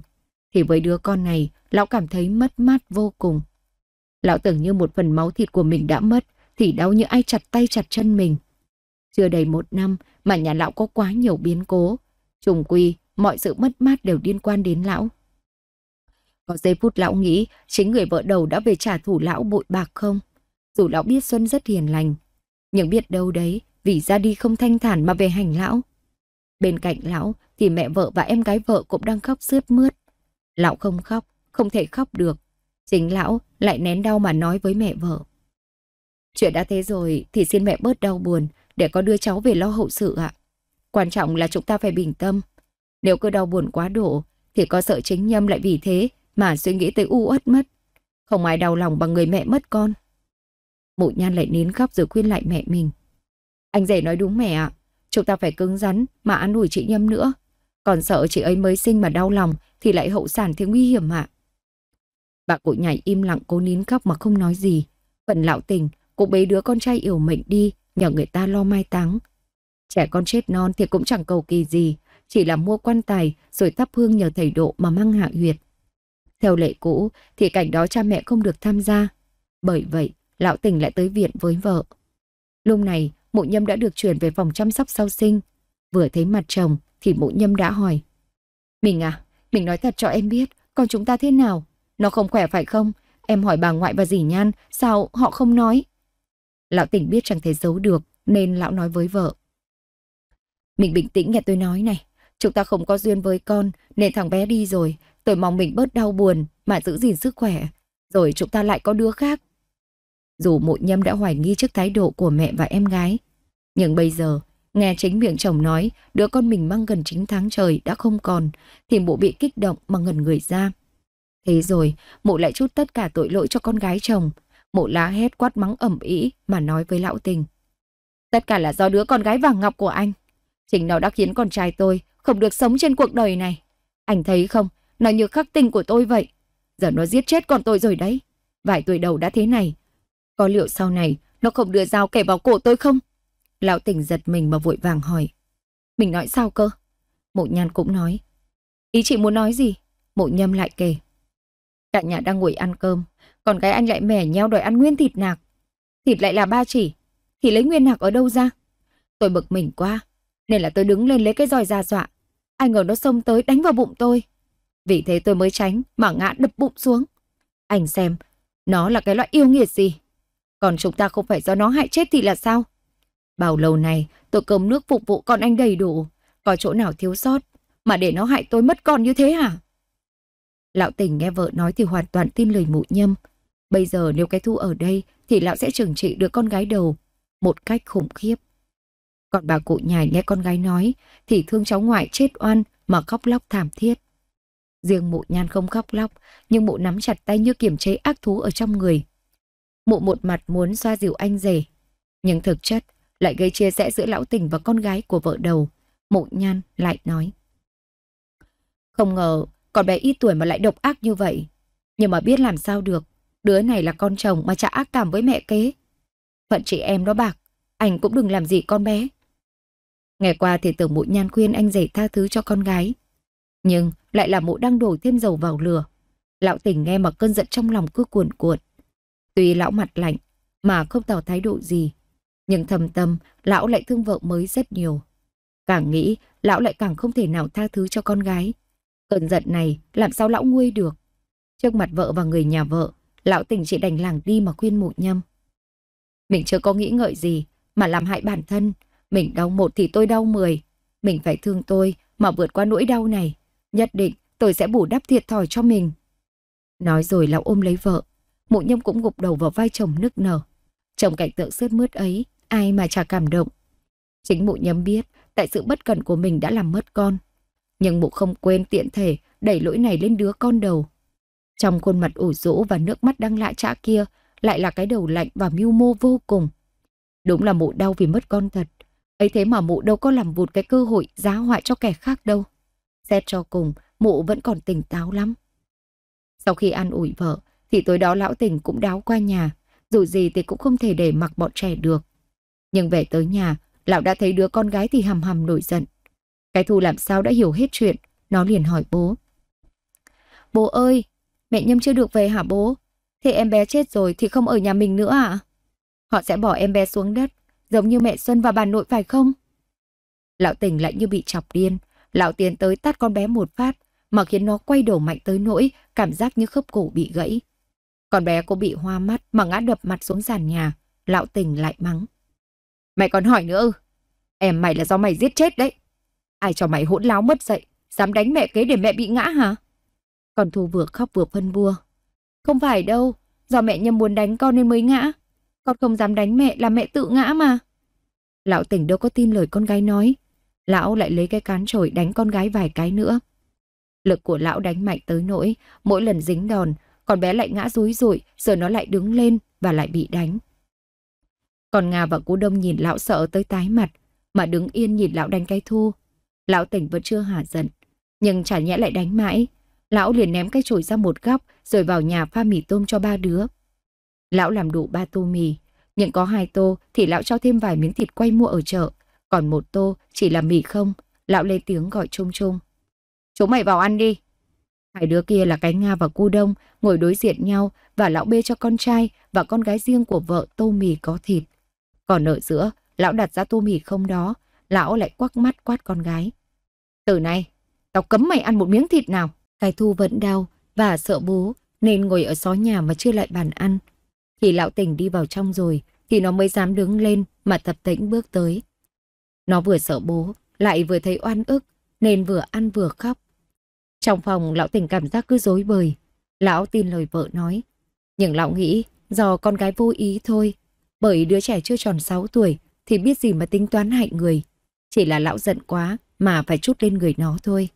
thì với đứa con này, lão cảm thấy mất mát vô cùng. Lão tưởng như một phần máu thịt của mình đã mất, thì đau như ai chặt tay chặt chân mình. Chưa đầy một năm mà nhà lão có quá nhiều biến cố. Trùng quy, mọi sự mất mát đều liên quan đến lão. Có giây phút lão nghĩ chính người vợ đầu đã về trả thù lão bội bạc không? Dù lão biết Xuân rất hiền lành, nhưng biết đâu đấy, vì ra đi không thanh thản mà về hành lão. Bên cạnh lão thì mẹ vợ và em gái vợ cũng đang khóc sướt mướt. Lão không khóc, không thể khóc được. Chính lão lại nén đau mà nói với mẹ vợ. Chuyện đã thế rồi thì xin mẹ bớt đau buồn để có đưa cháu về lo hậu sự ạ. Quan trọng là chúng ta phải bình tâm. Nếu cứ đau buồn quá độ thì có sợ chính nhâm lại vì thế mà suy nghĩ tới u uất mất. Không ai đau lòng bằng người mẹ mất con. Mụ nhan lại nín khóc rồi khuyên lại mẹ mình. Anh rể nói đúng mẹ ạ. Chúng ta phải cứng rắn mà ăn ủi chị Nhâm nữa. Còn sợ chị ấy mới sinh mà đau lòng thì lại hậu sản thì nguy hiểm ạ. Bà cụ nhảy im lặng cố nín khóc mà không nói gì. Phần lão tình, cụ bế đứa con trai yểu mệnh đi nhờ người ta lo mai táng. Trẻ con chết non thì cũng chẳng cầu kỳ gì, chỉ là mua quan tài rồi thắp hương nhờ thầy độ mà mang hạ huyệt. Theo lệ cũ thì cảnh đó cha mẹ không được tham gia. Bởi vậy, lão tỉnh lại tới viện với vợ. Lúc này, mụ nhâm đã được chuyển về phòng chăm sóc sau sinh. Vừa thấy mặt chồng thì mụ nhâm đã hỏi. Mình à, mình nói thật cho em biết, con chúng ta thế nào? Nó không khỏe phải không? Em hỏi bà ngoại và dì nhan, sao họ không nói? Lão tỉnh biết chẳng thể giấu được, nên lão nói với vợ. Mình bình tĩnh nghe tôi nói này, chúng ta không có duyên với con, nên thằng bé đi rồi. Tôi mong mình bớt đau buồn mà giữ gìn sức khỏe. Rồi chúng ta lại có đứa khác, dù mụ nhâm đã hoài nghi trước thái độ của mẹ và em gái, nhưng bây giờ, nghe chính miệng chồng nói đứa con mình mang gần 9 tháng trời đã không còn, thì mụ bị kích động mà ngẩn người ra. Thế rồi, mụ lại chút tất cả tội lỗi cho con gái chồng. Mụ lá hét quát mắng ẩm ý mà nói với lão tình. Tất cả là do đứa con gái vàng ngọc của anh. Chính nó đã khiến con trai tôi không được sống trên cuộc đời này. Anh thấy không, nó như khắc tinh của tôi vậy. Giờ nó giết chết con tôi rồi đấy. Vài tuổi đầu đã thế này, có liệu sau này nó không đưa dao kẻ vào cổ tôi không? Lão tỉnh giật mình mà vội vàng hỏi. Mình nói sao cơ? Mộ nhan cũng nói. Ý chị muốn nói gì? Mộ nhâm lại kể. Cả nhà đang ngồi ăn cơm, còn cái anh lại mẻ nheo đòi ăn nguyên thịt nạc. Thịt lại là ba chỉ, thì lấy nguyên nạc ở đâu ra? Tôi bực mình quá, nên là tôi đứng lên lấy cái roi ra dọa. Ai ngờ nó xông tới đánh vào bụng tôi. Vì thế tôi mới tránh mà ngã đập bụng xuống. Anh xem, nó là cái loại yêu nghiệt gì? Còn chúng ta không phải do nó hại chết thì là sao? Bao lâu này tôi cơm nước phục vụ con anh đầy đủ, có chỗ nào thiếu sót mà để nó hại tôi mất con như thế hả? Lão tỉnh nghe vợ nói thì hoàn toàn tin lời mụ nhâm. Bây giờ nếu cái thu ở đây thì lão sẽ trừng trị được con gái đầu một cách khủng khiếp. Còn bà cụ nhài nghe con gái nói thì thương cháu ngoại chết oan mà khóc lóc thảm thiết. Riêng mụ nhan không khóc lóc nhưng mụ nắm chặt tay như kiểm chế ác thú ở trong người. Mụ một mặt muốn xoa dịu anh rể, nhưng thực chất lại gây chia rẽ giữa lão tình và con gái của vợ đầu. Mụ nhan lại nói. Không ngờ con bé ít tuổi mà lại độc ác như vậy. Nhưng mà biết làm sao được, đứa này là con chồng mà chả ác cảm với mẹ kế. Phận chị em đó bạc, anh cũng đừng làm gì con bé. Ngày qua thì tưởng mụ nhan khuyên anh rể tha thứ cho con gái. Nhưng lại là mụ đang đổ thêm dầu vào lửa. Lão tỉnh nghe mà cơn giận trong lòng cứ cuồn cuộn. Tuy lão mặt lạnh mà không tỏ thái độ gì, nhưng thầm tâm lão lại thương vợ mới rất nhiều. Càng nghĩ, lão lại càng không thể nào tha thứ cho con gái. Cơn giận này làm sao lão nguôi được. Trước mặt vợ và người nhà vợ, lão tình chỉ đành làng đi mà khuyên mụ nhâm. Mình chưa có nghĩ ngợi gì mà làm hại bản thân. Mình đau một thì tôi đau mười. Mình phải thương tôi mà vượt qua nỗi đau này. Nhất định tôi sẽ bù đắp thiệt thòi cho mình. Nói rồi lão ôm lấy vợ, mụ nhâm cũng gục đầu vào vai chồng nức nở. Trong cảnh tượng sướt mướt ấy, ai mà chả cảm động. Chính mụ nhâm biết, tại sự bất cẩn của mình đã làm mất con. Nhưng mụ không quên tiện thể đẩy lỗi này lên đứa con đầu. Trong khuôn mặt ủ rũ và nước mắt đang lạ trã kia, lại là cái đầu lạnh và mưu mô vô cùng. Đúng là mụ đau vì mất con thật. ấy thế mà mụ đâu có làm vụt cái cơ hội giá hoại cho kẻ khác đâu. Xét cho cùng, mụ vẫn còn tỉnh táo lắm. Sau khi an ủi vợ, thì tối đó lão tỉnh cũng đáo qua nhà, dù gì thì cũng không thể để mặc bọn trẻ được. Nhưng về tới nhà, lão đã thấy đứa con gái thì hầm hầm nổi giận. Cái thu làm sao đã hiểu hết chuyện, nó liền hỏi bố. Bố ơi, mẹ Nhâm chưa được về hả bố? Thế em bé chết rồi thì không ở nhà mình nữa à? Họ sẽ bỏ em bé xuống đất, giống như mẹ Xuân và bà nội phải không? Lão tỉnh lại như bị chọc điên, lão tiến tới tát con bé một phát, mà khiến nó quay đổ mạnh tới nỗi cảm giác như khớp cổ bị gãy. Con bé cũng bị hoa mắt mà ngã đập mặt xuống sàn nhà. Lão tình lại mắng. Mày còn hỏi nữa ư? Em mày là do mày giết chết đấy. Ai cho mày hỗn láo mất dậy, dám đánh mẹ kế để mẹ bị ngã hả? Con Thu vừa khóc vừa phân bua. Không phải đâu, do mẹ nhầm muốn đánh con nên mới ngã. Con không dám đánh mẹ là mẹ tự ngã mà. Lão tỉnh đâu có tin lời con gái nói. Lão lại lấy cái cán chổi đánh con gái vài cái nữa. Lực của lão đánh mạnh tới nỗi, mỗi lần dính đòn, còn bé lại ngã rúi rụi, giờ nó lại đứng lên và lại bị đánh. Còn Nga và Cú Đông nhìn lão sợ tới tái mặt, mà đứng yên nhìn lão đánh cái thu. Lão tỉnh vẫn chưa hả giận, nhưng chả nhẽ lại đánh mãi. Lão liền ném cái chổi ra một góc rồi vào nhà pha mì tôm cho ba đứa. Lão làm đủ ba tô mì, nhưng có hai tô thì lão cho thêm vài miếng thịt quay mua ở chợ, còn một tô chỉ là mì không. Lão lên tiếng gọi chung chung. Chúng mày vào ăn đi, Hai đứa kia là cái Nga và Cu Đông ngồi đối diện nhau và lão bê cho con trai và con gái riêng của vợ tô mì có thịt. Còn ở giữa, lão đặt ra tô mì không đó, lão lại quắc mắt quát con gái. Từ nay, tao cấm mày ăn một miếng thịt nào. Cái thu vẫn đau và sợ bố nên ngồi ở xó nhà mà chưa lại bàn ăn. Thì lão tỉnh đi vào trong rồi thì nó mới dám đứng lên mà tập tĩnh bước tới. Nó vừa sợ bố, lại vừa thấy oan ức nên vừa ăn vừa khóc. Trong phòng lão tình cảm giác cứ dối bời. Lão tin lời vợ nói. Nhưng lão nghĩ do con gái vô ý thôi. Bởi đứa trẻ chưa tròn 6 tuổi thì biết gì mà tính toán hại người. Chỉ là lão giận quá mà phải chút lên người nó thôi.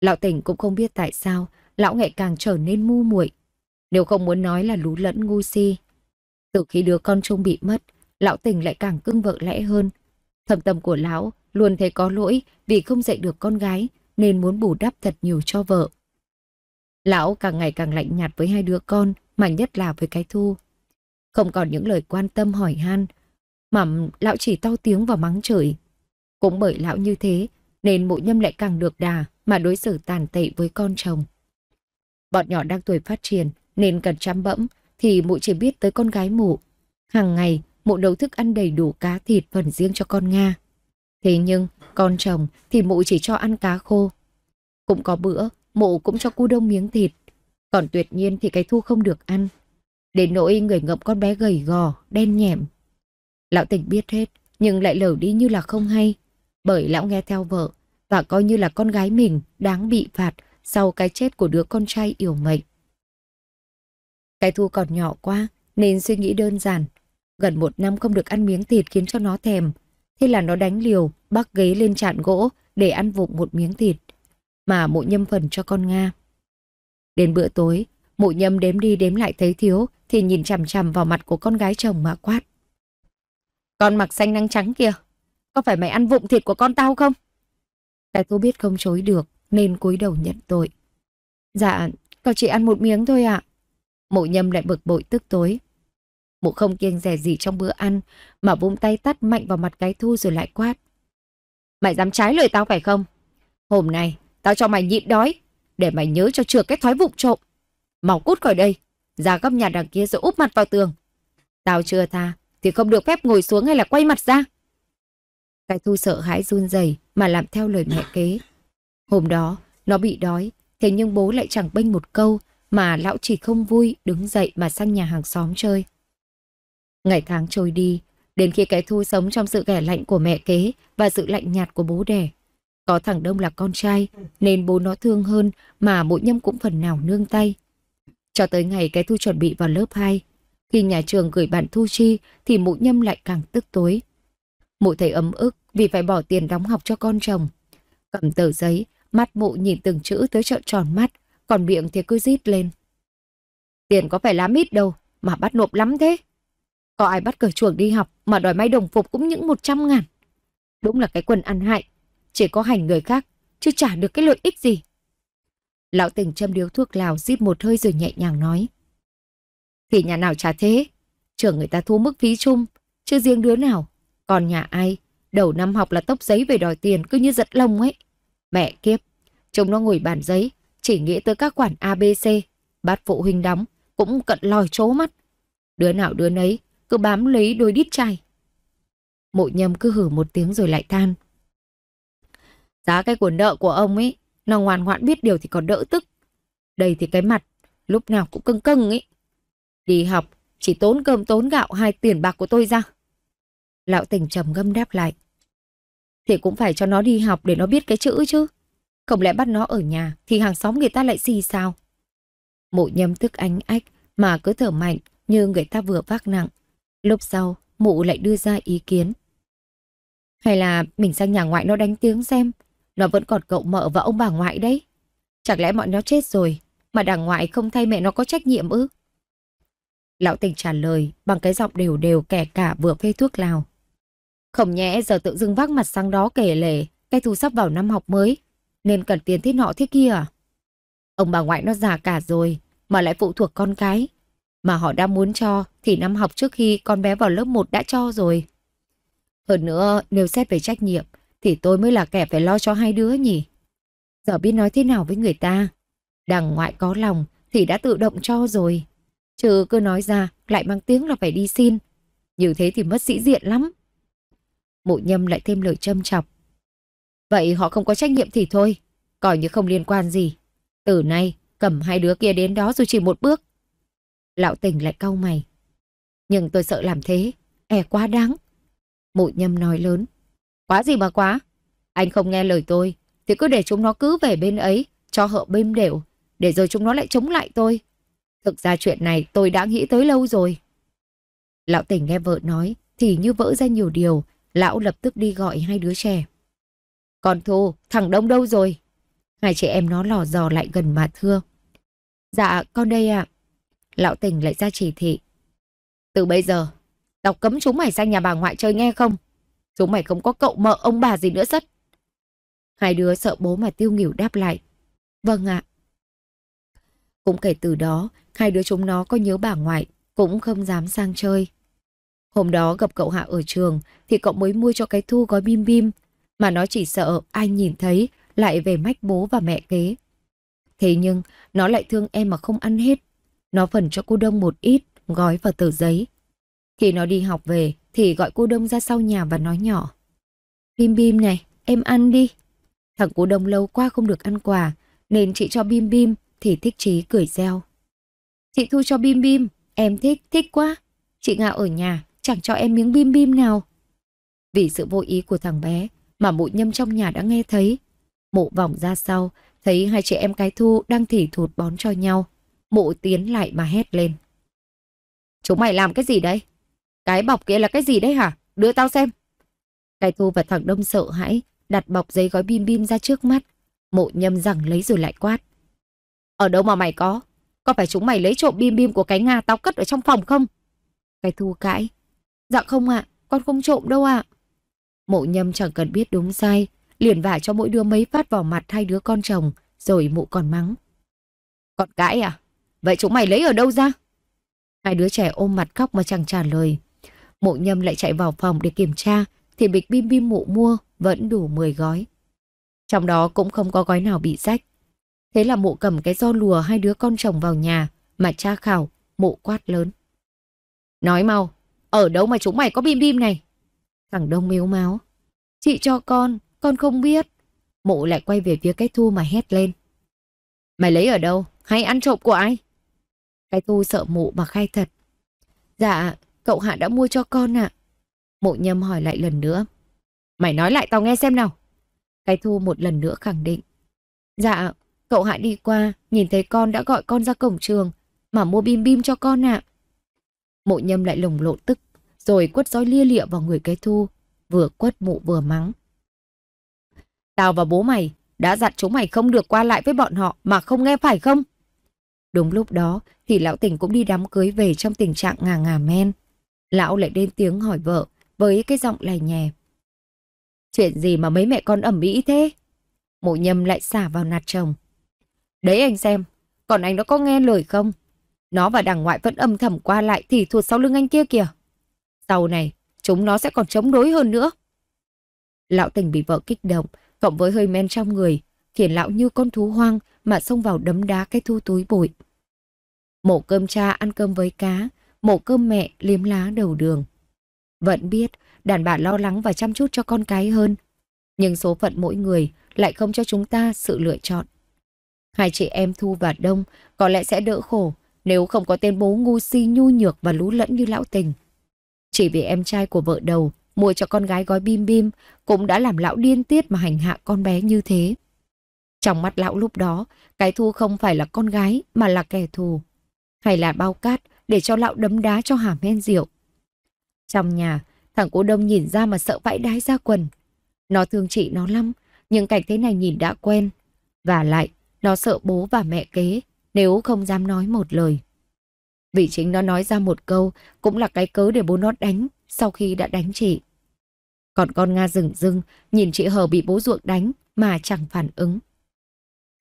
Lão tỉnh cũng không biết tại sao lão ngày càng trở nên mu muội. Nếu không muốn nói là lú lẫn ngu si. Từ khi đứa con trông bị mất, lão tình lại càng cưng vợ lẽ hơn. Thầm tâm của lão luôn thấy có lỗi vì không dạy được con gái nên muốn bù đắp thật nhiều cho vợ. Lão càng ngày càng lạnh nhạt với hai đứa con, mà nhất là với cái thu. Không còn những lời quan tâm hỏi han, mà lão chỉ to tiếng và mắng chửi. Cũng bởi lão như thế, nên mụ nhâm lại càng được đà mà đối xử tàn tệ với con chồng. Bọn nhỏ đang tuổi phát triển, nên cần chăm bẫm, thì mụ chỉ biết tới con gái mụ. Hàng ngày, mụ nấu thức ăn đầy đủ cá thịt phần riêng cho con Nga. Thế nhưng, con chồng thì mụ chỉ cho ăn cá khô. Cũng có bữa, mụ cũng cho cu đông miếng thịt. Còn tuyệt nhiên thì cái thu không được ăn. Đến nỗi người ngậm con bé gầy gò, đen nhẹm. Lão tỉnh biết hết, nhưng lại lở đi như là không hay. Bởi lão nghe theo vợ, và coi như là con gái mình đáng bị phạt sau cái chết của đứa con trai yếu mệnh. Cái thu còn nhỏ quá, nên suy nghĩ đơn giản. Gần một năm không được ăn miếng thịt khiến cho nó thèm. Thế là nó đánh liều, bắc ghế lên chạn gỗ để ăn vụng một miếng thịt mà mụ nhâm phần cho con Nga. Đến bữa tối, mụ nhâm đếm đi đếm lại thấy thiếu thì nhìn chằm chằm vào mặt của con gái chồng mà quát. Con mặc xanh nắng trắng kìa, có phải mày ăn vụng thịt của con tao không? Tài thu biết không chối được nên cúi đầu nhận tội. Dạ, con chỉ ăn một miếng thôi ạ. À. Mộ nhâm lại bực bội tức tối. mụ không kiêng rẻ gì trong bữa ăn mà vung tay tắt mạnh vào mặt cái thu rồi lại quát. Mày dám trái lời tao phải không? Hôm nay, tao cho mày nhịn đói, để mày nhớ cho chừa cái thói vụng trộm. Mau cút khỏi đây, ra góc nhà đằng kia rồi úp mặt vào tường. Tao chưa tha, thì không được phép ngồi xuống hay là quay mặt ra. Cái thu sợ hãi run rẩy mà làm theo lời mẹ kế. Hôm đó, nó bị đói, thế nhưng bố lại chẳng bênh một câu mà lão chỉ không vui đứng dậy mà sang nhà hàng xóm chơi. Ngày tháng trôi đi, Đến khi cái thu sống trong sự ghẻ lạnh của mẹ kế và sự lạnh nhạt của bố đẻ. Có thằng Đông là con trai, nên bố nó thương hơn mà bộ nhâm cũng phần nào nương tay. Cho tới ngày cái thu chuẩn bị vào lớp 2, khi nhà trường gửi bạn thu chi thì mụ nhâm lại càng tức tối. Mụ thấy ấm ức vì phải bỏ tiền đóng học cho con chồng. Cầm tờ giấy, mắt mụ nhìn từng chữ tới trợn tròn mắt, còn miệng thì cứ rít lên. Tiền có phải lá mít đâu mà bắt nộp lắm thế. Có ai bắt cởi chuồng đi học mà đòi may đồng phục cũng những 100 ngàn. Đúng là cái quần ăn hại, chỉ có hành người khác, chứ trả được cái lợi ích gì. Lão tình châm điếu thuốc lào giít một hơi rồi nhẹ nhàng nói. Thì nhà nào trả thế, trưởng người ta thu mức phí chung, chứ riêng đứa nào. Còn nhà ai, đầu năm học là tóc giấy về đòi tiền cứ như giật lông ấy. Mẹ kiếp, chúng nó ngồi bàn giấy, chỉ nghĩ tới các khoản ABC, bát phụ huynh đóng, cũng cận lòi chố mắt. Đứa nào đứa nấy, cứ bám lấy đôi đít trai. Mộ nhầm cứ hử một tiếng rồi lại than. Giá cái quần nợ của ông ấy, nó ngoan ngoãn biết điều thì còn đỡ tức. Đây thì cái mặt, lúc nào cũng cưng cưng ấy. Đi học, chỉ tốn cơm tốn gạo hai tiền bạc của tôi ra. Lão tỉnh trầm ngâm đáp lại. Thì cũng phải cho nó đi học để nó biết cái chữ chứ. Không lẽ bắt nó ở nhà thì hàng xóm người ta lại xì sao? Mộ nhầm tức ánh ách mà cứ thở mạnh như người ta vừa vác nặng. Lúc sau, mụ lại đưa ra ý kiến. Hay là mình sang nhà ngoại nó đánh tiếng xem, nó vẫn còn cậu mợ và ông bà ngoại đấy. Chẳng lẽ bọn nó chết rồi, mà đảng ngoại không thay mẹ nó có trách nhiệm ư? Lão tình trả lời bằng cái giọng đều đều kẻ cả vừa phê thuốc lào. Không nhẽ giờ tự dưng vác mặt sang đó kể lể cái thu sắp vào năm học mới, nên cần tiền thế nọ thế kia à? Ông bà ngoại nó già cả rồi, mà lại phụ thuộc con cái mà họ đã muốn cho thì năm học trước khi con bé vào lớp 1 đã cho rồi. Hơn nữa, nếu xét về trách nhiệm thì tôi mới là kẻ phải lo cho hai đứa nhỉ. Giờ biết nói thế nào với người ta. Đằng ngoại có lòng thì đã tự động cho rồi. Chứ cứ nói ra lại mang tiếng là phải đi xin. Như thế thì mất sĩ diện lắm. Mộ nhâm lại thêm lời châm chọc. Vậy họ không có trách nhiệm thì thôi, coi như không liên quan gì. Từ nay, cầm hai đứa kia đến đó dù chỉ một bước, Lão tình lại cau mày. Nhưng tôi sợ làm thế, e quá đáng. Mụ nhâm nói lớn. Quá gì mà quá? Anh không nghe lời tôi, thì cứ để chúng nó cứ về bên ấy, cho họ bêm đều, để rồi chúng nó lại chống lại tôi. Thực ra chuyện này tôi đã nghĩ tới lâu rồi. Lão tỉnh nghe vợ nói, thì như vỡ ra nhiều điều, lão lập tức đi gọi hai đứa trẻ. Còn Thu, thằng Đông đâu rồi? Hai chị em nó lò dò lại gần mà thưa. Dạ, con đây ạ. Lão tình lại ra chỉ thị. Từ bây giờ, tao cấm chúng mày sang nhà bà ngoại chơi nghe không? Chúng mày không có cậu mợ ông bà gì nữa sất. Hai đứa sợ bố mà tiêu nghỉu đáp lại. Vâng ạ. Cũng kể từ đó, hai đứa chúng nó có nhớ bà ngoại, cũng không dám sang chơi. Hôm đó gặp cậu Hạ ở trường thì cậu mới mua cho cái thu gói bim bim mà nó chỉ sợ ai nhìn thấy lại về mách bố và mẹ kế. Thế nhưng nó lại thương em mà không ăn hết nó phần cho cô Đông một ít, gói vào tờ giấy. Khi nó đi học về thì gọi cô Đông ra sau nhà và nói nhỏ. Bim Bim này, em ăn đi. Thằng cô Đông lâu qua không được ăn quà, nên chị cho Bim Bim thì thích chí cười reo. Chị Thu cho Bim Bim, em thích, thích quá. Chị Nga ở nhà, chẳng cho em miếng Bim Bim nào. Vì sự vô ý của thằng bé mà mụ nhâm trong nhà đã nghe thấy. Mụ vòng ra sau, thấy hai chị em cái Thu đang thỉ thụt bón cho nhau. Mụ tiến lại mà hét lên. Chúng mày làm cái gì đấy? Cái bọc kia là cái gì đấy hả? Đưa tao xem. Cái thu và thằng Đông sợ hãi, đặt bọc giấy gói bim bim ra trước mắt. Mộ nhâm rằng lấy rồi lại quát. Ở đâu mà mày có? Có phải chúng mày lấy trộm bim bim của cái Nga tao cất ở trong phòng không? Cái thu cãi. Dạ không ạ, con không trộm đâu ạ. Mộ nhâm chẳng cần biết đúng sai, liền vả cho mỗi đứa mấy phát vào mặt hai đứa con chồng, rồi mụ còn mắng. Còn cãi à? Vậy chúng mày lấy ở đâu ra? Hai đứa trẻ ôm mặt khóc mà chẳng trả lời. Mộ nhâm lại chạy vào phòng để kiểm tra thì bịch bim bim mụ mua vẫn đủ 10 gói. Trong đó cũng không có gói nào bị rách. Thế là mụ cầm cái do lùa hai đứa con chồng vào nhà mà tra khảo, mụ quát lớn. Nói mau, ở đâu mà chúng mày có bim bim này? Thằng Đông miếu máu. Chị cho con, con không biết. Mụ lại quay về phía cái thu mà hét lên. Mày lấy ở đâu? Hay ăn trộm của ai? Cái thu sợ mụ mà khai thật. Dạ, cậu Hạ đã mua cho con ạ. Mụ nhâm hỏi lại lần nữa. Mày nói lại tao nghe xem nào. Cái thu một lần nữa khẳng định. Dạ, cậu Hạ đi qua, nhìn thấy con đã gọi con ra cổng trường, mà mua bim bim cho con ạ. Mụ nhâm lại lồng lộn tức, rồi quất giói lia lịa vào người cái thu, vừa quất mụ vừa mắng. Tao và bố mày đã dặn chúng mày không được qua lại với bọn họ mà không nghe phải không? Đúng lúc đó thì lão tỉnh cũng đi đám cưới về trong tình trạng ngà ngà men. Lão lại lên tiếng hỏi vợ với cái giọng lè nhè. Chuyện gì mà mấy mẹ con ẩm mỹ thế? Mộ nhâm lại xả vào nạt chồng. Đấy anh xem, còn anh nó có nghe lời không? Nó và đằng ngoại vẫn âm thầm qua lại thì thuộc sau lưng anh kia kìa. Sau này, chúng nó sẽ còn chống đối hơn nữa. Lão tình bị vợ kích động, cộng với hơi men trong người, khiến lão như con thú hoang mà xông vào đấm đá cái thu túi bụi mổ cơm cha ăn cơm với cá, mổ cơm mẹ liếm lá đầu đường. Vẫn biết, đàn bà lo lắng và chăm chút cho con cái hơn. Nhưng số phận mỗi người lại không cho chúng ta sự lựa chọn. Hai chị em Thu và Đông có lẽ sẽ đỡ khổ nếu không có tên bố ngu si nhu nhược và lú lẫn như lão tình. Chỉ vì em trai của vợ đầu mua cho con gái gói bim bim cũng đã làm lão điên tiết mà hành hạ con bé như thế. Trong mắt lão lúc đó, cái Thu không phải là con gái mà là kẻ thù hay là bao cát để cho lão đấm đá cho hàm men rượu. Trong nhà, thằng cô đông nhìn ra mà sợ vãi đái ra quần. Nó thương chị nó lắm, nhưng cảnh thế này nhìn đã quen. Và lại, nó sợ bố và mẹ kế nếu không dám nói một lời. Vì chính nó nói ra một câu cũng là cái cớ để bố nó đánh sau khi đã đánh chị. Còn con Nga rừng rưng nhìn chị Hờ bị bố ruộng đánh mà chẳng phản ứng.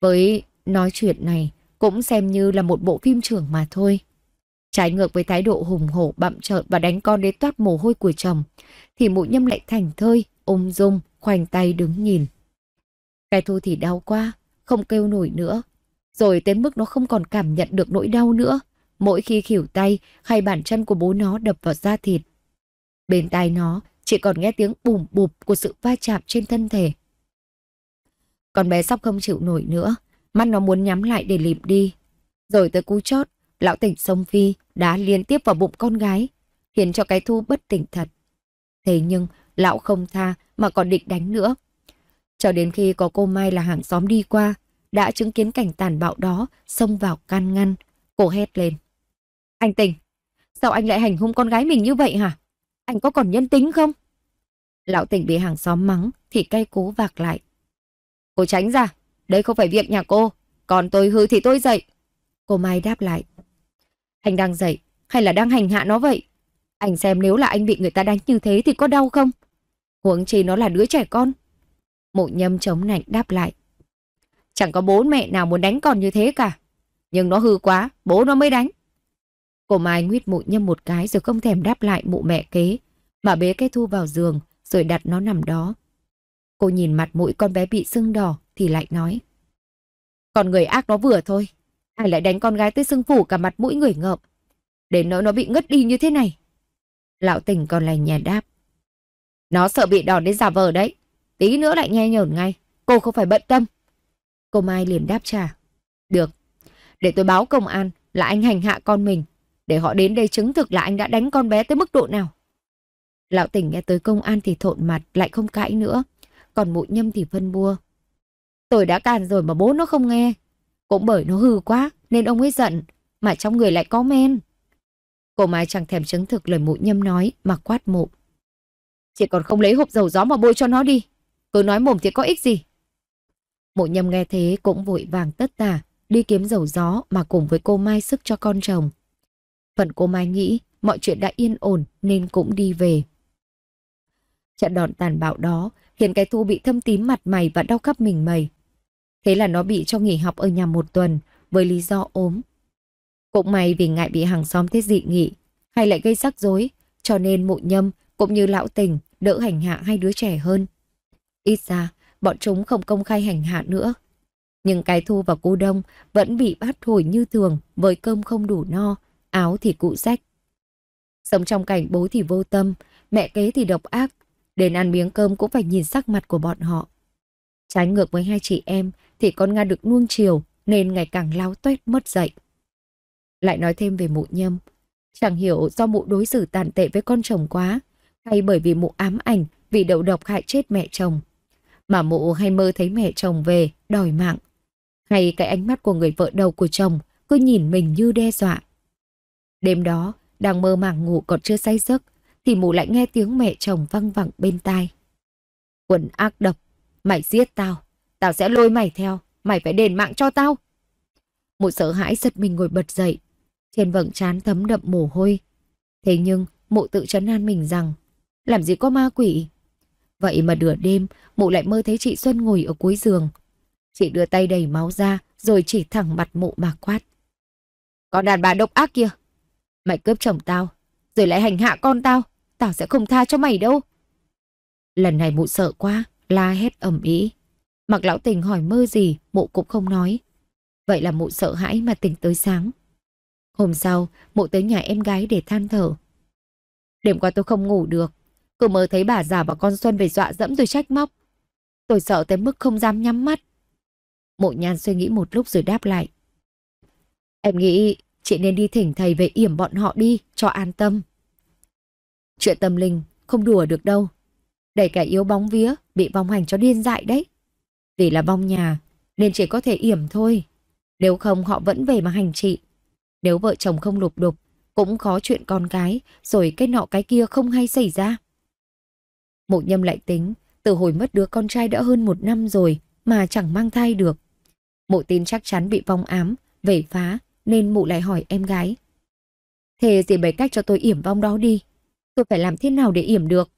Với nói chuyện này, cũng xem như là một bộ phim trưởng mà thôi. Trái ngược với thái độ hùng hổ bậm trợn và đánh con đến toát mồ hôi của chồng, thì mụ nhâm lại thành thơi, ôm dung, khoanh tay đứng nhìn. Cái thu thì đau quá, không kêu nổi nữa. Rồi tới mức nó không còn cảm nhận được nỗi đau nữa, mỗi khi khỉu tay hay bản chân của bố nó đập vào da thịt. Bên tai nó chỉ còn nghe tiếng bùm bụp của sự va chạm trên thân thể. Con bé sắp không chịu nổi nữa, Mắt nó muốn nhắm lại để lịp đi. Rồi tới cú chót, lão tỉnh sông phi đá liên tiếp vào bụng con gái, khiến cho cái thu bất tỉnh thật. Thế nhưng, lão không tha mà còn định đánh nữa. Cho đến khi có cô Mai là hàng xóm đi qua, đã chứng kiến cảnh tàn bạo đó xông vào can ngăn, cô hét lên. Anh Tình, sao anh lại hành hung con gái mình như vậy hả? Anh có còn nhân tính không? Lão tỉnh bị hàng xóm mắng thì cay cố vạc lại. Cô tránh ra, đây không phải việc nhà cô, còn tôi hư thì tôi dậy. Cô Mai đáp lại. Anh đang dậy, hay là đang hành hạ nó vậy? Anh xem nếu là anh bị người ta đánh như thế thì có đau không? Huống chi nó là đứa trẻ con. Mộ nhâm chống nạnh đáp lại. Chẳng có bố mẹ nào muốn đánh con như thế cả. Nhưng nó hư quá, bố nó mới đánh. Cô Mai nguyết mụ nhâm một cái rồi không thèm đáp lại mụ mẹ kế, mà bế cái thu vào giường rồi đặt nó nằm đó. Cô nhìn mặt mũi con bé bị sưng đỏ, thì lại nói. Còn người ác nó vừa thôi, ai lại đánh con gái tới sưng phủ cả mặt mũi người ngợp, để nỗi nó bị ngất đi như thế này. Lão tình còn lành nhà đáp. Nó sợ bị đòn đến giả vờ đấy. Tí nữa lại nghe nhởn ngay. Cô không phải bận tâm. Cô Mai liền đáp trả. Được. Để tôi báo công an là anh hành hạ con mình. Để họ đến đây chứng thực là anh đã đánh con bé tới mức độ nào. Lão tỉnh nghe tới công an thì thộn mặt lại không cãi nữa. Còn mụ nhâm thì phân bua. Tôi đã càn rồi mà bố nó không nghe. Cũng bởi nó hư quá nên ông ấy giận, mà trong người lại có men. Cô Mai chẳng thèm chứng thực lời mụ nhâm nói mà quát mụ. Chị còn không lấy hộp dầu gió mà bôi cho nó đi. Cứ nói mồm thì có ích gì. Mụ nhâm nghe thế cũng vội vàng tất tả, đi kiếm dầu gió mà cùng với cô Mai sức cho con chồng. Phần cô Mai nghĩ mọi chuyện đã yên ổn nên cũng đi về. Trận đòn tàn bạo đó khiến cái thu bị thâm tím mặt mày và đau khắp mình mày. Thế là nó bị cho nghỉ học ở nhà một tuần với lý do ốm. Cũng may vì ngại bị hàng xóm thế dị nghị hay lại gây rắc rối cho nên mụ nhâm cũng như lão tình đỡ hành hạ hai đứa trẻ hơn. Ít ra, bọn chúng không công khai hành hạ nữa. Nhưng cái thu và cô đông vẫn bị bắt hồi như thường với cơm không đủ no, áo thì cụ rách. Sống trong cảnh bố thì vô tâm, mẹ kế thì độc ác, đến ăn miếng cơm cũng phải nhìn sắc mặt của bọn họ. Trái ngược với hai chị em thì con Nga được nuông chiều nên ngày càng lao toét mất dạy. Lại nói thêm về mụ nhâm. Chẳng hiểu do mụ đối xử tàn tệ với con chồng quá hay bởi vì mụ ám ảnh vì đậu độc hại chết mẹ chồng. Mà mụ hay mơ thấy mẹ chồng về đòi mạng. Hay cái ánh mắt của người vợ đầu của chồng cứ nhìn mình như đe dọa. Đêm đó, đang mơ màng ngủ còn chưa say giấc thì mụ lại nghe tiếng mẹ chồng văng vẳng bên tai. Quần ác độc, Mày giết tao, tao sẽ lôi mày theo, mày phải đền mạng cho tao. Một sợ hãi giật mình ngồi bật dậy, trên vầng trán thấm đậm mồ hôi. Thế nhưng, mụ tự chấn an mình rằng, làm gì có ma quỷ. Vậy mà nửa đêm, mụ lại mơ thấy chị Xuân ngồi ở cuối giường. Chị đưa tay đầy máu ra, rồi chỉ thẳng mặt mụ mà quát. Con đàn bà độc ác kia, mày cướp chồng tao, rồi lại hành hạ con tao, tao sẽ không tha cho mày đâu. Lần này mụ sợ quá, la hét ầm ĩ. Mặc lão tình hỏi mơ gì, mụ cũng không nói. Vậy là mụ sợ hãi mà tỉnh tới sáng. Hôm sau, mụ tới nhà em gái để than thở. Đêm qua tôi không ngủ được. Cứ mơ thấy bà già và con Xuân về dọa dẫm tôi trách móc. Tôi sợ tới mức không dám nhắm mắt. mụ nhan suy nghĩ một lúc rồi đáp lại. Em nghĩ chị nên đi thỉnh thầy về yểm bọn họ đi cho an tâm. Chuyện tâm linh không đùa được đâu đẩy cả yếu bóng vía bị vong hành cho điên dại đấy. Vì là vong nhà nên chỉ có thể yểm thôi. Nếu không họ vẫn về mà hành trị. Nếu vợ chồng không lục đục cũng khó chuyện con cái rồi cái nọ cái kia không hay xảy ra. Mộ nhâm lại tính từ hồi mất đứa con trai đã hơn một năm rồi mà chẳng mang thai được. Mộ tin chắc chắn bị vong ám, vẩy phá nên mụ lại hỏi em gái. Thế gì bày cách cho tôi yểm vong đó đi. Tôi phải làm thế nào để yểm được?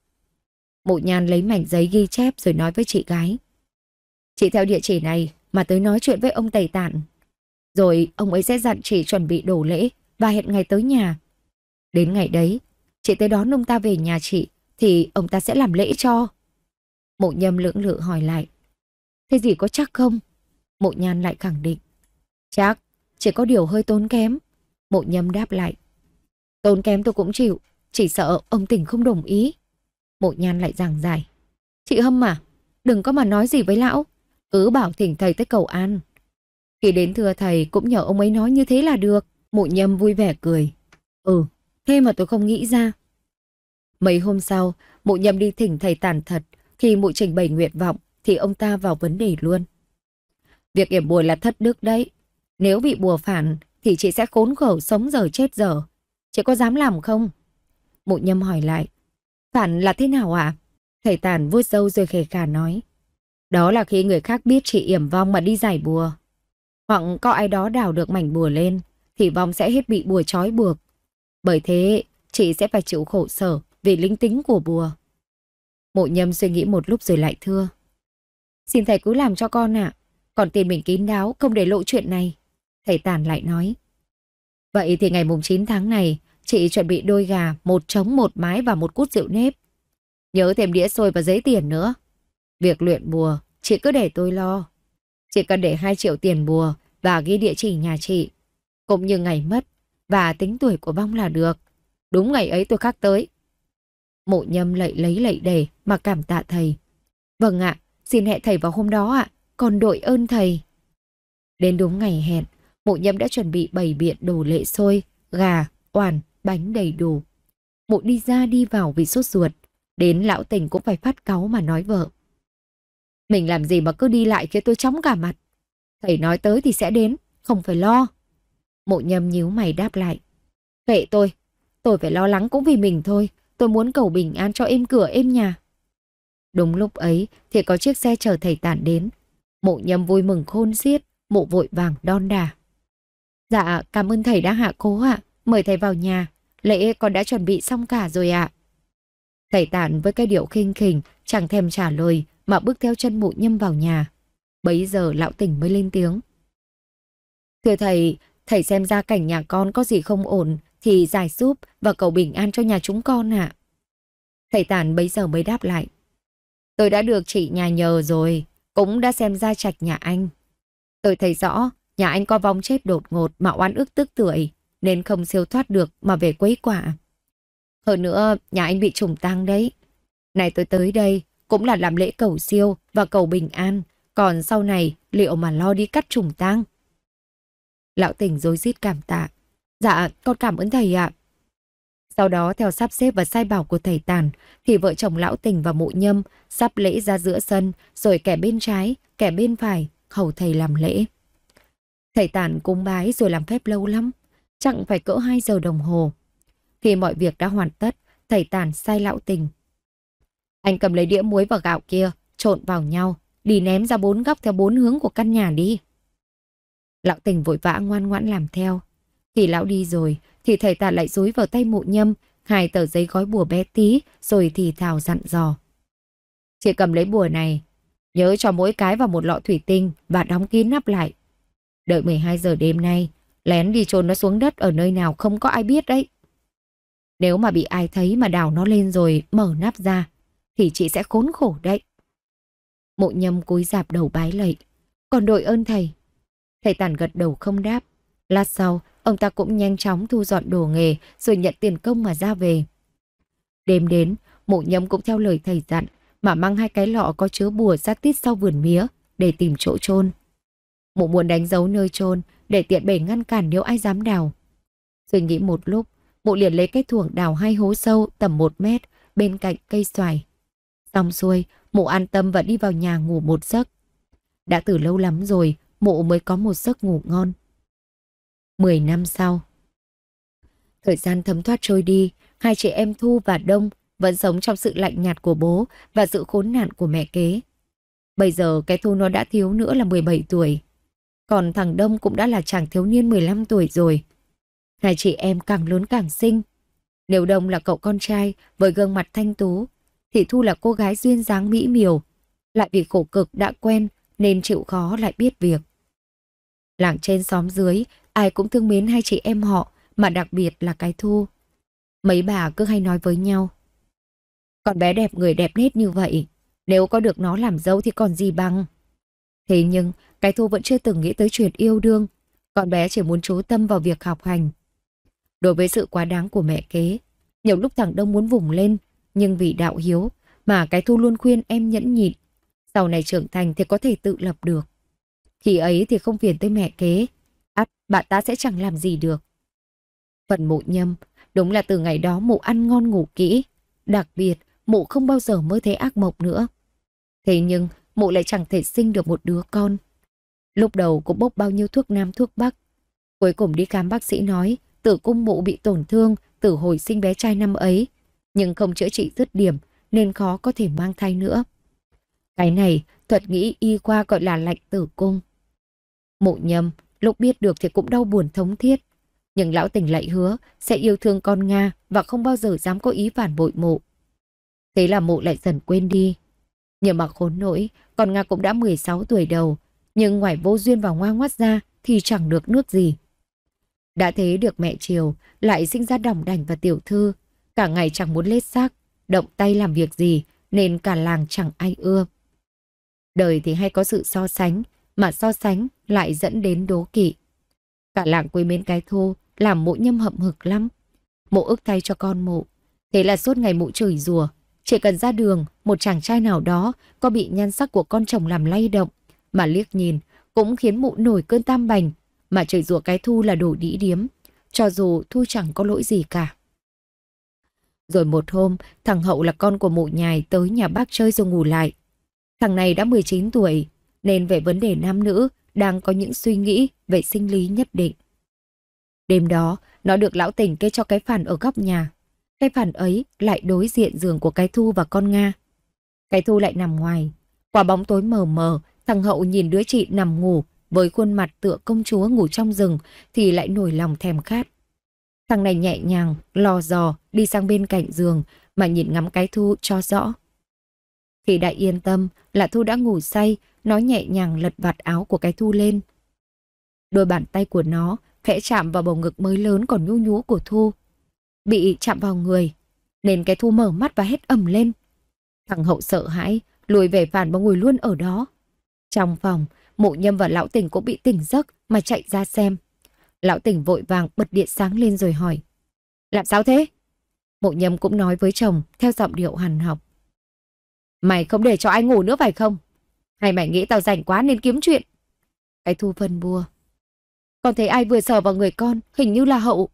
Mộ nhan lấy mảnh giấy ghi chép rồi nói với chị gái. Chị theo địa chỉ này mà tới nói chuyện với ông Tẩy Tản. Rồi ông ấy sẽ dặn chị chuẩn bị đồ lễ và hẹn ngày tới nhà. Đến ngày đấy, chị tới đón ông ta về nhà chị thì ông ta sẽ làm lễ cho. Mộ nhâm lưỡng lự hỏi lại. Thế gì có chắc không? Mộ nhan lại khẳng định. Chắc, chỉ có điều hơi tốn kém. Mộ nhâm đáp lại. Tốn kém tôi cũng chịu, chỉ sợ ông tỉnh không đồng ý. Mộ nhan lại giảng giải. Chị Hâm à, đừng có mà nói gì với lão. Cứ bảo thỉnh thầy tới cầu an. Khi đến thưa thầy cũng nhờ ông ấy nói như thế là được. Mộ nhâm vui vẻ cười. Ừ, thế mà tôi không nghĩ ra. Mấy hôm sau, mộ nhâm đi thỉnh thầy tàn thật. Khi mụ trình bày nguyện vọng thì ông ta vào vấn đề luôn. Việc yểm bùa là thất đức đấy. Nếu bị bùa phản thì chị sẽ khốn khổ sống giờ chết giờ. Chị có dám làm không? Mụ nhâm hỏi lại. Phản là thế nào ạ? À? Thầy tàn vuốt râu rồi khề khà nói. Đó là khi người khác biết chị yểm vong mà đi giải bùa. Hoặc có ai đó đào được mảnh bùa lên, thì vong sẽ hết bị bùa trói buộc. Bởi thế, chị sẽ phải chịu khổ sở vì linh tính của bùa. Mộ nhâm suy nghĩ một lúc rồi lại thưa. Xin thầy cứ làm cho con ạ. Còn tiền mình kín đáo, không để lộ chuyện này. Thầy tàn lại nói. Vậy thì ngày mùng 9 tháng này, Chị chuẩn bị đôi gà, một trống, một mái và một cút rượu nếp. Nhớ thêm đĩa xôi và giấy tiền nữa. Việc luyện bùa, chị cứ để tôi lo. Chị cần để 2 triệu tiền bùa và ghi địa chỉ nhà chị. Cũng như ngày mất và tính tuổi của vong là được. Đúng ngày ấy tôi khắc tới. Mộ nhâm lạy lấy lạy để mà cảm tạ thầy. Vâng ạ, xin hẹn thầy vào hôm đó ạ. còn đội ơn thầy. Đến đúng ngày hẹn, mộ nhâm đã chuẩn bị bảy biện đồ lệ xôi, gà, oản bánh đầy đủ. Mụ đi ra đi vào vì sốt ruột, đến lão tình cũng phải phát cáu mà nói vợ. Mình làm gì mà cứ đi lại khiến tôi chóng cả mặt. Thầy nói tới thì sẽ đến, không phải lo. mụ nhầm nhíu mày đáp lại. Kệ tôi, tôi phải lo lắng cũng vì mình thôi. Tôi muốn cầu bình an cho êm cửa êm nhà. Đúng lúc ấy thì có chiếc xe chở thầy tản đến. mụ nhầm vui mừng khôn xiết, mụ vội vàng đon đà. Dạ, cảm ơn thầy đã hạ cố ạ mời thầy vào nhà, lễ con đã chuẩn bị xong cả rồi ạ. À. Thầy tản với cái điệu khinh khỉnh, chẳng thèm trả lời mà bước theo chân mụ nhâm vào nhà. Bấy giờ lão tỉnh mới lên tiếng. Thưa thầy, thầy xem ra cảnh nhà con có gì không ổn thì giải giúp và cầu bình an cho nhà chúng con ạ. Thầy tản bấy giờ mới đáp lại. Tôi đã được chị nhà nhờ rồi, cũng đã xem ra trạch nhà anh. Tôi thấy rõ, nhà anh có vong chết đột ngột mà oan ức tức tuổi nên không siêu thoát được mà về quấy quả. Hơn nữa, nhà anh bị trùng tang đấy. Này tôi tới đây, cũng là làm lễ cầu siêu và cầu bình an, còn sau này liệu mà lo đi cắt trùng tang? Lão tỉnh dối rít cảm tạ. Dạ, con cảm ơn thầy ạ. Sau đó theo sắp xếp và sai bảo của thầy Tàn thì vợ chồng lão tình và mụ nhâm sắp lễ ra giữa sân rồi kẻ bên trái, kẻ bên phải hầu thầy làm lễ. Thầy Tàn cung bái rồi làm phép lâu lắm chẳng phải cỡ 2 giờ đồng hồ. Khi mọi việc đã hoàn tất, thầy tàn sai lão tình. Anh cầm lấy đĩa muối và gạo kia, trộn vào nhau, đi ném ra bốn góc theo bốn hướng của căn nhà đi. Lão tình vội vã ngoan ngoãn làm theo. Khi lão đi rồi, thì thầy tàn lại dúi vào tay mụ nhâm, hai tờ giấy gói bùa bé tí, rồi thì thào dặn dò. Chị cầm lấy bùa này, nhớ cho mỗi cái vào một lọ thủy tinh và đóng kín nắp lại. Đợi 12 giờ đêm nay, Lén đi chôn nó xuống đất ở nơi nào không có ai biết đấy. Nếu mà bị ai thấy mà đào nó lên rồi mở nắp ra, thì chị sẽ khốn khổ đấy. Mộ nhâm cúi dạp đầu bái lạy. Còn đội ơn thầy. Thầy tản gật đầu không đáp. Lát sau, ông ta cũng nhanh chóng thu dọn đồ nghề rồi nhận tiền công mà ra về. Đêm đến, mộ nhâm cũng theo lời thầy dặn mà mang hai cái lọ có chứa bùa ra tít sau vườn mía để tìm chỗ chôn. Mụ muốn đánh dấu nơi chôn để tiện bể ngăn cản nếu ai dám đào. Suy nghĩ một lúc, mụ liền lấy cái thuồng đào hai hố sâu tầm một mét bên cạnh cây xoài. Xong xuôi, mụ an tâm và đi vào nhà ngủ một giấc. Đã từ lâu lắm rồi, mụ mới có một giấc ngủ ngon. mười năm sau Thời gian thấm thoát trôi đi, hai chị em Thu và Đông vẫn sống trong sự lạnh nhạt của bố và sự khốn nạn của mẹ kế. Bây giờ cái Thu nó đã thiếu nữa là 17 tuổi. Còn thằng Đông cũng đã là chàng thiếu niên 15 tuổi rồi. Hai chị em càng lớn càng xinh. Nếu Đông là cậu con trai với gương mặt thanh tú, thì Thu là cô gái duyên dáng mỹ miều. Lại vì khổ cực đã quen nên chịu khó lại biết việc. Làng trên xóm dưới, ai cũng thương mến hai chị em họ, mà đặc biệt là cái Thu. Mấy bà cứ hay nói với nhau. còn bé đẹp người đẹp nết như vậy, nếu có được nó làm dâu thì còn gì bằng. Thế nhưng, cái Thu vẫn chưa từng nghĩ tới chuyện yêu đương, con bé chỉ muốn chú tâm vào việc học hành. Đối với sự quá đáng của mẹ kế, nhiều lúc thằng Đông muốn vùng lên, nhưng vì đạo hiếu mà cái Thu luôn khuyên em nhẫn nhịn. Sau này trưởng thành thì có thể tự lập được. Khi ấy thì không phiền tới mẹ kế, ắt bạn ta sẽ chẳng làm gì được. Phần mụ nhâm, đúng là từ ngày đó mụ ăn ngon ngủ kỹ, đặc biệt mụ không bao giờ mới thấy ác mộng nữa. Thế nhưng mụ lại chẳng thể sinh được một đứa con. Lúc đầu cũng bốc bao nhiêu thuốc nam thuốc bắc. Cuối cùng đi khám bác sĩ nói tử cung mụ bị tổn thương từ hồi sinh bé trai năm ấy, nhưng không chữa trị dứt điểm nên khó có thể mang thai nữa. Cái này thuật nghĩ y qua gọi là lạnh tử cung. Mụ nhầm, lúc biết được thì cũng đau buồn thống thiết. Nhưng lão tỉnh lại hứa sẽ yêu thương con Nga và không bao giờ dám có ý phản bội mụ. Thế là mụ lại dần quên đi. Nhờ mặc khốn nỗi, còn Nga cũng đã 16 tuổi đầu, nhưng ngoài vô duyên và ngoan ngoắt ra thì chẳng được nước gì. Đã thế được mẹ chiều, lại sinh ra đỏng đảnh và tiểu thư. Cả ngày chẳng muốn lết xác, động tay làm việc gì, nên cả làng chẳng ai ưa. Đời thì hay có sự so sánh, mà so sánh lại dẫn đến đố kỵ. Cả làng quý mến cái thô, làm mụ nhâm hậm hực lắm. Mụ ước thay cho con mụ. Thế là suốt ngày mụ chửi rủa chỉ cần ra đường, một chàng trai nào đó có bị nhan sắc của con chồng làm lay động, mà liếc nhìn cũng khiến mụ nổi cơn tam bành, mà chửi rủa cái Thu là đồ đĩ điếm, cho dù Thu chẳng có lỗi gì cả. Rồi một hôm, thằng Hậu là con của mụ nhài tới nhà bác chơi rồi ngủ lại. Thằng này đã 19 tuổi, nên về vấn đề nam nữ đang có những suy nghĩ về sinh lý nhất định. Đêm đó, nó được lão tỉnh kê cho cái phản ở góc nhà. Cái phản ấy lại đối diện giường của cái thu và con Nga. Cái thu lại nằm ngoài. Quả bóng tối mờ mờ, thằng Hậu nhìn đứa chị nằm ngủ với khuôn mặt tựa công chúa ngủ trong rừng thì lại nổi lòng thèm khát. Thằng này nhẹ nhàng, lò dò đi sang bên cạnh giường mà nhìn ngắm cái thu cho rõ. Khi đã yên tâm là thu đã ngủ say, nó nhẹ nhàng lật vạt áo của cái thu lên. Đôi bàn tay của nó khẽ chạm vào bầu ngực mới lớn còn nhu nhú của thu bị chạm vào người, nên cái thu mở mắt và hét ầm lên. Thằng hậu sợ hãi, lùi về phản và ngồi luôn ở đó. Trong phòng, mụ nhâm và lão tỉnh cũng bị tỉnh giấc mà chạy ra xem. Lão tỉnh vội vàng bật điện sáng lên rồi hỏi. Làm sao thế? mụ nhâm cũng nói với chồng theo giọng điệu hằn học. Mày không để cho ai ngủ nữa phải không? Hay mày nghĩ tao rảnh quá nên kiếm chuyện? Cái thu vân bua. Con thấy ai vừa sờ vào người con, hình như là hậu.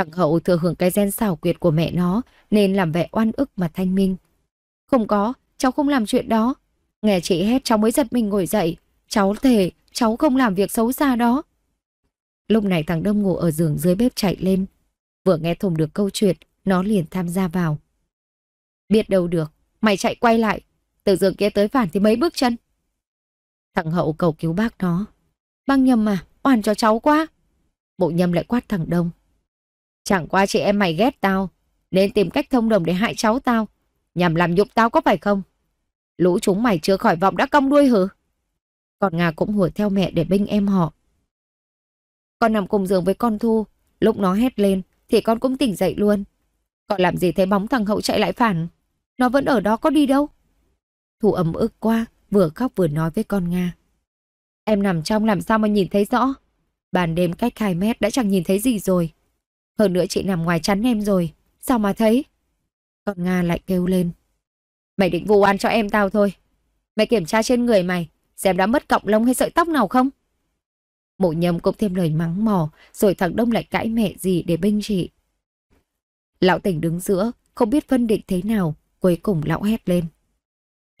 Thằng hậu thừa hưởng cái gen xảo quyệt của mẹ nó nên làm vẻ oan ức mà thanh minh. Không có, cháu không làm chuyện đó. Nghe chị hét cháu mới giật mình ngồi dậy. Cháu thề, cháu không làm việc xấu xa đó. Lúc này thằng Đông ngủ ở giường dưới bếp chạy lên. Vừa nghe Thùng được câu chuyện, nó liền tham gia vào. Biết đâu được, mày chạy quay lại. Từ giường kia tới phản thì mấy bước chân. Thằng hậu cầu cứu bác nó. Băng nhầm mà, oan cho cháu quá. Bộ nhầm lại quát thằng Đông. Chẳng qua chị em mày ghét tao, nên tìm cách thông đồng để hại cháu tao, nhằm làm nhục tao có phải không? Lũ chúng mày chưa khỏi vọng đã cong đuôi hử? Còn Nga cũng hùa theo mẹ để bênh em họ. Con nằm cùng giường với con Thu, lúc nó hét lên thì con cũng tỉnh dậy luôn. còn làm gì thấy bóng thằng Hậu chạy lại phản, nó vẫn ở đó có đi đâu. Thu ấm ức qua, vừa khóc vừa nói với con Nga. Em nằm trong làm sao mà nhìn thấy rõ? Bàn đêm cách 2 mét đã chẳng nhìn thấy gì rồi. Hơn nữa chị nằm ngoài chắn em rồi. Sao mà thấy? Con Nga lại kêu lên. Mày định vụ ăn cho em tao thôi. Mày kiểm tra trên người mày, xem đã mất cọng lông hay sợi tóc nào không? Mộ nhầm cũng thêm lời mắng mỏ, rồi thằng Đông lại cãi mẹ gì để binh chị. Lão tỉnh đứng giữa, không biết phân định thế nào, cuối cùng lão hét lên.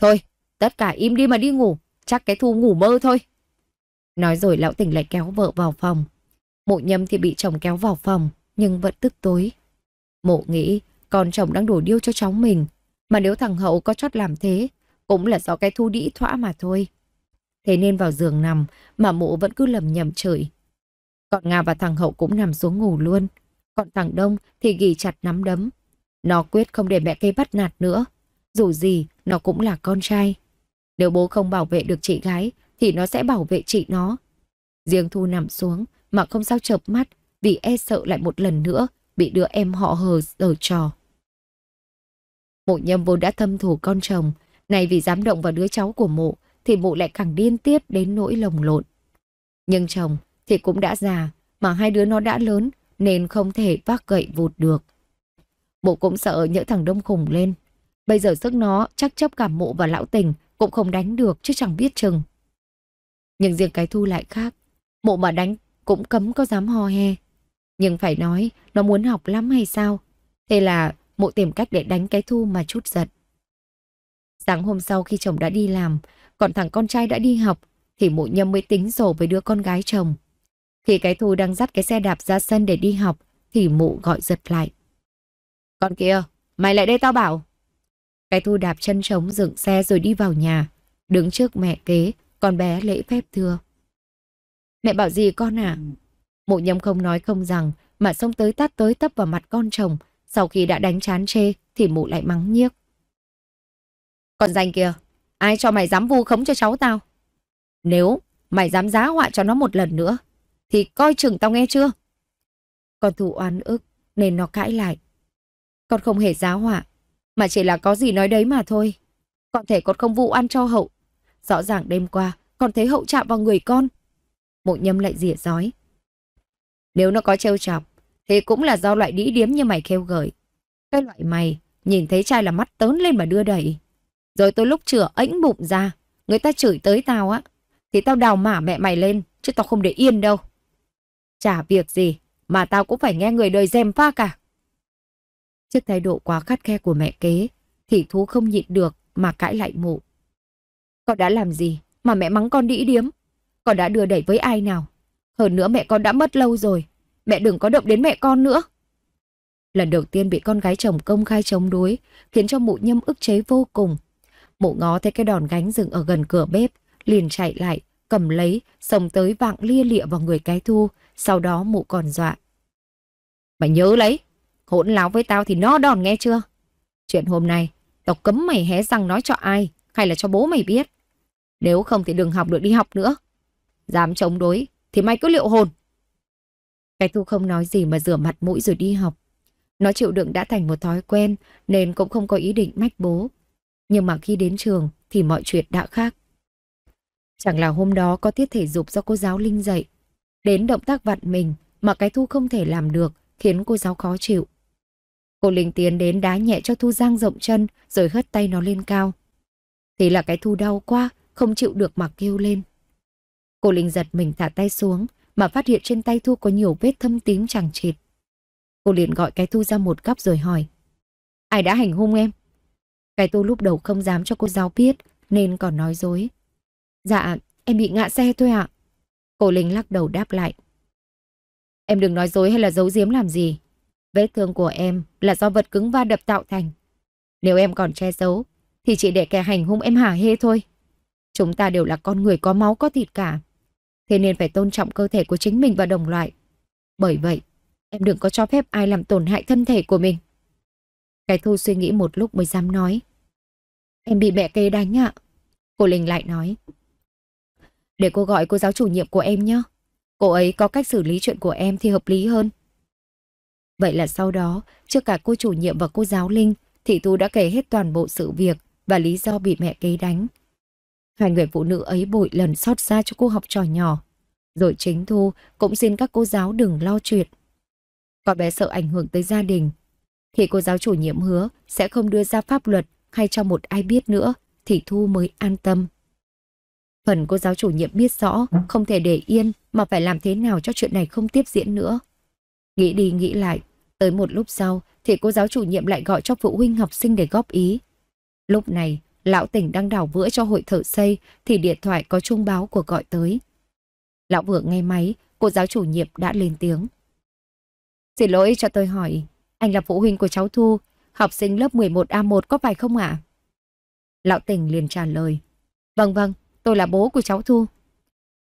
Thôi, tất cả im đi mà đi ngủ, chắc cái thu ngủ mơ thôi. Nói rồi lão tỉnh lại kéo vợ vào phòng. Mộ nhâm thì bị chồng kéo vào phòng, nhưng vẫn tức tối. Mộ nghĩ con chồng đang đổ điêu cho cháu mình, mà nếu thằng Hậu có chót làm thế, cũng là do cái thu đĩ thỏa mà thôi. Thế nên vào giường nằm mà mộ vẫn cứ lầm nhầm trời. Còn Nga và thằng Hậu cũng nằm xuống ngủ luôn. Còn thằng Đông thì ghi chặt nắm đấm. Nó quyết không để mẹ cây bắt nạt nữa. Dù gì, nó cũng là con trai. Nếu bố không bảo vệ được chị gái, thì nó sẽ bảo vệ chị nó. Riêng Thu nằm xuống, mà không sao chợp mắt, vì e sợ lại một lần nữa bị đứa em họ hờ giở trò. Mộ nhâm vốn đã thâm thù con chồng, này vì dám động vào đứa cháu của mộ thì mộ lại càng điên tiếp đến nỗi lồng lộn. Nhưng chồng thì cũng đã già, mà hai đứa nó đã lớn nên không thể vác gậy vụt được. Mộ cũng sợ nhỡ thằng Đông khùng lên. Bây giờ sức nó chắc chấp cả mộ và lão tình cũng không đánh được chứ chẳng biết chừng. Nhưng riêng cái thu lại khác, mộ mà đánh cũng cấm có dám ho he. Nhưng phải nói, nó muốn học lắm hay sao? Thế là mụ tìm cách để đánh cái thu mà chút giật. Sáng hôm sau khi chồng đã đi làm, còn thằng con trai đã đi học, thì mụ nhâm mới tính sổ với đứa con gái chồng. Khi cái thu đang dắt cái xe đạp ra sân để đi học, thì mụ gọi giật lại. Con kia, mày lại đây tao bảo. Cái thu đạp chân trống dựng xe rồi đi vào nhà, đứng trước mẹ kế, con bé lễ phép thưa. Mẹ bảo gì con à? Mộ nhâm không nói không rằng mà xông tới tát tới tấp vào mặt con chồng. Sau khi đã đánh chán chê thì mụ lại mắng nhiếc. Còn danh kia, ai cho mày dám vu khống cho cháu tao? Nếu mày dám giá họa cho nó một lần nữa thì coi chừng tao nghe chưa? Con thù oán ức nên nó cãi lại. Con không hề giá họa mà chỉ là có gì nói đấy mà thôi. Con thể con không vu oan cho hậu. Rõ ràng đêm qua con thấy hậu chạm vào người con. Mộ nhâm lại rỉa giói. Nếu nó có trêu chọc, thì cũng là do loại đĩ điếm như mày khêu gợi. Cái loại mày, nhìn thấy trai là mắt tớn lên mà đưa đẩy. Rồi tôi lúc chửa ếnh bụng ra, người ta chửi tới tao á, thì tao đào mả mẹ mày lên, chứ tao không để yên đâu. Chả việc gì, mà tao cũng phải nghe người đời dèm pha cả. Trước thái độ quá khắt khe của mẹ kế, thì thú không nhịn được mà cãi lại mụ. Con đã làm gì mà mẹ mắng con đĩ điếm? Con đã đưa đẩy với ai nào? Hơn nữa mẹ con đã mất lâu rồi. Mẹ đừng có động đến mẹ con nữa. Lần đầu tiên bị con gái chồng công khai chống đối, khiến cho mụ nhâm ức chế vô cùng. Mụ ngó thấy cái đòn gánh dừng ở gần cửa bếp, liền chạy lại, cầm lấy, xông tới vạng lia lịa vào người cái thu, sau đó mụ còn dọa. Mày nhớ lấy, hỗn láo với tao thì nó đòn nghe chưa? Chuyện hôm nay, tao cấm mày hé răng nói cho ai, hay là cho bố mày biết. Nếu không thì đừng học được đi học nữa. Dám chống đối, thì mày cứ liệu hồn. Cái thu không nói gì mà rửa mặt mũi rồi đi học. Nó chịu đựng đã thành một thói quen nên cũng không có ý định mách bố. Nhưng mà khi đến trường thì mọi chuyện đã khác. Chẳng là hôm đó có tiết thể dục do cô giáo Linh dạy. Đến động tác vặn mình mà cái thu không thể làm được khiến cô giáo khó chịu. Cô Linh tiến đến đá nhẹ cho Thu Giang rộng chân rồi hất tay nó lên cao. Thế là cái Thu đau quá, không chịu được mà kêu lên. Cô Linh giật mình thả tay xuống mà phát hiện trên tay Thu có nhiều vết thâm tím chẳng chịt. Cô liền gọi cái Thu ra một góc rồi hỏi. Ai đã hành hung em? Cái Thu lúc đầu không dám cho cô giáo biết nên còn nói dối. Dạ, em bị ngã xe thôi ạ. Cô Linh lắc đầu đáp lại. Em đừng nói dối hay là giấu giếm làm gì. Vết thương của em là do vật cứng va đập tạo thành. Nếu em còn che giấu, thì chỉ để kẻ hành hung em hả hê thôi. Chúng ta đều là con người có máu có thịt cả thế nên phải tôn trọng cơ thể của chính mình và đồng loại. Bởi vậy, em đừng có cho phép ai làm tổn hại thân thể của mình. Cái thu suy nghĩ một lúc mới dám nói. Em bị mẹ kê đánh ạ. Cô Linh lại nói. Để cô gọi cô giáo chủ nhiệm của em nhé. Cô ấy có cách xử lý chuyện của em thì hợp lý hơn. Vậy là sau đó, trước cả cô chủ nhiệm và cô giáo Linh, Thị Thu đã kể hết toàn bộ sự việc và lý do bị mẹ kế đánh. Hai người phụ nữ ấy bội lần xót xa cho cô học trò nhỏ. Rồi chính Thu cũng xin các cô giáo đừng lo chuyện. Con bé sợ ảnh hưởng tới gia đình. Thì cô giáo chủ nhiệm hứa sẽ không đưa ra pháp luật hay cho một ai biết nữa thì Thu mới an tâm. Phần cô giáo chủ nhiệm biết rõ không thể để yên mà phải làm thế nào cho chuyện này không tiếp diễn nữa. Nghĩ đi nghĩ lại, tới một lúc sau thì cô giáo chủ nhiệm lại gọi cho phụ huynh học sinh để góp ý. Lúc này, Lão tỉnh đang đào vữa cho hội thợ xây thì điện thoại có chuông báo của gọi tới. Lão vừa nghe máy, cô giáo chủ nhiệm đã lên tiếng. Xin lỗi cho tôi hỏi, anh là phụ huynh của cháu Thu, học sinh lớp 11A1 có phải không ạ? À? Lão tỉnh liền trả lời. Vâng vâng, tôi là bố của cháu Thu.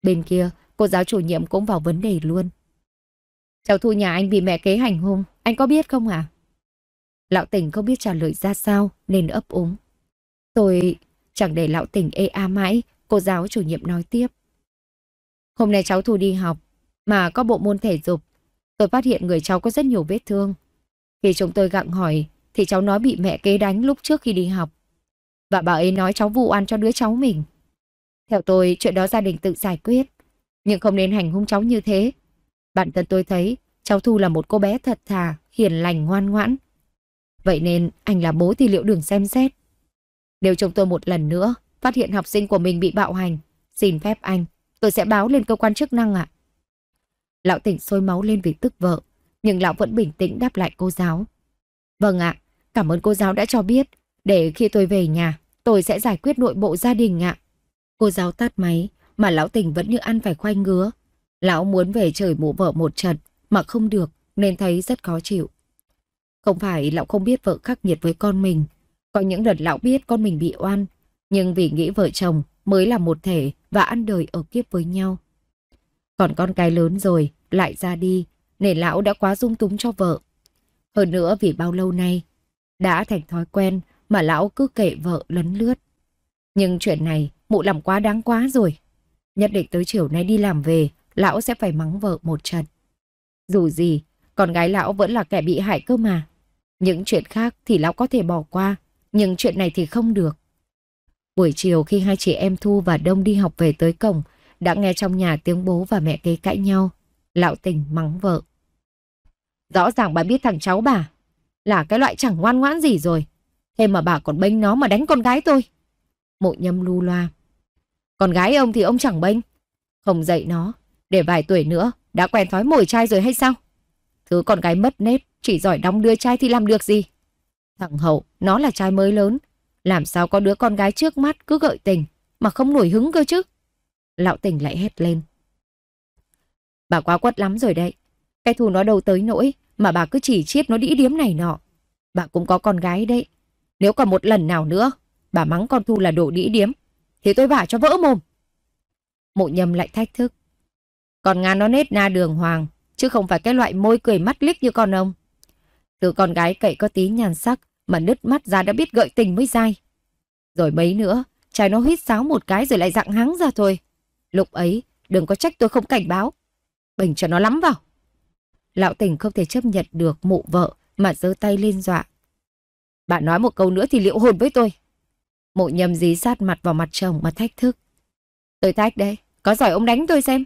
Bên kia, cô giáo chủ nhiệm cũng vào vấn đề luôn. Cháu Thu nhà anh bị mẹ kế hành hung, anh có biết không ạ? À? Lão tỉnh không biết trả lời ra sao nên ấp úng. Tôi chẳng để lão tỉnh ê a mãi, cô giáo chủ nhiệm nói tiếp. Hôm nay cháu Thu đi học, mà có bộ môn thể dục. Tôi phát hiện người cháu có rất nhiều vết thương. Khi chúng tôi gặng hỏi, thì cháu nói bị mẹ kế đánh lúc trước khi đi học. Và bà ấy nói cháu vụ oan cho đứa cháu mình. Theo tôi, chuyện đó gia đình tự giải quyết. Nhưng không nên hành hung cháu như thế. Bản thân tôi thấy, cháu Thu là một cô bé thật thà, hiền lành, ngoan ngoãn. Vậy nên, anh là bố thì liệu đường xem xét. Nếu chúng tôi một lần nữa phát hiện học sinh của mình bị bạo hành, xin phép anh, tôi sẽ báo lên cơ quan chức năng ạ. Lão tỉnh sôi máu lên vì tức vợ, nhưng lão vẫn bình tĩnh đáp lại cô giáo. Vâng ạ, cảm ơn cô giáo đã cho biết, để khi tôi về nhà, tôi sẽ giải quyết nội bộ gia đình ạ. Cô giáo tắt máy, mà lão tỉnh vẫn như ăn phải khoanh ngứa. Lão muốn về trời mụ vợ một trận, mà không được, nên thấy rất khó chịu. Không phải lão không biết vợ khắc nghiệt với con mình, có những lần lão biết con mình bị oan, nhưng vì nghĩ vợ chồng mới là một thể và ăn đời ở kiếp với nhau. Còn con cái lớn rồi, lại ra đi, nể lão đã quá dung túng cho vợ. Hơn nữa vì bao lâu nay, đã thành thói quen mà lão cứ kệ vợ lấn lướt. Nhưng chuyện này mụ làm quá đáng quá rồi. Nhất định tới chiều nay đi làm về, lão sẽ phải mắng vợ một trận. Dù gì, con gái lão vẫn là kẻ bị hại cơ mà. Những chuyện khác thì lão có thể bỏ qua, nhưng chuyện này thì không được. Buổi chiều khi hai chị em Thu và Đông đi học về tới cổng, đã nghe trong nhà tiếng bố và mẹ kế cãi nhau. Lão tình mắng vợ. Rõ ràng bà biết thằng cháu bà là cái loại chẳng ngoan ngoãn gì rồi. Thế mà bà còn bênh nó mà đánh con gái tôi. Mộ nhâm lu loa. Con gái ông thì ông chẳng bênh. Không dạy nó. Để vài tuổi nữa đã quen thói mồi trai rồi hay sao? Thứ con gái mất nếp chỉ giỏi đóng đưa trai thì làm được gì? Thằng Hậu, nó là trai mới lớn. Làm sao có đứa con gái trước mắt cứ gợi tình mà không nổi hứng cơ chứ? Lão tình lại hét lên. Bà quá quất lắm rồi đấy. Cái thù nó đâu tới nỗi mà bà cứ chỉ chiết nó đĩ điếm này nọ. Bà cũng có con gái đấy. Nếu còn một lần nào nữa bà mắng con Thu là đồ đĩ điếm thì tôi vả cho vỡ mồm. Mộ nhầm lại thách thức. Còn Nga nó nết na đường hoàng chứ không phải cái loại môi cười mắt lít như con ông. Từ con gái cậy có tí nhàn sắc mà nứt mắt ra đã biết gợi tình mới dai. Rồi mấy nữa, trai nó hít sáo một cái rồi lại dặn hắng ra thôi. Lúc ấy, đừng có trách tôi không cảnh báo. Bình cho nó lắm vào. Lão tình không thể chấp nhận được mụ vợ mà giơ tay lên dọa. bà nói một câu nữa thì liệu hồn với tôi. Mụ nhầm dí sát mặt vào mặt chồng mà thách thức. Tôi thách đấy, có giỏi ông đánh tôi xem.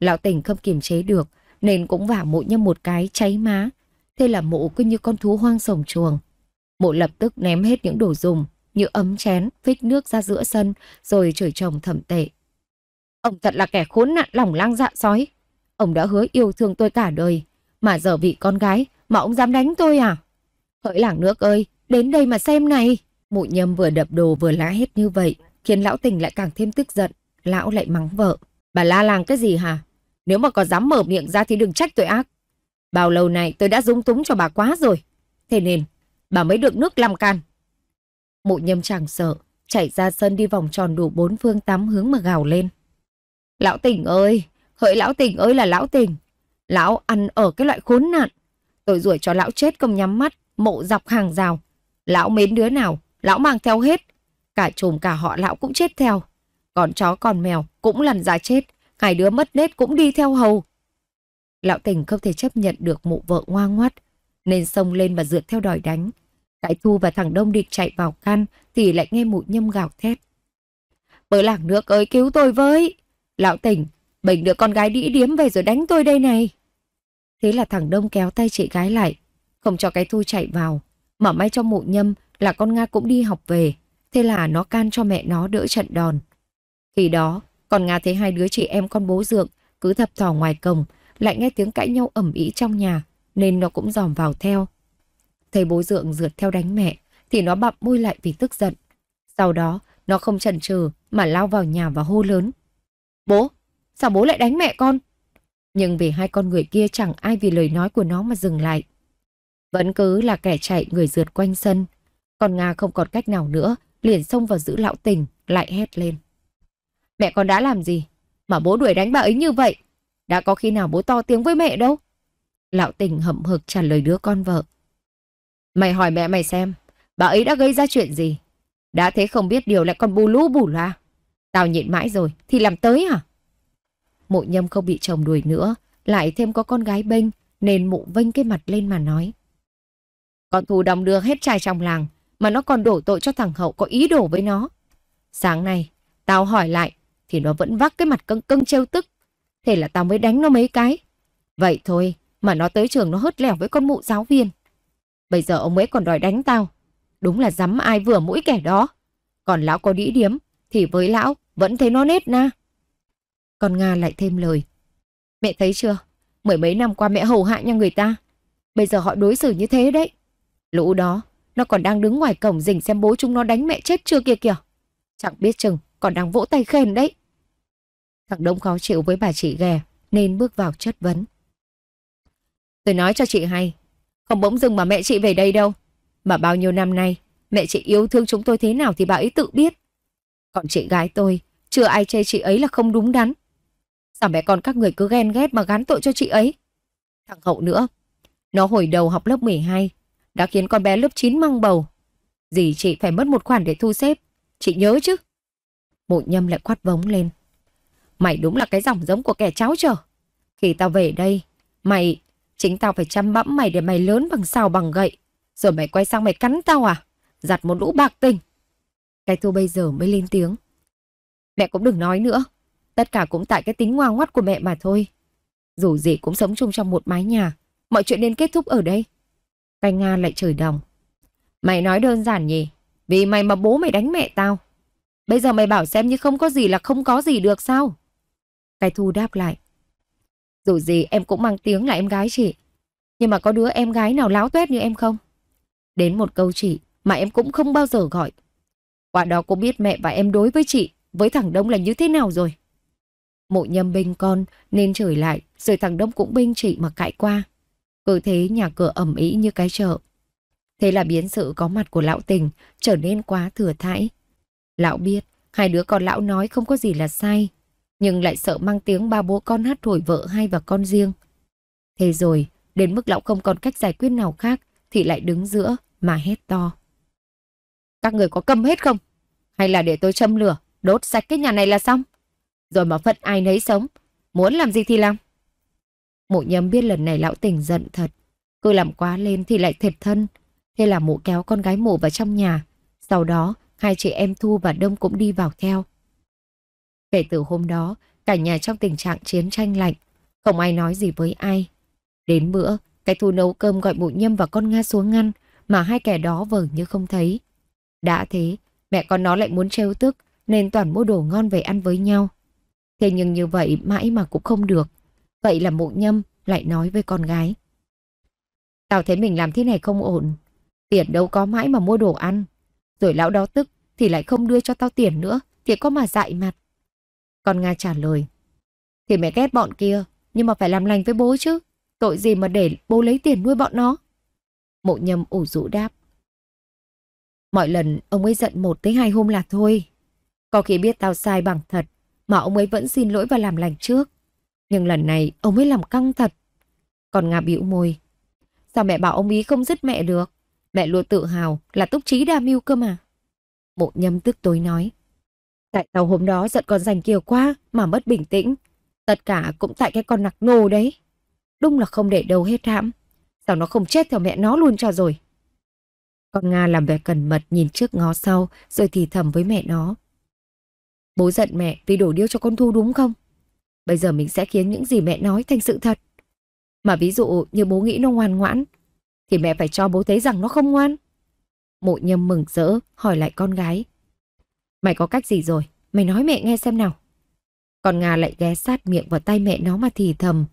Lão tình không kiềm chế được nên cũng vả mụ nhâm một cái cháy má Thế là mụ cứ như con thú hoang sổng chuồng. Mụ lập tức ném hết những đồ dùng như ấm chén, phích nước ra giữa sân rồi chửi chồng thầm tệ. Ông thật là kẻ khốn nạn lòng lang dạ sói. Ông đã hứa yêu thương tôi cả đời mà giờ vì con gái mà ông dám đánh tôi à? Hỡi làng nước ơi, đến đây mà xem này. Mụ nhâm vừa đập đồ vừa lá hết như vậy khiến lão tình lại càng thêm tức giận. Lão lại mắng vợ. Bà la làng cái gì hả? Nếu mà có dám mở miệng ra thì đừng trách tội ác. Bao lâu này tôi đã dung túng cho bà quá rồi. Thế nên, bà mới được nước làm can. Mộ nhâm chẳng sợ, chạy ra sân đi vòng tròn đủ bốn phương tám hướng mà gào lên. Lão tỉnh ơi, hỡi lão tỉnh ơi là lão tỉnh. Lão ăn ở cái loại khốn nạn. Tôi rủi cho lão chết không nhắm mắt, mộ dọc hàng rào. Lão mến đứa nào, lão mang theo hết. Cả chùm cả họ lão cũng chết theo. Còn chó còn mèo cũng lằn ra chết. Hai đứa mất nết cũng đi theo hầu. Lão Tình không thể chấp nhận được mụ vợ ngoan ngoắt, nên xông lên và dựa theo đòi đánh. Cái Thu và thằng Đông địch chạy vào can thì lại nghe mụ nhâm gào thét. Bớ làng nước ơi cứu tôi với! Lão tỉnh bình đứa con gái đĩ điếm về rồi đánh tôi đây này. Thế là thằng Đông kéo tay chị gái lại, không cho cái Thu chạy vào. Mà may cho mụ nhâm là con Nga cũng đi học về, thế là nó can cho mẹ nó đỡ trận đòn. Khi đó, con Nga thấy hai đứa chị em con bố dượng cứ thập thò ngoài cổng lại nghe tiếng cãi nhau ẩm ĩ trong nhà nên nó cũng dòm vào theo. Thấy bố dượng rượt theo đánh mẹ thì nó bặm môi lại vì tức giận. Sau đó nó không chần chừ mà lao vào nhà và hô lớn. Bố, sao bố lại đánh mẹ con? Nhưng vì hai con người kia chẳng ai vì lời nói của nó mà dừng lại. Vẫn cứ là kẻ chạy người rượt quanh sân. Còn Nga không còn cách nào nữa, liền xông vào giữ lão tình, lại hét lên. Mẹ con đã làm gì? Mà bố đuổi đánh bà ấy như vậy, đã có khi nào bố to tiếng với mẹ đâu. Lão tình hậm hực trả lời đứa con vợ. Mày hỏi mẹ mày xem, bà ấy đã gây ra chuyện gì? Đã thế không biết điều lại còn bù lú bù loa. Tao nhịn mãi rồi, thì làm tới hả? Mụ nhâm không bị chồng đuổi nữa, lại thêm có con gái bênh, nên mụ vênh cái mặt lên mà nói. Con thù đồng đưa hết trai trong làng, mà nó còn đổ tội cho thằng hậu có ý đồ với nó. Sáng nay, tao hỏi lại, thì nó vẫn vác cái mặt cưng cưng trêu tức. Thế là tao mới đánh nó mấy cái. Vậy thôi, mà nó tới trường nó hớt lèo với con mụ giáo viên. Bây giờ ông ấy còn đòi đánh tao. Đúng là dám ai vừa mũi kẻ đó. Còn lão có đĩ điếm, thì với lão vẫn thấy nó nết na. Còn Nga lại thêm lời. Mẹ thấy chưa, mười mấy năm qua mẹ hầu hạ nha người ta. Bây giờ họ đối xử như thế đấy. Lũ đó, nó còn đang đứng ngoài cổng rình xem bố chúng nó đánh mẹ chết chưa kìa kìa. Chẳng biết chừng, còn đang vỗ tay khen đấy. Thằng Đông khó chịu với bà chị ghè nên bước vào chất vấn. Tôi nói cho chị hay, không bỗng dưng mà mẹ chị về đây đâu. Mà bao nhiêu năm nay, mẹ chị yêu thương chúng tôi thế nào thì bà ấy tự biết. Còn chị gái tôi, chưa ai chê chị ấy là không đúng đắn. Sao mẹ con các người cứ ghen ghét mà gán tội cho chị ấy? Thằng Hậu nữa, nó hồi đầu học lớp 12, đã khiến con bé lớp 9 mang bầu. Dì chị phải mất một khoản để thu xếp, chị nhớ chứ. Mộ nhâm lại quát vống lên. Mày đúng là cái dòng giống của kẻ cháu trở. Khi tao về đây, mày... Chính tao phải chăm bẵm mày để mày lớn bằng sao bằng gậy. Rồi mày quay sang mày cắn tao à? Giặt một lũ bạc tình. Cái thu bây giờ mới lên tiếng. Mẹ cũng đừng nói nữa. Tất cả cũng tại cái tính ngoan ngoắt của mẹ mà thôi. Dù gì cũng sống chung trong một mái nhà. Mọi chuyện nên kết thúc ở đây. Cái Nga lại trời đồng. Mày nói đơn giản nhỉ? Vì mày mà bố mày đánh mẹ tao. Bây giờ mày bảo xem như không có gì là không có gì được sao? Cái thu đáp lại. Dù gì em cũng mang tiếng là em gái chị. Nhưng mà có đứa em gái nào láo tuét như em không? Đến một câu chị mà em cũng không bao giờ gọi. quả đó cũng biết mẹ và em đối với chị, với thằng Đông là như thế nào rồi. Mộ nhâm binh con nên trời lại, rồi thằng Đông cũng binh chị mà cãi qua. Cứ thế nhà cửa ẩm ý như cái chợ. Thế là biến sự có mặt của lão tình trở nên quá thừa thãi. Lão biết, hai đứa con lão nói không có gì là sai nhưng lại sợ mang tiếng ba bố con hát thổi vợ hay và con riêng. Thế rồi, đến mức lão không còn cách giải quyết nào khác thì lại đứng giữa mà hét to. Các người có câm hết không? Hay là để tôi châm lửa, đốt sạch cái nhà này là xong? Rồi mà phận ai nấy sống, muốn làm gì thì làm. Mụ nhâm biết lần này lão tỉnh giận thật, cứ làm quá lên thì lại thiệt thân. Thế là mụ kéo con gái mụ vào trong nhà, sau đó hai chị em Thu và Đông cũng đi vào theo. Kể từ hôm đó, cả nhà trong tình trạng chiến tranh lạnh, không ai nói gì với ai. Đến bữa, cái thu nấu cơm gọi bụi nhâm và con Nga xuống ngăn, mà hai kẻ đó vờ như không thấy. Đã thế, mẹ con nó lại muốn trêu tức, nên toàn mua đồ ngon về ăn với nhau. Thế nhưng như vậy mãi mà cũng không được. Vậy là mụ nhâm lại nói với con gái. Tao thấy mình làm thế này không ổn. Tiền đâu có mãi mà mua đồ ăn. Rồi lão đó tức thì lại không đưa cho tao tiền nữa. Thì có mà dại mặt. Con Nga trả lời. Thì mẹ ghét bọn kia, nhưng mà phải làm lành với bố chứ. Tội gì mà để bố lấy tiền nuôi bọn nó. Mộ nhâm ủ rũ đáp. Mọi lần ông ấy giận một tới hai hôm là thôi. Có khi biết tao sai bằng thật, mà ông ấy vẫn xin lỗi và làm lành trước. Nhưng lần này ông ấy làm căng thật. Còn Nga bĩu môi. Sao mẹ bảo ông ý không dứt mẹ được? Mẹ luôn tự hào là túc trí đa mưu cơ mà. Mộ nhâm tức tối nói. Tại tao hôm đó giận con rành kiều quá mà mất bình tĩnh. Tất cả cũng tại cái con nặc nô đấy. Đúng là không để đâu hết hãm. Sao nó không chết theo mẹ nó luôn cho rồi. Con Nga làm vẻ cẩn mật nhìn trước ngó sau rồi thì thầm với mẹ nó. Bố giận mẹ vì đổ điêu cho con Thu đúng không? Bây giờ mình sẽ khiến những gì mẹ nói thành sự thật. Mà ví dụ như bố nghĩ nó ngoan ngoãn thì mẹ phải cho bố thấy rằng nó không ngoan. Mộ nhâm mừng rỡ hỏi lại con gái. Mày có cách gì rồi? Mày nói mẹ nghe xem nào. Con Nga lại ghé sát miệng vào tay mẹ nó mà thì thầm.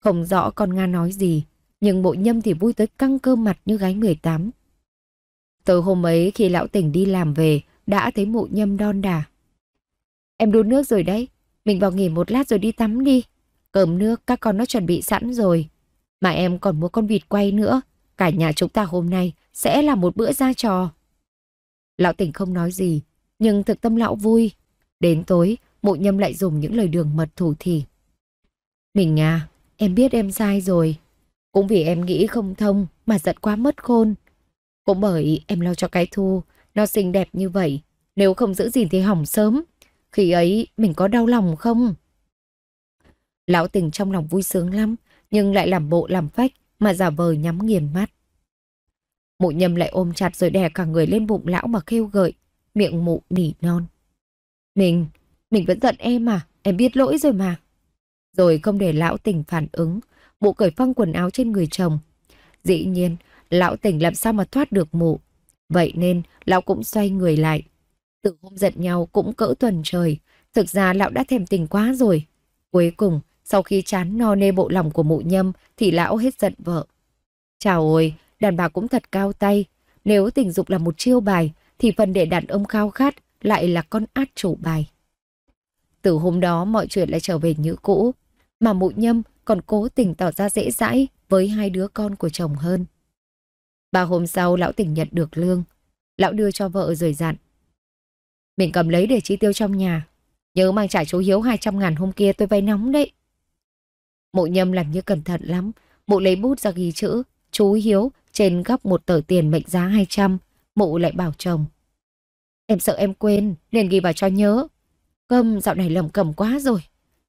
Không rõ con Nga nói gì, nhưng bộ nhâm thì vui tới căng cơ mặt như gái 18. Từ hôm ấy khi lão tỉnh đi làm về, đã thấy mụ nhâm đon đà. Em đun nước rồi đấy, mình vào nghỉ một lát rồi đi tắm đi. Cơm nước các con nó chuẩn bị sẵn rồi. Mà em còn mua con vịt quay nữa, cả nhà chúng ta hôm nay sẽ là một bữa ra trò. Lão tỉnh không nói gì, nhưng thực tâm lão vui. Đến tối, mụ nhâm lại dùng những lời đường mật thủ thì Mình à, em biết em sai rồi. Cũng vì em nghĩ không thông mà giận quá mất khôn. Cũng bởi em lo cho cái thu, nó xinh đẹp như vậy. Nếu không giữ gìn thì hỏng sớm. Khi ấy mình có đau lòng không? Lão tình trong lòng vui sướng lắm, nhưng lại làm bộ làm phách mà giả vờ nhắm nghiền mắt. Mụ nhâm lại ôm chặt rồi đè cả người lên bụng lão mà kêu gợi miệng mụ nỉ non. Mình, mình vẫn giận em à, em biết lỗi rồi mà. Rồi không để lão tỉnh phản ứng, mụ cởi phăng quần áo trên người chồng. Dĩ nhiên, lão tỉnh làm sao mà thoát được mụ. Vậy nên, lão cũng xoay người lại. Từ hôm giận nhau cũng cỡ tuần trời, thực ra lão đã thèm tình quá rồi. Cuối cùng, sau khi chán no nê bộ lòng của mụ nhâm thì lão hết giận vợ. Chào ôi, đàn bà cũng thật cao tay. Nếu tình dục là một chiêu bài thì phần để đàn ông khao khát lại là con át chủ bài. Từ hôm đó mọi chuyện lại trở về như cũ, mà mụ nhâm còn cố tình tỏ ra dễ dãi với hai đứa con của chồng hơn. Ba hôm sau lão tỉnh nhận được lương, lão đưa cho vợ rời dặn. Mình cầm lấy để chi tiêu trong nhà, nhớ mang trả chú Hiếu 200 ngàn hôm kia tôi vay nóng đấy. Mụ nhâm làm như cẩn thận lắm, mụ lấy bút ra ghi chữ, chú Hiếu trên góc một tờ tiền mệnh giá 200 mụ lại bảo chồng. Em sợ em quên, nên ghi vào cho nhớ. Cơm dạo này lầm cầm quá rồi.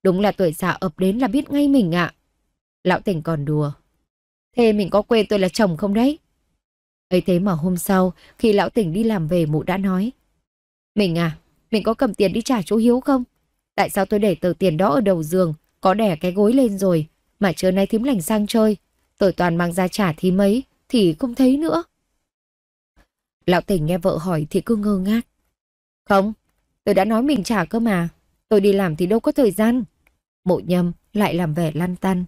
Đúng là tuổi già ập đến là biết ngay mình ạ. Lão tỉnh còn đùa. Thế mình có quên tôi là chồng không đấy? ấy thế mà hôm sau, khi lão tỉnh đi làm về mụ đã nói. Mình à, mình có cầm tiền đi trả chú Hiếu không? Tại sao tôi để tờ tiền đó ở đầu giường, có đẻ cái gối lên rồi, mà trưa nay thím lành sang chơi. Tôi toàn mang ra trả thím mấy, thì không thấy nữa. Lão Tỉnh nghe vợ hỏi thì cứ ngơ ngác. Không, tôi đã nói mình trả cơ mà. Tôi đi làm thì đâu có thời gian. Mộ nhâm lại làm vẻ lăn tăn.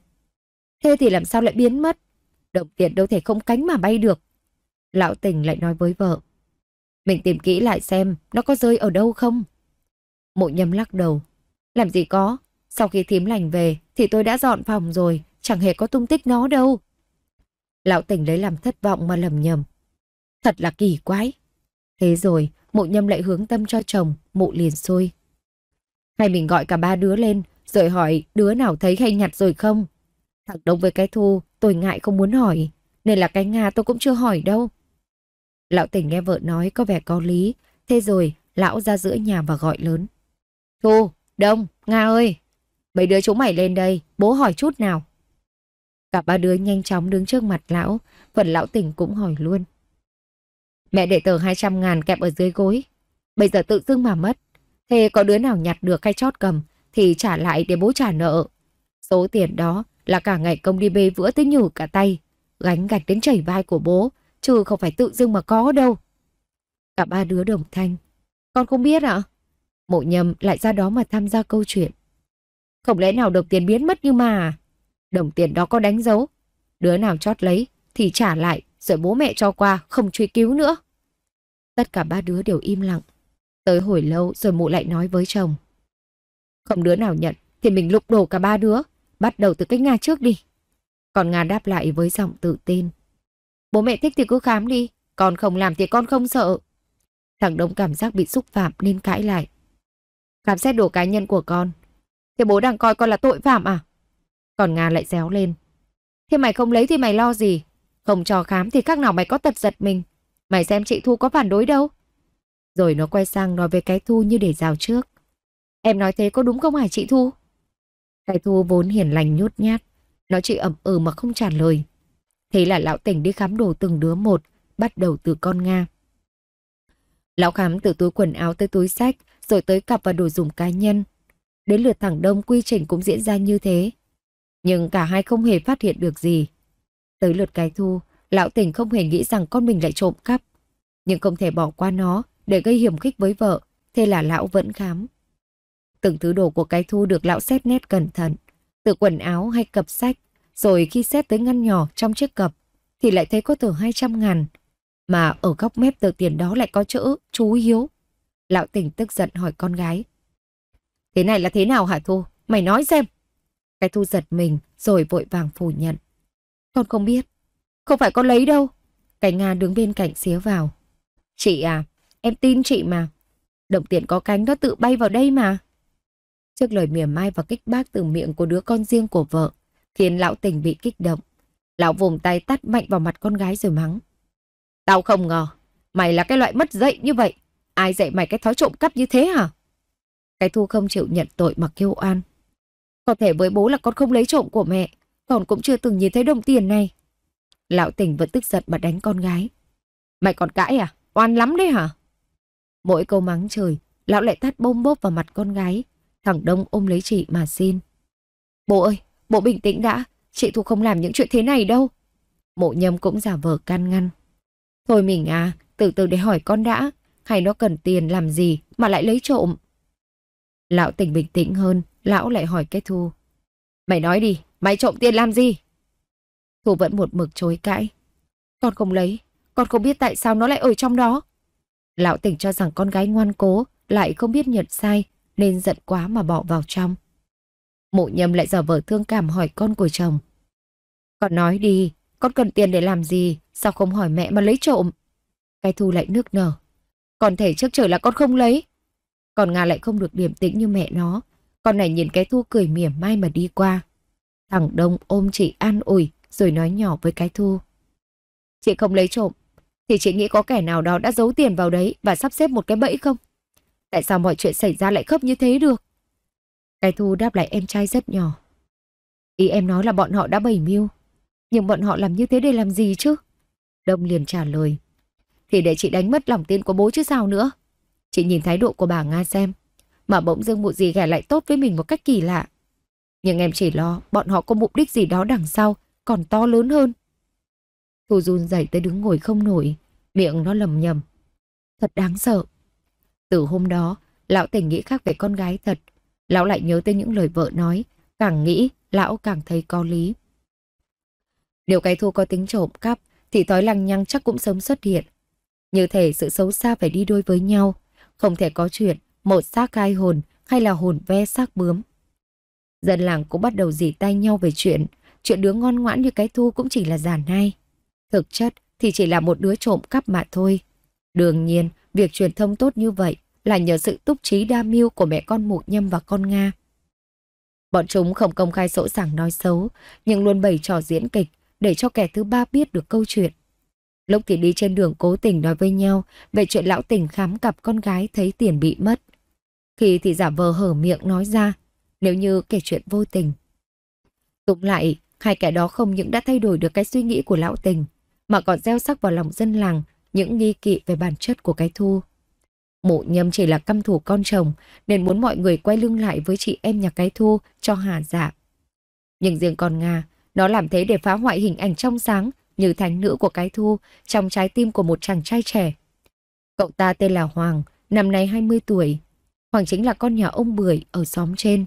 Thế thì làm sao lại biến mất? Động tiền đâu thể không cánh mà bay được. Lão Tình lại nói với vợ. Mình tìm kỹ lại xem nó có rơi ở đâu không. Mộ nhâm lắc đầu. Làm gì có, sau khi thím lành về thì tôi đã dọn phòng rồi, chẳng hề có tung tích nó đâu. Lão Tình lấy làm thất vọng mà lầm nhầm. Thật là kỳ quái. Thế rồi, mụ nhâm lại hướng tâm cho chồng, mụ liền xôi. Hay mình gọi cả ba đứa lên, rồi hỏi đứa nào thấy hay nhặt rồi không? Thằng Đông với cái Thu, tôi ngại không muốn hỏi, nên là cái Nga tôi cũng chưa hỏi đâu. Lão tỉnh nghe vợ nói có vẻ có lý, thế rồi lão ra giữa nhà và gọi lớn. Thu, Đông, Nga ơi, mấy đứa chúng mày lên đây, bố hỏi chút nào. Cả ba đứa nhanh chóng đứng trước mặt lão, phần lão tỉnh cũng hỏi luôn. Mẹ để tờ 200 ngàn kẹp ở dưới gối. Bây giờ tự dưng mà mất. Thế có đứa nào nhặt được cái chót cầm thì trả lại để bố trả nợ. Số tiền đó là cả ngày công đi bê vữa tới nhủ cả tay. Gánh gạch đến chảy vai của bố, chứ không phải tự dưng mà có đâu. Cả ba đứa đồng thanh. Con không biết ạ. À? Mộ nhầm lại ra đó mà tham gia câu chuyện. Không lẽ nào đồng tiền biến mất như mà Đồng tiền đó có đánh dấu. Đứa nào chót lấy thì trả lại rồi bố mẹ cho qua không truy cứu nữa. Tất cả ba đứa đều im lặng. Tới hồi lâu rồi mụ lại nói với chồng. Không đứa nào nhận thì mình lục đổ cả ba đứa, bắt đầu từ cái Nga trước đi. Còn Nga đáp lại với giọng tự tin. Bố mẹ thích thì cứ khám đi, con không làm thì con không sợ. Thằng Đông cảm giác bị xúc phạm nên cãi lại. Khám xét đồ cá nhân của con. Thế bố đang coi con là tội phạm à? Còn Nga lại réo lên. Thế mày không lấy thì mày lo gì? Không cho khám thì khác nào mày có tật giật mình. Mày xem chị Thu có phản đối đâu. Rồi nó quay sang nói với cái Thu như để rào trước. Em nói thế có đúng không hả chị Thu? Cái Thu vốn hiền lành nhút nhát. Nó chỉ ẩm ừ mà không trả lời. Thế là lão tỉnh đi khám đồ từng đứa một, bắt đầu từ con Nga. Lão khám từ túi quần áo tới túi sách, rồi tới cặp và đồ dùng cá nhân. Đến lượt thẳng đông quy trình cũng diễn ra như thế. Nhưng cả hai không hề phát hiện được gì. Tới lượt cái thu, Lão tỉnh không hề nghĩ rằng con mình lại trộm cắp. Nhưng không thể bỏ qua nó để gây hiểm khích với vợ, thế là lão vẫn khám. Từng thứ đồ của cái thu được lão xét nét cẩn thận, từ quần áo hay cặp sách, rồi khi xét tới ngăn nhỏ trong chiếc cặp, thì lại thấy có tờ 200 ngàn, mà ở góc mép tờ tiền đó lại có chữ chú Hiếu. Lão tỉnh tức giận hỏi con gái. Thế này là thế nào hả Thu? Mày nói xem. Cái Thu giật mình rồi vội vàng phủ nhận. Con không biết. Không phải con lấy đâu. Cảnh Nga đứng bên cạnh xía vào. Chị à, em tin chị mà. Đồng tiền có cánh nó tự bay vào đây mà. Trước lời mỉa mai và kích bác từ miệng của đứa con riêng của vợ, khiến lão tình bị kích động. Lão vùng tay tắt mạnh vào mặt con gái rồi mắng. Tao không ngờ, mày là cái loại mất dạy như vậy. Ai dạy mày cái thói trộm cắp như thế hả? Cái thu không chịu nhận tội mà kêu oan. Có thể với bố là con không lấy trộm của mẹ, còn cũng chưa từng nhìn thấy đồng tiền này. Lão tỉnh vẫn tức giận mà đánh con gái. Mày còn cãi à? Oan lắm đấy hả? Mỗi câu mắng trời, lão lại tát bông bốp vào mặt con gái. Thằng Đông ôm lấy chị mà xin. Bố ơi, bố bình tĩnh đã. Chị Thu không làm những chuyện thế này đâu. Mộ nhâm cũng giả vờ can ngăn. Thôi mình à, từ từ để hỏi con đã. Hay nó cần tiền làm gì mà lại lấy trộm? Lão tỉnh bình tĩnh hơn, lão lại hỏi cái Thu. Mày nói đi, mày trộm tiền làm gì? Thu vẫn một mực chối cãi. Con không lấy, con không biết tại sao nó lại ở trong đó. Lão tỉnh cho rằng con gái ngoan cố, lại không biết nhận sai, nên giận quá mà bỏ vào trong. Mộ nhầm lại giả vờ thương cảm hỏi con của chồng. Con nói đi, con cần tiền để làm gì, sao không hỏi mẹ mà lấy trộm? Cái thu lại nước nở. Con thể trước trời là con không lấy. Còn Nga lại không được điềm tĩnh như mẹ nó. Con này nhìn cái thu cười mỉa mai mà đi qua. Thằng Đông ôm chị an ủi, rồi nói nhỏ với cái thu. Chị không lấy trộm, thì chị nghĩ có kẻ nào đó đã giấu tiền vào đấy và sắp xếp một cái bẫy không? Tại sao mọi chuyện xảy ra lại khớp như thế được? Cái thu đáp lại em trai rất nhỏ. Ý em nói là bọn họ đã bày mưu, nhưng bọn họ làm như thế để làm gì chứ? Đông liền trả lời. Thì để chị đánh mất lòng tin của bố chứ sao nữa. Chị nhìn thái độ của bà Nga xem, mà bỗng dưng mụ gì ghẻ lại tốt với mình một cách kỳ lạ. Nhưng em chỉ lo bọn họ có mục đích gì đó đằng sau còn to lớn hơn. Thu run dậy tới đứng ngồi không nổi, miệng nó lầm nhầm. Thật đáng sợ. Từ hôm đó, lão tỉnh nghĩ khác về con gái thật. Lão lại nhớ tới những lời vợ nói, càng nghĩ lão càng thấy có lý. điều cái thu có tính trộm cắp thì thói lăng nhăng chắc cũng sớm xuất hiện. Như thể sự xấu xa phải đi đôi với nhau, không thể có chuyện một xác hai hồn hay là hồn ve xác bướm. Dân làng cũng bắt đầu dì tay nhau về chuyện chuyện đứa ngoan ngoãn như cái thu cũng chỉ là giả nai. Thực chất thì chỉ là một đứa trộm cắp mà thôi. Đương nhiên, việc truyền thông tốt như vậy là nhờ sự túc trí đa mưu của mẹ con mụ nhâm và con Nga. Bọn chúng không công khai sỗ sàng nói xấu, nhưng luôn bày trò diễn kịch để cho kẻ thứ ba biết được câu chuyện. Lúc thì đi trên đường cố tình nói với nhau về chuyện lão tình khám cặp con gái thấy tiền bị mất. Khi thì giả vờ hở miệng nói ra, nếu như kể chuyện vô tình. Tụng lại, Hai kẻ đó không những đã thay đổi được cái suy nghĩ của lão tình, mà còn gieo sắc vào lòng dân làng những nghi kỵ về bản chất của cái thu. Mộ nhâm chỉ là căm thủ con chồng nên muốn mọi người quay lưng lại với chị em nhà cái thu cho hà dạ. Nhưng riêng con Nga, nó làm thế để phá hoại hình ảnh trong sáng như thánh nữ của cái thu trong trái tim của một chàng trai trẻ. Cậu ta tên là Hoàng, năm nay 20 tuổi. Hoàng chính là con nhà ông Bưởi ở xóm trên.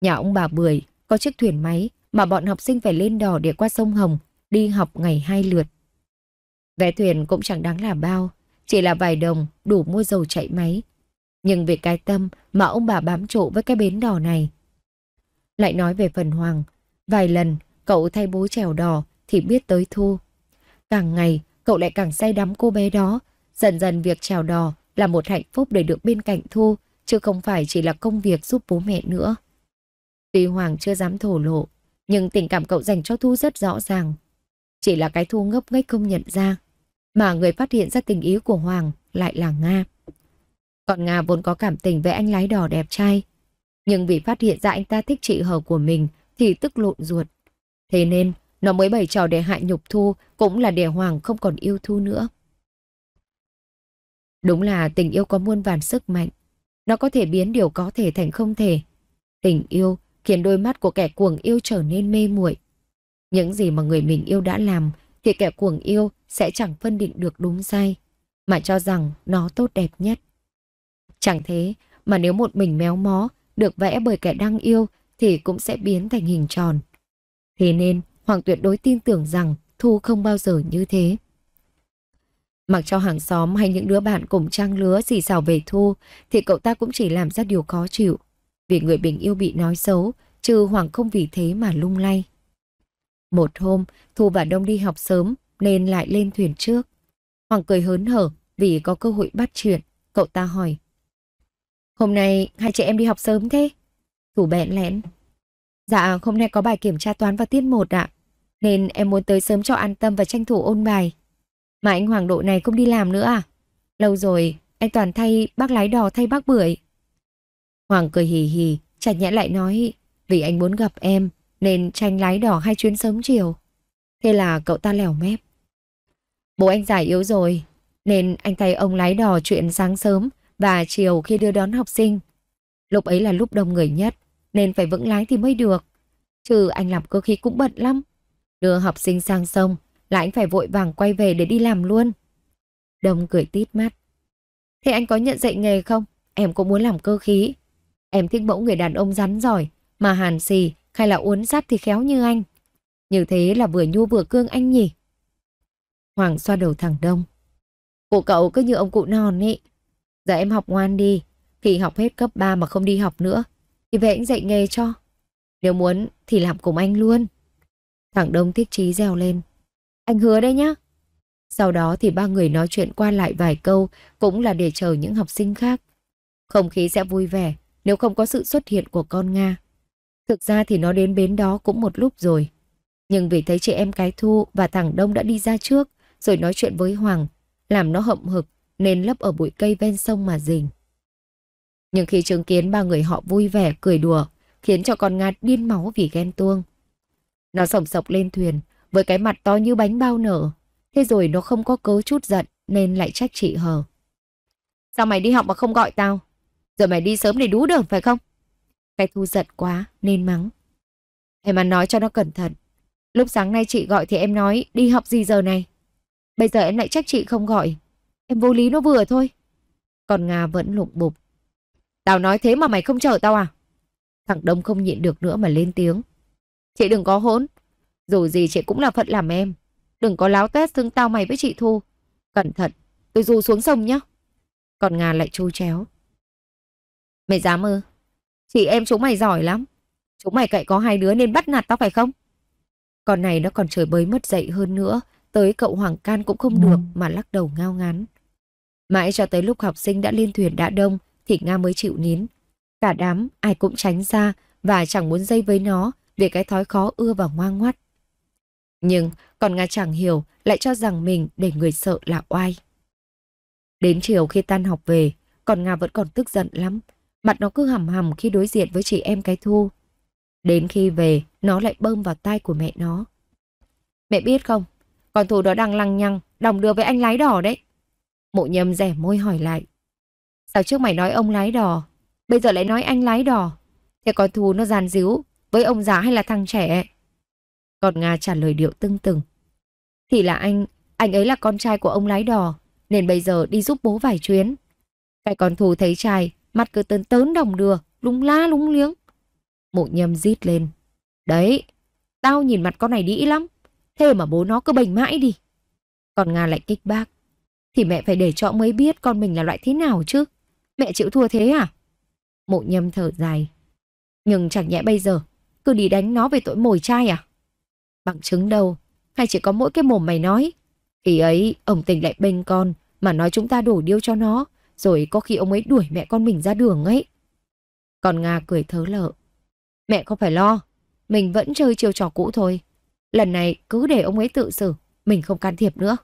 Nhà ông bà Bưởi có chiếc thuyền máy mà bọn học sinh phải lên đò để qua sông Hồng, đi học ngày hai lượt. Vé thuyền cũng chẳng đáng là bao, chỉ là vài đồng đủ mua dầu chạy máy. Nhưng về cái tâm mà ông bà bám trụ với cái bến đò này. Lại nói về phần Hoàng, vài lần cậu thay bố trèo đò thì biết tới thu. Càng ngày cậu lại càng say đắm cô bé đó, dần dần việc trèo đò là một hạnh phúc để được bên cạnh thu, chứ không phải chỉ là công việc giúp bố mẹ nữa. Tuy Hoàng chưa dám thổ lộ, nhưng tình cảm cậu dành cho Thu rất rõ ràng. Chỉ là cái Thu ngốc nghếch không nhận ra, mà người phát hiện ra tình ý của Hoàng lại là Nga. Còn Nga vốn có cảm tình với anh lái đỏ đẹp trai, nhưng vì phát hiện ra anh ta thích chị hờ của mình thì tức lộn ruột. Thế nên, nó mới bày trò để hại nhục Thu cũng là để Hoàng không còn yêu Thu nữa. Đúng là tình yêu có muôn vàn sức mạnh. Nó có thể biến điều có thể thành không thể. Tình yêu khiến đôi mắt của kẻ cuồng yêu trở nên mê muội. Những gì mà người mình yêu đã làm thì kẻ cuồng yêu sẽ chẳng phân định được đúng sai, mà cho rằng nó tốt đẹp nhất. Chẳng thế mà nếu một mình méo mó được vẽ bởi kẻ đang yêu thì cũng sẽ biến thành hình tròn. Thế nên Hoàng tuyệt đối tin tưởng rằng Thu không bao giờ như thế. Mặc cho hàng xóm hay những đứa bạn cùng trang lứa xì xào về Thu thì cậu ta cũng chỉ làm ra điều khó chịu vì người mình yêu bị nói xấu, chứ Hoàng không vì thế mà lung lay. Một hôm, Thu và Đông đi học sớm nên lại lên thuyền trước. Hoàng cười hớn hở vì có cơ hội bắt chuyện. Cậu ta hỏi. Hôm nay hai chị em đi học sớm thế? Thủ bẹn lẽn. Dạ, hôm nay có bài kiểm tra toán và tiết một ạ. nên em muốn tới sớm cho an tâm và tranh thủ ôn bài. Mà anh Hoàng độ này không đi làm nữa à? Lâu rồi, anh toàn thay bác lái đò thay bác bưởi. Hoàng cười hì hì, chặt nhẽ lại nói, vì anh muốn gặp em, nên tranh lái đỏ hai chuyến sớm chiều. Thế là cậu ta lèo mép. Bố anh già yếu rồi, nên anh thay ông lái đò chuyện sáng sớm và chiều khi đưa đón học sinh. Lúc ấy là lúc đông người nhất, nên phải vững lái thì mới được. Chứ anh làm cơ khí cũng bận lắm. Đưa học sinh sang sông là anh phải vội vàng quay về để đi làm luôn. Đông cười tít mắt. Thế anh có nhận dạy nghề không? Em cũng muốn làm cơ khí. Em thích mẫu người đàn ông rắn giỏi, mà hàn xì hay là uốn sắt thì khéo như anh. Như thế là vừa nhu vừa cương anh nhỉ. Hoàng xoa đầu thẳng đông. Cụ cậu cứ như ông cụ non ấy. Giờ em học ngoan đi. Khi học hết cấp 3 mà không đi học nữa, thì về anh dạy nghề cho. Nếu muốn thì làm cùng anh luôn. Thẳng đông thích trí reo lên. Anh hứa đấy nhá. Sau đó thì ba người nói chuyện qua lại vài câu cũng là để chờ những học sinh khác. Không khí sẽ vui vẻ, nếu không có sự xuất hiện của con Nga. Thực ra thì nó đến bến đó cũng một lúc rồi. Nhưng vì thấy chị em cái Thu và thằng Đông đã đi ra trước rồi nói chuyện với Hoàng, làm nó hậm hực nên lấp ở bụi cây ven sông mà rình. Nhưng khi chứng kiến ba người họ vui vẻ, cười đùa, khiến cho con Nga điên máu vì ghen tuông. Nó sổng sọc lên thuyền, với cái mặt to như bánh bao nở. Thế rồi nó không có cớ chút giận nên lại trách chị Hờ. Sao mày đi học mà không gọi tao? Giờ mày đi sớm để đú đường phải không? Cái thu giận quá nên mắng. Em ăn nói cho nó cẩn thận. Lúc sáng nay chị gọi thì em nói đi học gì giờ này. Bây giờ em lại trách chị không gọi. Em vô lý nó vừa thôi. Còn Nga vẫn lụng bụp. Tao nói thế mà mày không chở tao à? Thằng Đông không nhịn được nữa mà lên tiếng. Chị đừng có hỗn. Dù gì chị cũng là phận làm em. Đừng có láo tét xưng tao mày với chị Thu. Cẩn thận, tôi dù xuống sông nhá. Còn Nga lại chu chéo. Mày dám ư? Chị em chúng mày giỏi lắm. Chúng mày cậy có hai đứa nên bắt nạt tao phải không? Con này nó còn trời bới mất dậy hơn nữa. Tới cậu Hoàng Can cũng không được ừ. mà lắc đầu ngao ngán. Mãi cho tới lúc học sinh đã lên thuyền đã đông thì Nga mới chịu nín. Cả đám ai cũng tránh ra và chẳng muốn dây với nó vì cái thói khó ưa và ngoan ngoắt. Nhưng còn Nga chẳng hiểu lại cho rằng mình để người sợ là oai. Đến chiều khi tan học về, còn Nga vẫn còn tức giận lắm. Mặt nó cứ hầm hầm khi đối diện với chị em cái thu. Đến khi về, nó lại bơm vào tai của mẹ nó. Mẹ biết không, con thù đó đang lăng nhăng, đồng đưa với anh lái đỏ đấy. Mộ nhâm rẻ môi hỏi lại. Sao trước mày nói ông lái đỏ, bây giờ lại nói anh lái đỏ. Thế con thù nó giàn díu, với ông già hay là thằng trẻ? Còn Nga trả lời điệu tưng tưng. Thì là anh, anh ấy là con trai của ông lái đò, nên bây giờ đi giúp bố vài chuyến. Cái con thù thấy trai, mặt cứ tớn tớn đồng đưa, lúng la lúng liếng. Mộ nhâm rít lên. Đấy, tao nhìn mặt con này đĩ lắm, thế mà bố nó cứ bềnh mãi đi. Còn Nga lại kích bác. Thì mẹ phải để cho mới biết con mình là loại thế nào chứ. Mẹ chịu thua thế à? Mộ nhâm thở dài. Nhưng chẳng nhẽ bây giờ, cứ đi đánh nó về tội mồi trai à? Bằng chứng đâu, hay chỉ có mỗi cái mồm mày nói. Khi ấy, ông tình lại bênh con, mà nói chúng ta đổ điêu cho nó. Rồi có khi ông ấy đuổi mẹ con mình ra đường ấy. Còn Nga cười thớ lợ. Mẹ không phải lo, mình vẫn chơi chiêu trò cũ thôi. Lần này cứ để ông ấy tự xử, mình không can thiệp nữa.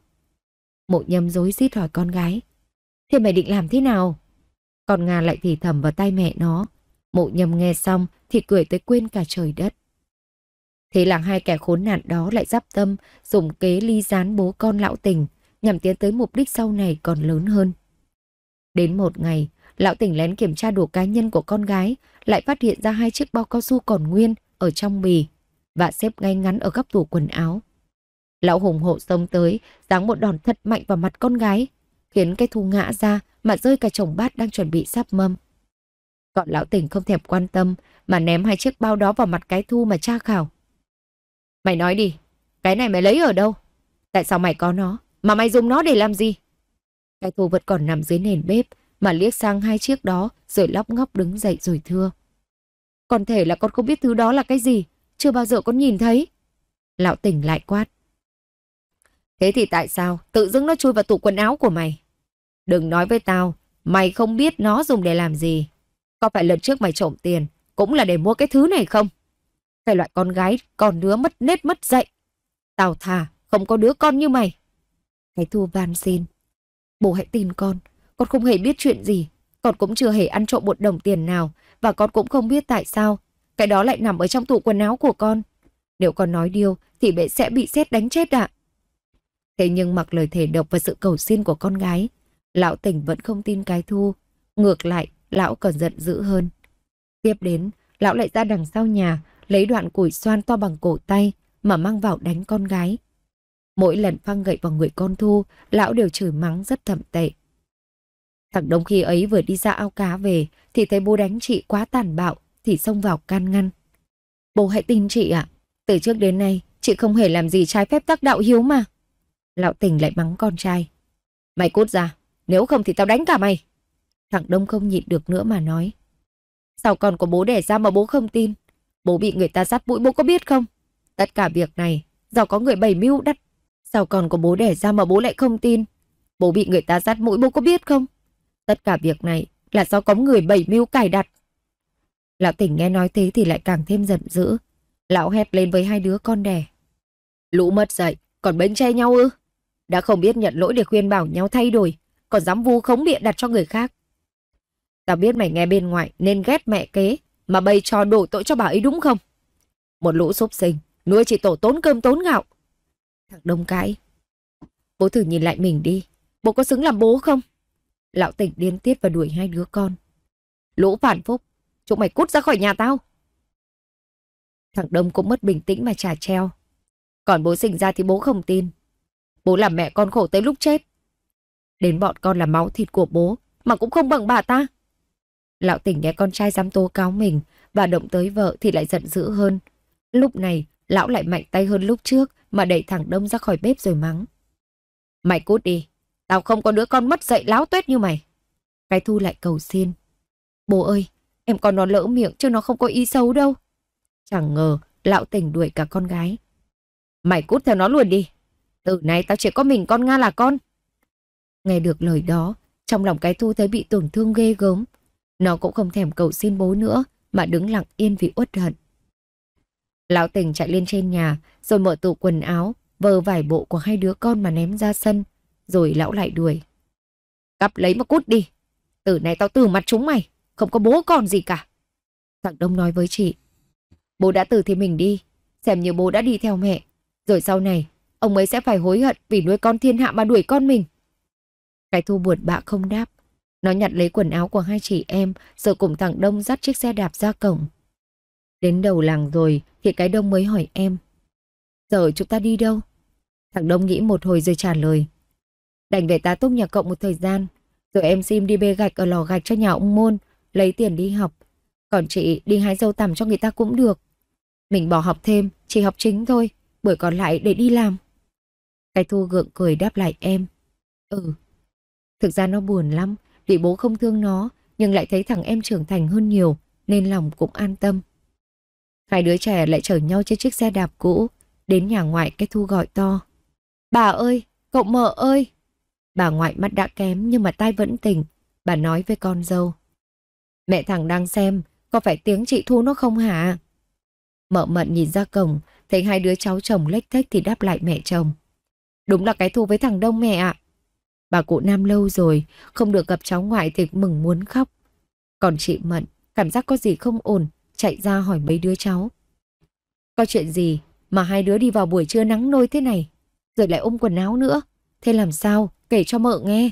Mộ nhâm dối rít hỏi con gái. Thế mày định làm thế nào? Còn Nga lại thì thầm vào tay mẹ nó. Mộ nhâm nghe xong thì cười tới quên cả trời đất. Thế là hai kẻ khốn nạn đó lại giáp tâm, dùng kế ly gián bố con lão tình, nhằm tiến tới mục đích sau này còn lớn hơn. Đến một ngày, lão tỉnh lén kiểm tra đồ cá nhân của con gái, lại phát hiện ra hai chiếc bao cao su còn nguyên ở trong bì và xếp ngay ngắn ở góc tủ quần áo. Lão hùng hộ xông tới, giáng một đòn thật mạnh vào mặt con gái, khiến cái thu ngã ra mà rơi cả chồng bát đang chuẩn bị sắp mâm. Còn lão tỉnh không thèm quan tâm mà ném hai chiếc bao đó vào mặt cái thu mà tra khảo. Mày nói đi, cái này mày lấy ở đâu? Tại sao mày có nó? Mà mày dùng nó để làm gì? Cái cô vẫn còn nằm dưới nền bếp mà liếc sang hai chiếc đó rồi lóc ngóc đứng dậy rồi thưa. Còn thể là con không biết thứ đó là cái gì, chưa bao giờ con nhìn thấy. Lão tỉnh lại quát. Thế thì tại sao tự dưng nó chui vào tủ quần áo của mày? Đừng nói với tao, mày không biết nó dùng để làm gì. Có phải lần trước mày trộm tiền cũng là để mua cái thứ này không? Cái loại con gái còn đứa mất nết mất dạy. Tao thà không có đứa con như mày. Cái thu van xin. Bố hãy tin con, con không hề biết chuyện gì. Con cũng chưa hề ăn trộm một đồng tiền nào và con cũng không biết tại sao. Cái đó lại nằm ở trong tủ quần áo của con. Nếu con nói điều thì mẹ sẽ bị xét đánh chết ạ. Thế nhưng mặc lời thể độc và sự cầu xin của con gái, lão tỉnh vẫn không tin cái thu. Ngược lại, lão còn giận dữ hơn. Tiếp đến, lão lại ra đằng sau nhà, lấy đoạn củi xoan to bằng cổ tay mà mang vào đánh con gái. Mỗi lần phăng gậy vào người con thu, lão đều chửi mắng rất thậm tệ. Thằng Đông khi ấy vừa đi ra ao cá về, thì thấy bố đánh chị quá tàn bạo, thì xông vào can ngăn. Bố hãy tin chị ạ, từ trước đến nay, chị không hề làm gì trái phép tác đạo hiếu mà. Lão tình lại mắng con trai. Mày cút ra, nếu không thì tao đánh cả mày. Thằng Đông không nhịn được nữa mà nói. Sao con của bố đẻ ra mà bố không tin? Bố bị người ta dắt mũi bố có biết không? Tất cả việc này, do có người bày mưu đắt Sao con có bố đẻ ra mà bố lại không tin? Bố bị người ta dắt mũi bố có biết không? Tất cả việc này là do có người bảy mưu cài đặt. Lão tỉnh nghe nói thế thì lại càng thêm giận dữ. Lão hét lên với hai đứa con đẻ. Lũ mất dậy, còn bánh che nhau ư? Đã không biết nhận lỗi để khuyên bảo nhau thay đổi, còn dám vu khống bịa đặt cho người khác. Tao biết mày nghe bên ngoài nên ghét mẹ kế, mà bày trò đổ tội cho bà ấy đúng không? Một lũ xúc sinh, nuôi chỉ tổ tốn cơm tốn gạo, Thằng Đông cãi. Bố thử nhìn lại mình đi. Bố có xứng làm bố không? Lão tỉnh điên tiết và đuổi hai đứa con. Lũ phản phúc. Chúng mày cút ra khỏi nhà tao. Thằng Đông cũng mất bình tĩnh mà trả treo. Còn bố sinh ra thì bố không tin. Bố làm mẹ con khổ tới lúc chết. Đến bọn con là máu thịt của bố mà cũng không bằng bà ta. Lão tỉnh nghe con trai dám tố cáo mình và động tới vợ thì lại giận dữ hơn. Lúc này, lão lại mạnh tay hơn lúc trước mà đẩy thẳng Đông ra khỏi bếp rồi mắng. Mày cút đi, tao không có đứa con mất dạy láo tuyết như mày. Cái Thu lại cầu xin. Bố ơi, em còn nó lỡ miệng chứ nó không có ý xấu đâu. Chẳng ngờ lão tỉnh đuổi cả con gái. Mày cút theo nó luôn đi. Từ nay tao chỉ có mình con Nga là con. Nghe được lời đó, trong lòng cái Thu thấy bị tổn thương ghê gớm. Nó cũng không thèm cầu xin bố nữa mà đứng lặng yên vì uất hận. Lão tỉnh chạy lên trên nhà, rồi mở tủ quần áo, vờ vải bộ của hai đứa con mà ném ra sân, rồi lão lại đuổi. Cắp lấy mà cút đi, từ này tao từ mặt chúng mày, không có bố con gì cả. Thằng Đông nói với chị, bố đã từ thì mình đi, xem như bố đã đi theo mẹ, rồi sau này ông ấy sẽ phải hối hận vì nuôi con thiên hạ mà đuổi con mình. Cái thu buồn bạ không đáp. Nó nhặt lấy quần áo của hai chị em rồi cùng thằng Đông dắt chiếc xe đạp ra cổng. Đến đầu làng rồi thì cái đông mới hỏi em. Giờ chúng ta đi đâu? Thằng Đông nghĩ một hồi rồi trả lời. Đành về tá túc nhà cậu một thời gian. Rồi em xin đi bê gạch ở lò gạch cho nhà ông Môn, lấy tiền đi học. Còn chị đi hái dâu tằm cho người ta cũng được. Mình bỏ học thêm, chỉ học chính thôi, buổi còn lại để đi làm. Cái thu gượng cười đáp lại em. Ừ. Thực ra nó buồn lắm, vì bố không thương nó, nhưng lại thấy thằng em trưởng thành hơn nhiều, nên lòng cũng an tâm. Hai đứa trẻ lại chở nhau trên chiếc xe đạp cũ, đến nhà ngoại cái thu gọi to. Bà ơi, cậu mợ ơi! Bà ngoại mắt đã kém nhưng mà tai vẫn tỉnh, bà nói với con dâu. Mẹ thằng đang xem, có phải tiếng chị Thu nó không hả? Mợ mận nhìn ra cổng, thấy hai đứa cháu chồng lếch thách thì đáp lại mẹ chồng. Đúng là cái Thu với thằng Đông mẹ ạ. Bà cụ Nam lâu rồi, không được gặp cháu ngoại thì mừng muốn khóc. Còn chị Mận, cảm giác có gì không ổn, chạy ra hỏi mấy đứa cháu. Có chuyện gì mà hai đứa đi vào buổi trưa nắng nôi thế này, rồi lại ôm quần áo nữa, thế làm sao, kể cho mợ nghe.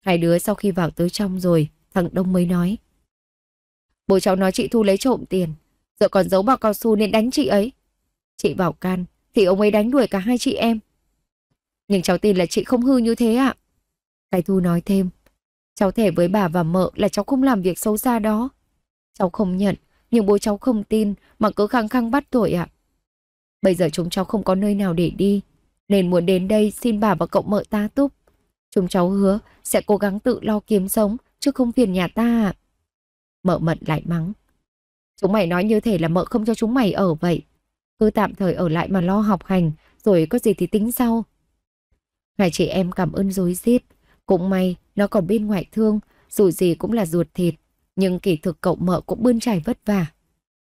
Hai đứa sau khi vào tới trong rồi, thằng Đông mới nói. Bố cháu nói chị Thu lấy trộm tiền, rồi còn giấu bao cao su nên đánh chị ấy. Chị bảo can, thì ông ấy đánh đuổi cả hai chị em. Nhưng cháu tin là chị không hư như thế ạ. À. Cái Thu nói thêm, cháu thề với bà và mợ là cháu không làm việc xấu xa đó. Cháu không nhận, nhưng bố cháu không tin mà cứ khăng khăng bắt tội ạ. Bây giờ chúng cháu không có nơi nào để đi, nên muốn đến đây xin bà và cậu mợ ta túc. Chúng cháu hứa sẽ cố gắng tự lo kiếm sống, chứ không phiền nhà ta ạ. Mợ mận lại mắng. Chúng mày nói như thể là mợ không cho chúng mày ở vậy. Cứ tạm thời ở lại mà lo học hành, rồi có gì thì tính sau. Hai chị em cảm ơn dối rít Cũng may nó còn bên ngoại thương, dù gì cũng là ruột thịt. Nhưng kỳ thực cậu mợ cũng bươn trải vất vả.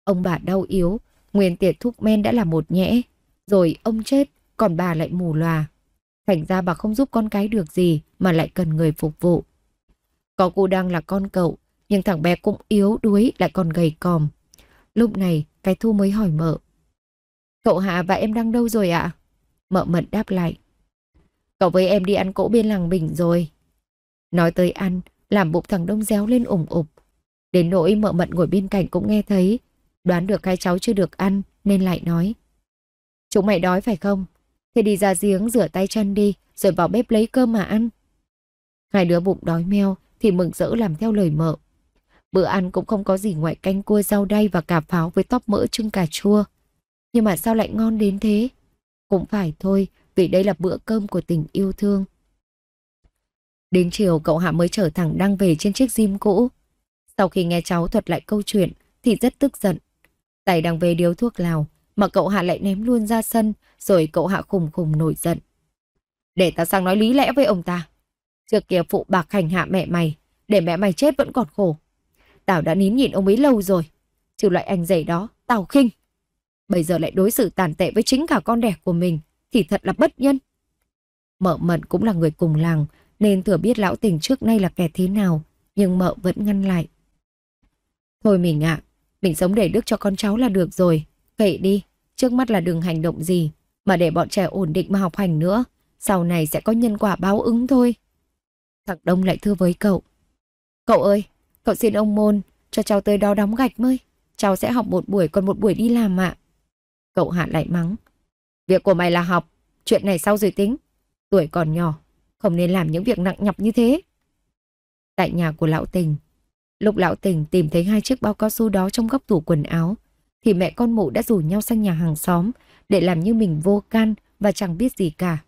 Ông bà đau yếu, nguyên tiệt thuốc men đã là một nhẽ. Rồi ông chết, còn bà lại mù lòa. Thành ra bà không giúp con cái được gì mà lại cần người phục vụ. Có cô đang là con cậu, nhưng thằng bé cũng yếu đuối lại còn gầy còm. Lúc này, cái thu mới hỏi mợ. Cậu Hạ và em đang đâu rồi ạ? Mợ mận đáp lại. Cậu với em đi ăn cỗ bên làng bình rồi. Nói tới ăn, làm bụng thằng Đông réo lên ủng ục. Đến nỗi mợ mận ngồi bên cạnh cũng nghe thấy, đoán được hai cháu chưa được ăn nên lại nói. Chúng mày đói phải không? Thì đi ra giếng rửa tay chân đi, rồi vào bếp lấy cơm mà ăn. Hai đứa bụng đói meo thì mừng rỡ làm theo lời mợ. Bữa ăn cũng không có gì ngoại canh cua rau đay và cà pháo với tóp mỡ trưng cà chua. Nhưng mà sao lại ngon đến thế? Cũng phải thôi, vì đây là bữa cơm của tình yêu thương. Đến chiều cậu Hạ mới trở thẳng Đăng về trên chiếc gym cũ. Sau khi nghe cháu thuật lại câu chuyện thì rất tức giận. Tài đang về điếu thuốc lào mà cậu Hạ lại ném luôn ra sân rồi cậu Hạ khùng khùng nổi giận. Để ta sang nói lý lẽ với ông ta. Trước kia phụ bạc hành hạ mẹ mày để mẹ mày chết vẫn còn khổ. Tao đã nín nhịn ông ấy lâu rồi. Trừ loại anh dày đó, tao khinh. Bây giờ lại đối xử tàn tệ với chính cả con đẻ của mình thì thật là bất nhân. Mợ Mận cũng là người cùng làng nên thừa biết lão tình trước nay là kẻ thế nào nhưng mợ vẫn ngăn lại. Thôi mình ạ, mình sống để đức cho con cháu là được rồi. Kệ đi, trước mắt là đừng hành động gì, mà để bọn trẻ ổn định mà học hành nữa. Sau này sẽ có nhân quả báo ứng thôi. Thằng Đông lại thưa với cậu. Cậu ơi, cậu xin ông Môn cho cháu tới đó đóng gạch mới. Cháu sẽ học một buổi còn một buổi đi làm ạ. Cậu Hạ lại mắng. Việc của mày là học, chuyện này sau rồi tính. Tuổi còn nhỏ, không nên làm những việc nặng nhọc như thế. Tại nhà của lão tình, Lục lão tỉnh tìm thấy hai chiếc bao cao su đó trong góc tủ quần áo. Thì mẹ con mụ đã rủ nhau sang nhà hàng xóm để làm như mình vô can và chẳng biết gì cả.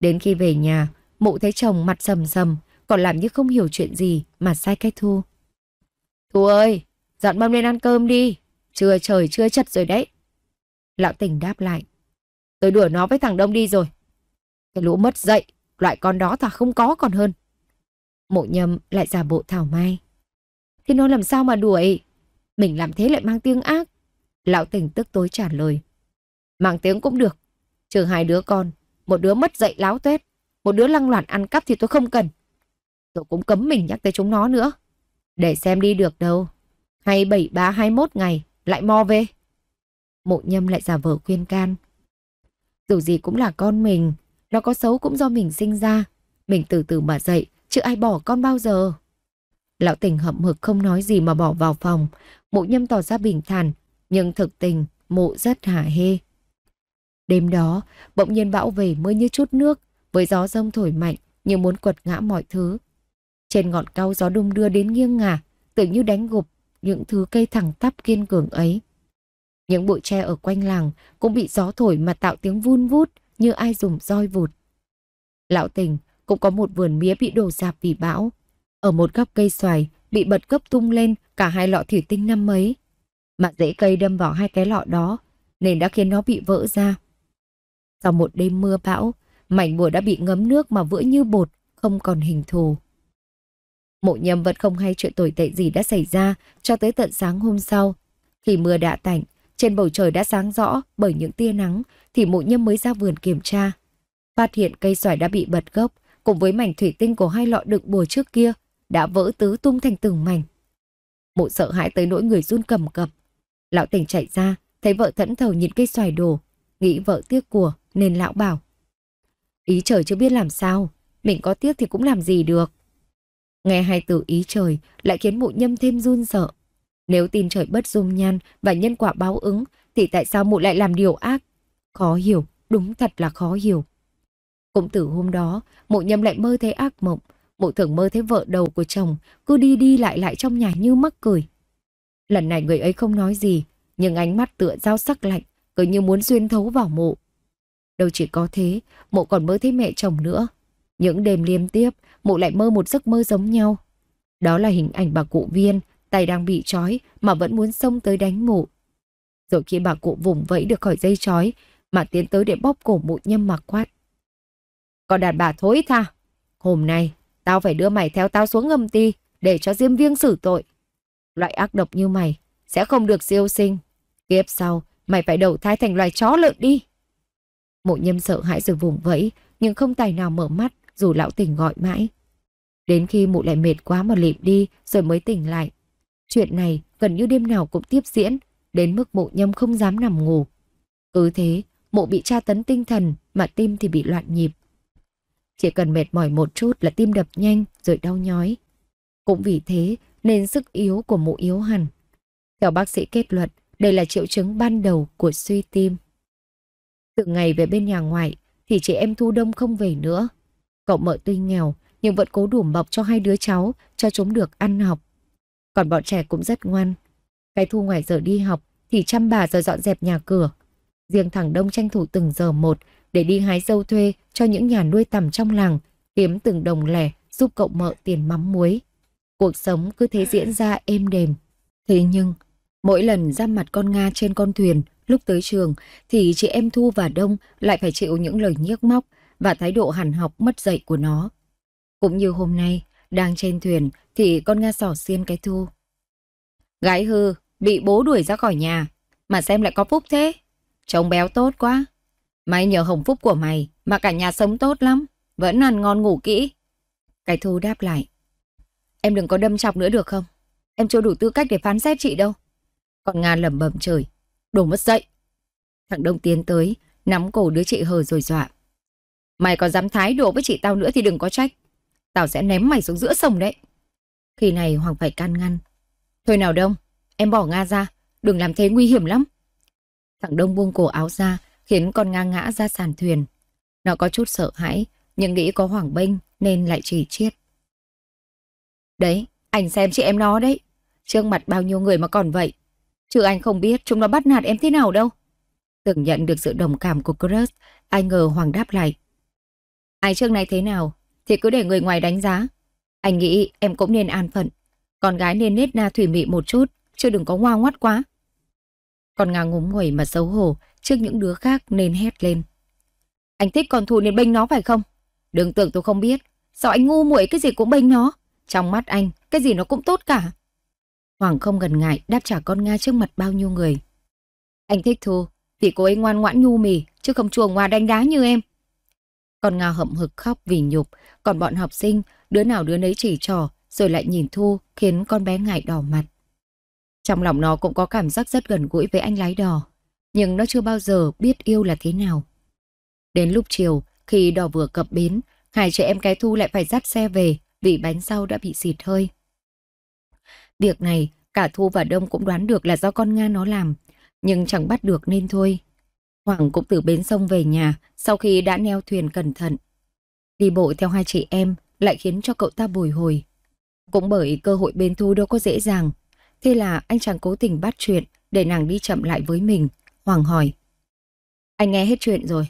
Đến khi về nhà, mụ thấy chồng mặt sầm sầm, còn làm như không hiểu chuyện gì mà sai cái Thu. Thu ơi, dọn mâm lên ăn cơm đi, trưa trời chưa chật rồi đấy. Lão tỉnh đáp lại. Tôi đuổi nó với thằng Đông đi rồi. Cái lũ mất dậy, loại con đó thà không có còn hơn. Mộ nhầm lại giả bộ thảo mai thì nó làm sao mà đuổi? Mình làm thế lại mang tiếng ác. Lão tỉnh tức tối trả lời. Mang tiếng cũng được. Trừ hai đứa con, một đứa mất dạy láo tuyết một đứa lăng loạn ăn cắp thì tôi không cần. Tôi cũng cấm mình nhắc tới chúng nó nữa. Để xem đi được đâu. Hay bảy ba hai mốt ngày, lại mò về. Mộ nhâm lại giả vờ khuyên can. Dù gì cũng là con mình, nó có xấu cũng do mình sinh ra. Mình từ từ mà dạy, chứ ai bỏ con bao giờ. Lão tình hậm hực không nói gì mà bỏ vào phòng. mụ nhâm tỏ ra bình thản, nhưng thực tình mụ rất hả hê. Đêm đó, bỗng nhiên bão về mưa như chút nước, với gió rông thổi mạnh như muốn quật ngã mọi thứ. Trên ngọn cao gió đung đưa đến nghiêng ngả, tưởng như đánh gục những thứ cây thẳng tắp kiên cường ấy. Những bụi tre ở quanh làng cũng bị gió thổi mà tạo tiếng vun vút như ai dùng roi vụt. Lão tình cũng có một vườn mía bị đổ dạp vì bão. Ở một góc cây xoài, bị bật gốc tung lên cả hai lọ thủy tinh năm mấy. Mà rễ cây đâm vào hai cái lọ đó, nên đã khiến nó bị vỡ ra. Sau một đêm mưa bão, mảnh bùa đã bị ngấm nước mà vỡ như bột, không còn hình thù. Mộ nhầm vẫn không hay chuyện tồi tệ gì đã xảy ra cho tới tận sáng hôm sau. Khi mưa đã tạnh, trên bầu trời đã sáng rõ bởi những tia nắng thì mộ nhâm mới ra vườn kiểm tra. Phát hiện cây xoài đã bị bật gốc cùng với mảnh thủy tinh của hai lọ đựng bùa trước kia đã vỡ tứ tung thành từng mảnh. Mụ sợ hãi tới nỗi người run cầm cập. Lão tỉnh chạy ra, thấy vợ thẫn thờ nhìn cây xoài đổ, nghĩ vợ tiếc của nên lão bảo. Ý trời chưa biết làm sao, mình có tiếc thì cũng làm gì được. Nghe hai từ ý trời lại khiến mụ nhâm thêm run sợ. Nếu tin trời bất dung nhan và nhân quả báo ứng thì tại sao mụ lại làm điều ác? Khó hiểu, đúng thật là khó hiểu. Cũng từ hôm đó, mụ nhâm lại mơ thấy ác mộng mộ thường mơ thấy vợ đầu của chồng cứ đi đi lại lại trong nhà như mắc cười. Lần này người ấy không nói gì, nhưng ánh mắt tựa dao sắc lạnh, cứ như muốn xuyên thấu vào mộ. Đâu chỉ có thế, mộ còn mơ thấy mẹ chồng nữa. Những đêm liên tiếp, mộ lại mơ một giấc mơ giống nhau. Đó là hình ảnh bà cụ viên, tay đang bị trói mà vẫn muốn xông tới đánh mộ. Rồi khi bà cụ vùng vẫy được khỏi dây trói, mà tiến tới để bóp cổ mụ nhâm mặc quát. Còn đàn bà thối tha, hôm nay Tao phải đưa mày theo tao xuống ngầm ti để cho Diêm Viêng xử tội. Loại ác độc như mày sẽ không được siêu sinh. Kiếp sau, mày phải đầu thai thành loài chó lợn đi. Mộ nhâm sợ hãi rồi vùng vẫy, nhưng không tài nào mở mắt dù lão tỉnh gọi mãi. Đến khi mụ lại mệt quá mà lịm đi rồi mới tỉnh lại. Chuyện này gần như đêm nào cũng tiếp diễn, đến mức mộ nhâm không dám nằm ngủ. Cứ thế, mụ bị tra tấn tinh thần mà tim thì bị loạn nhịp. Chỉ cần mệt mỏi một chút là tim đập nhanh rồi đau nhói. Cũng vì thế nên sức yếu của mụ yếu hẳn. Theo bác sĩ kết luận, đây là triệu chứng ban đầu của suy tim. Từ ngày về bên nhà ngoại thì chị em Thu Đông không về nữa. Cậu mợ tuy nghèo nhưng vẫn cố đủm bọc cho hai đứa cháu cho chúng được ăn học. Còn bọn trẻ cũng rất ngoan. Cái Thu ngoài giờ đi học thì chăm bà rồi dọn dẹp nhà cửa. Riêng thằng Đông tranh thủ từng giờ một để đi hái dâu thuê cho những nhà nuôi tằm trong làng, kiếm từng đồng lẻ giúp cậu mợ tiền mắm muối. Cuộc sống cứ thế diễn ra êm đềm. Thế nhưng, mỗi lần ra mặt con Nga trên con thuyền, lúc tới trường thì chị em Thu và Đông lại phải chịu những lời nhiếc móc và thái độ hằn học mất dạy của nó. Cũng như hôm nay, đang trên thuyền thì con Nga sỏ xiên cái Thu. Gái hư, bị bố đuổi ra khỏi nhà, mà xem lại có phúc thế. trông béo tốt quá, May nhờ hồng phúc của mày mà cả nhà sống tốt lắm, vẫn ăn ngon ngủ kỹ. Cái thu đáp lại. Em đừng có đâm chọc nữa được không? Em chưa đủ tư cách để phán xét chị đâu. Còn Nga lẩm bẩm trời, đồ mất dậy. Thằng Đông tiến tới, nắm cổ đứa chị hờ rồi dọa. Mày có dám thái độ với chị tao nữa thì đừng có trách. Tao sẽ ném mày xuống giữa sông đấy. Khi này Hoàng phải can ngăn. Thôi nào Đông, em bỏ Nga ra, đừng làm thế nguy hiểm lắm. Thằng Đông buông cổ áo ra, khiến con ngang ngã ra sàn thuyền. Nó có chút sợ hãi, nhưng nghĩ có Hoàng Binh nên lại chỉ chiết. Đấy, anh xem chị em nó đấy. Trước mặt bao nhiêu người mà còn vậy. Chứ anh không biết chúng nó bắt nạt em thế nào đâu. Tưởng nhận được sự đồng cảm của Crush, ai ngờ Hoàng đáp lại. Ai trước này thế nào thì cứ để người ngoài đánh giá. Anh nghĩ em cũng nên an phận. Con gái nên nết na thủy mị một chút, chứ đừng có ngoa ngoắt quá. Con Nga ngúng nguẩy mà xấu hổ, trước những đứa khác nên hét lên. Anh thích còn thù nên bênh nó phải không? Đừng tưởng tôi không biết. Sao anh ngu muội cái gì cũng bênh nó? Trong mắt anh, cái gì nó cũng tốt cả. Hoàng không ngần ngại đáp trả con Nga trước mặt bao nhiêu người. Anh thích Thu vì cô ấy ngoan ngoãn nhu mì chứ không chuồng ngoa đánh đá như em. Con Nga hậm hực khóc vì nhục, còn bọn học sinh, đứa nào đứa nấy chỉ trò rồi lại nhìn Thu khiến con bé ngại đỏ mặt. Trong lòng nó cũng có cảm giác rất gần gũi với anh lái đò nhưng nó chưa bao giờ biết yêu là thế nào. Đến lúc chiều, khi đò vừa cập bến, hai trẻ em cái thu lại phải dắt xe về vì bánh sau đã bị xịt hơi. Việc này, cả Thu và Đông cũng đoán được là do con Nga nó làm, nhưng chẳng bắt được nên thôi. Hoàng cũng từ bến sông về nhà sau khi đã neo thuyền cẩn thận. Đi bộ theo hai chị em lại khiến cho cậu ta bồi hồi. Cũng bởi cơ hội bên Thu đâu có dễ dàng. Thế là anh chàng cố tình bắt chuyện để nàng đi chậm lại với mình Hoàng hỏi. Anh nghe hết chuyện rồi.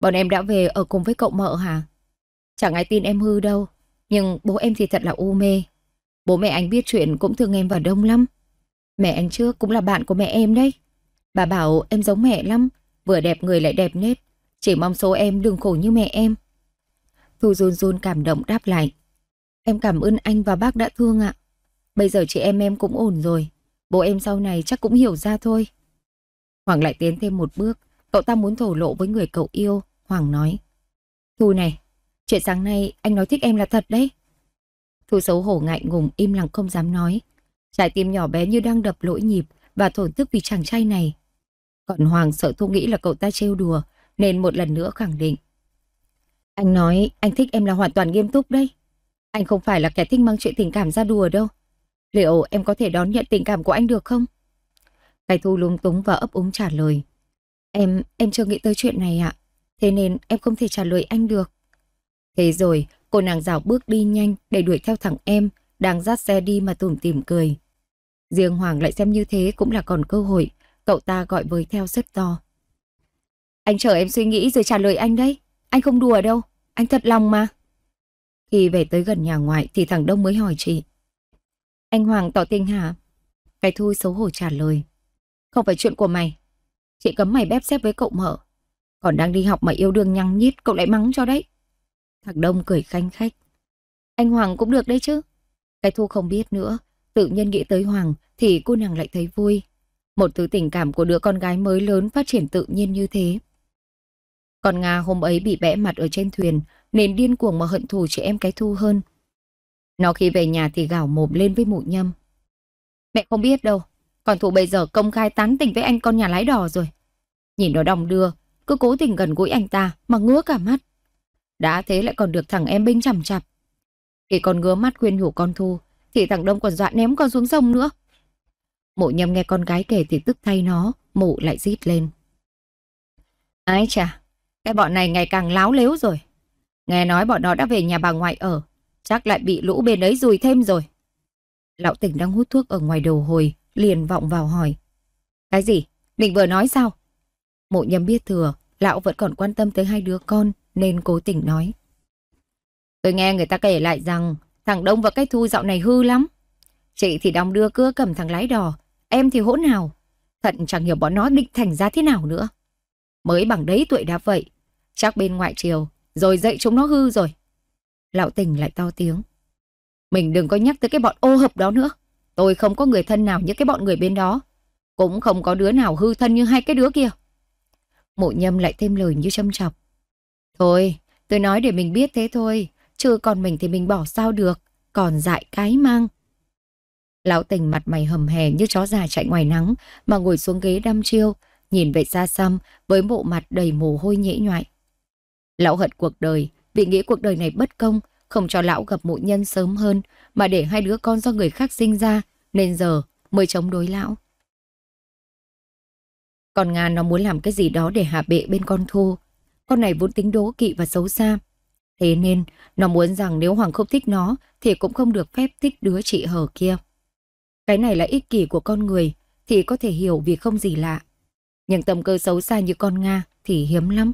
Bọn em đã về ở cùng với cậu mợ hả? Chẳng ai tin em hư đâu. Nhưng bố em thì thật là u mê. Bố mẹ anh biết chuyện cũng thương em và đông lắm. Mẹ anh trước cũng là bạn của mẹ em đấy. Bà bảo em giống mẹ lắm. Vừa đẹp người lại đẹp nết. Chỉ mong số em đừng khổ như mẹ em. Thu run run cảm động đáp lại. Em cảm ơn anh và bác đã thương ạ. Bây giờ chị em em cũng ổn rồi. Bố em sau này chắc cũng hiểu ra thôi. Hoàng lại tiến thêm một bước, cậu ta muốn thổ lộ với người cậu yêu, Hoàng nói. Thu này, chuyện sáng nay anh nói thích em là thật đấy. Thu xấu hổ ngại ngùng im lặng không dám nói. Trái tim nhỏ bé như đang đập lỗi nhịp và thổn thức vì chàng trai này. Còn Hoàng sợ Thu nghĩ là cậu ta trêu đùa nên một lần nữa khẳng định. Anh nói anh thích em là hoàn toàn nghiêm túc đấy. Anh không phải là kẻ thích mang chuyện tình cảm ra đùa đâu. Liệu em có thể đón nhận tình cảm của anh được không? Cái thu lúng túng và ấp úng trả lời. Em, em chưa nghĩ tới chuyện này ạ. Thế nên em không thể trả lời anh được. Thế rồi, cô nàng rảo bước đi nhanh để đuổi theo thằng em, đang dắt xe đi mà tủm tỉm cười. Riêng Hoàng lại xem như thế cũng là còn cơ hội, cậu ta gọi với theo rất to. Anh chờ em suy nghĩ rồi trả lời anh đấy, anh không đùa đâu, anh thật lòng mà. Khi về tới gần nhà ngoại thì thằng Đông mới hỏi chị. Anh Hoàng tỏ tình hả? Cái Thu xấu hổ trả lời. Không phải chuyện của mày. Chị cấm mày bép xếp với cậu mở. Còn đang đi học mà yêu đương nhăng nhít, cậu lại mắng cho đấy. Thằng Đông cười khanh khách. Anh Hoàng cũng được đấy chứ. Cái Thu không biết nữa, tự nhiên nghĩ tới Hoàng thì cô nàng lại thấy vui. Một thứ tình cảm của đứa con gái mới lớn phát triển tự nhiên như thế. Còn Nga hôm ấy bị bẽ mặt ở trên thuyền, nên điên cuồng mà hận thù chị em cái thu hơn. Nó khi về nhà thì gào mồm lên với mụ nhâm. Mẹ không biết đâu, còn Thu bây giờ công khai tán tình với anh con nhà lái đỏ rồi. Nhìn nó đồng đưa, cứ cố tình gần gũi anh ta mà ngứa cả mắt. Đã thế lại còn được thằng em binh chằm chặp. Khi con ngứa mắt khuyên nhủ con Thu, thì thằng Đông còn dọa ném con xuống sông nữa. mụ nhâm nghe con gái kể thì tức thay nó, mụ lại rít lên. Ái chà, cái bọn này ngày càng láo lếu rồi. Nghe nói bọn nó đã về nhà bà ngoại ở, chắc lại bị lũ bên ấy rùi thêm rồi. Lão tỉnh đang hút thuốc ở ngoài đầu hồi, liền vọng vào hỏi. Cái gì? mình vừa nói sao? Mộ nhầm biết thừa, lão vẫn còn quan tâm tới hai đứa con nên cố tình nói. Tôi nghe người ta kể lại rằng thằng Đông và cái Thu dạo này hư lắm. Chị thì đong đưa cưa cầm thằng lái đò, em thì hỗn nào. thận chẳng hiểu bọn nó định thành ra thế nào nữa. Mới bằng đấy tuổi đã vậy, chắc bên ngoại triều, rồi dậy chúng nó hư rồi. Lão tình lại to tiếng. Mình đừng có nhắc tới cái bọn ô hợp đó nữa. Tôi không có người thân nào như cái bọn người bên đó. Cũng không có đứa nào hư thân như hai cái đứa kia. Mộ nhâm lại thêm lời như châm chọc. Thôi, tôi nói để mình biết thế thôi. Chứ còn mình thì mình bỏ sao được. Còn dại cái mang. Lão tình mặt mày hầm hè như chó già chạy ngoài nắng mà ngồi xuống ghế đăm chiêu, nhìn về xa xăm với bộ mặt đầy mồ hôi nhễ nhoại. Lão hận cuộc đời vì nghĩ cuộc đời này bất công không cho lão gặp mụ nhân sớm hơn mà để hai đứa con do người khác sinh ra nên giờ mới chống đối lão. Còn Nga nó muốn làm cái gì đó để hạ bệ bên con Thu. Con này vốn tính đố kỵ và xấu xa. Thế nên nó muốn rằng nếu Hoàng không thích nó thì cũng không được phép thích đứa chị hờ kia. Cái này là ích kỷ của con người thì có thể hiểu vì không gì lạ. Nhưng tâm cơ xấu xa như con Nga thì hiếm lắm.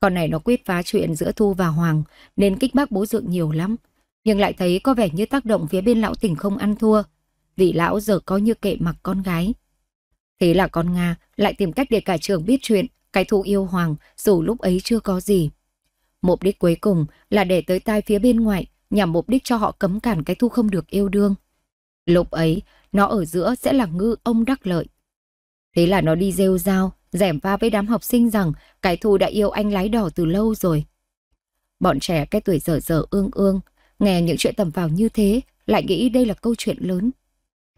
Con này nó quyết phá chuyện giữa Thu và Hoàng nên kích bác bố dượng nhiều lắm. Nhưng lại thấy có vẻ như tác động phía bên lão tỉnh không ăn thua. vì lão giờ có như kệ mặc con gái. Thế là con Nga lại tìm cách để cả trường biết chuyện cái thu yêu Hoàng dù lúc ấy chưa có gì. Mục đích cuối cùng là để tới tai phía bên ngoài nhằm mục đích cho họ cấm cản cái thu không được yêu đương. Lúc ấy, nó ở giữa sẽ là ngư ông đắc lợi. Thế là nó đi rêu rao, rẻm va với đám học sinh rằng cái thu đã yêu anh lái đỏ từ lâu rồi. Bọn trẻ cái tuổi dở dở ương ương, nghe những chuyện tầm vào như thế, lại nghĩ đây là câu chuyện lớn.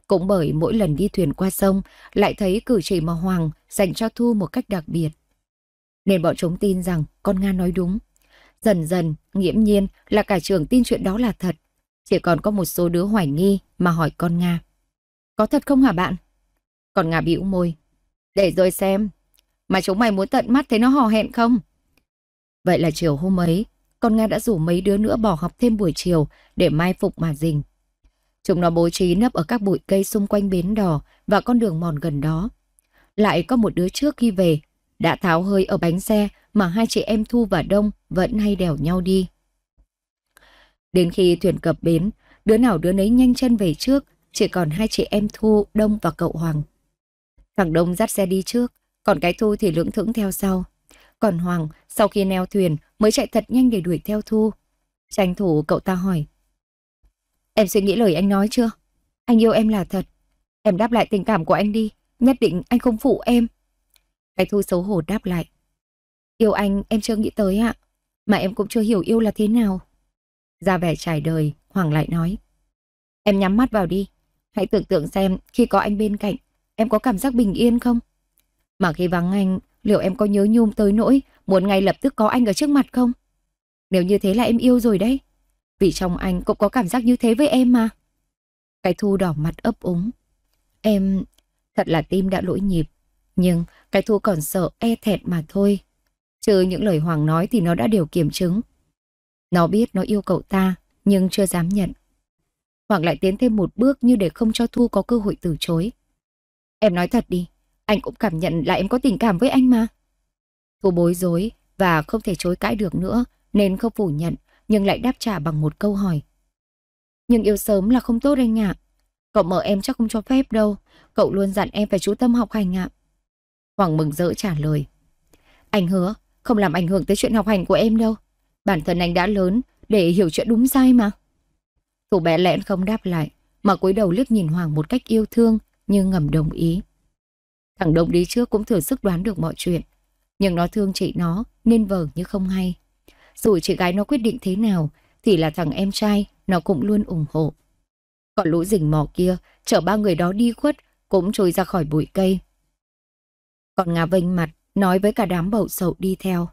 Cũng bởi mỗi lần đi thuyền qua sông, lại thấy cử chỉ mà Hoàng dành cho Thu một cách đặc biệt. Nên bọn chúng tin rằng con Nga nói đúng. Dần dần, nghiễm nhiên là cả trường tin chuyện đó là thật. Chỉ còn có một số đứa hoài nghi mà hỏi con Nga. Có thật không hả bạn? Còn Nga bĩu môi. Để rồi xem, mà chúng mày muốn tận mắt thấy nó hò hẹn không? Vậy là chiều hôm ấy, con Nga đã rủ mấy đứa nữa bỏ học thêm buổi chiều để mai phục mà rình. Chúng nó bố trí nấp ở các bụi cây xung quanh bến đò và con đường mòn gần đó. Lại có một đứa trước khi về, đã tháo hơi ở bánh xe mà hai chị em Thu và Đông vẫn hay đèo nhau đi. Đến khi thuyền cập bến, đứa nào đứa nấy nhanh chân về trước, chỉ còn hai chị em Thu, Đông và cậu Hoàng. Thằng Đông dắt xe đi trước, còn cái Thu thì lưỡng thững theo sau. Còn Hoàng, sau khi neo thuyền, mới chạy thật nhanh để đuổi theo Thu. Tranh thủ cậu ta hỏi. Em suy nghĩ lời anh nói chưa? Anh yêu em là thật. Em đáp lại tình cảm của anh đi. Nhất định anh không phụ em. Cái Thu xấu hổ đáp lại. Yêu anh em chưa nghĩ tới ạ. Mà em cũng chưa hiểu yêu là thế nào. Ra vẻ trải đời, Hoàng lại nói. Em nhắm mắt vào đi. Hãy tưởng tượng xem khi có anh bên cạnh, em có cảm giác bình yên không? Mà khi vắng anh, liệu em có nhớ Nhung tới nỗi muốn ngay lập tức có anh ở trước mặt không? Nếu như thế là em yêu rồi đấy. Vì trong anh cũng có cảm giác như thế với em mà. Cái thu đỏ mặt ấp úng. Em, thật là tim đã lỗi nhịp. Nhưng cái thu còn sợ e thẹn mà thôi. Trừ những lời Hoàng nói thì nó đã đều kiểm chứng. Nó biết nó yêu cậu ta, nhưng chưa dám nhận. Hoàng lại tiến thêm một bước như để không cho Thu có cơ hội từ chối. Em nói thật đi, anh cũng cảm nhận là em có tình cảm với anh mà. Cô bối rối và không thể chối cãi được nữa nên không phủ nhận nhưng lại đáp trả bằng một câu hỏi. Nhưng yêu sớm là không tốt anh ạ. Cậu mở em chắc không cho phép đâu. Cậu luôn dặn em phải chú tâm học hành ạ. Hoàng mừng rỡ trả lời. Anh hứa không làm ảnh hưởng tới chuyện học hành của em đâu. Bản thân anh đã lớn để hiểu chuyện đúng sai mà. Thủ bé lẽn không đáp lại mà cúi đầu liếc nhìn Hoàng một cách yêu thương như ngầm đồng ý. Thằng Đông đi trước cũng thừa sức đoán được mọi chuyện. Nhưng nó thương chị nó nên vờ như không hay. Dù chị gái nó quyết định thế nào thì là thằng em trai nó cũng luôn ủng hộ. Còn lũ rình mò kia chở ba người đó đi khuất cũng trôi ra khỏi bụi cây. Còn ngà vênh mặt nói với cả đám bậu sậu đi theo.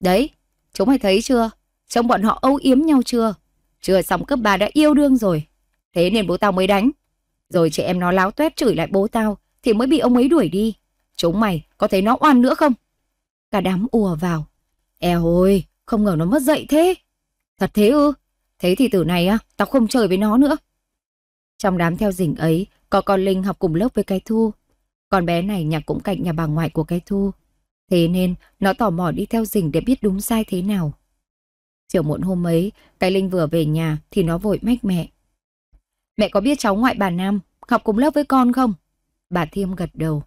Đấy, chúng mày thấy chưa? Trông bọn họ âu yếm nhau chưa? Chưa xong cấp ba đã yêu đương rồi. Thế nên bố tao mới đánh. Rồi chị em nó láo tuét chửi lại bố tao thì mới bị ông ấy đuổi đi. Chúng mày có thấy nó oan nữa không? Cả đám ùa vào. Eo ơi, không ngờ nó mất dậy thế. Thật thế ư? Thế thì từ này á, tao không chơi với nó nữa. Trong đám theo dình ấy, có con Linh học cùng lớp với cái Thu. Con bé này nhà cũng cạnh nhà bà ngoại của cái Thu. Thế nên nó tò mò đi theo dình để biết đúng sai thế nào. Chiều muộn hôm ấy, cái Linh vừa về nhà thì nó vội mách mẹ. Mẹ có biết cháu ngoại bà Nam học cùng lớp với con không? Bà Thiêm gật đầu.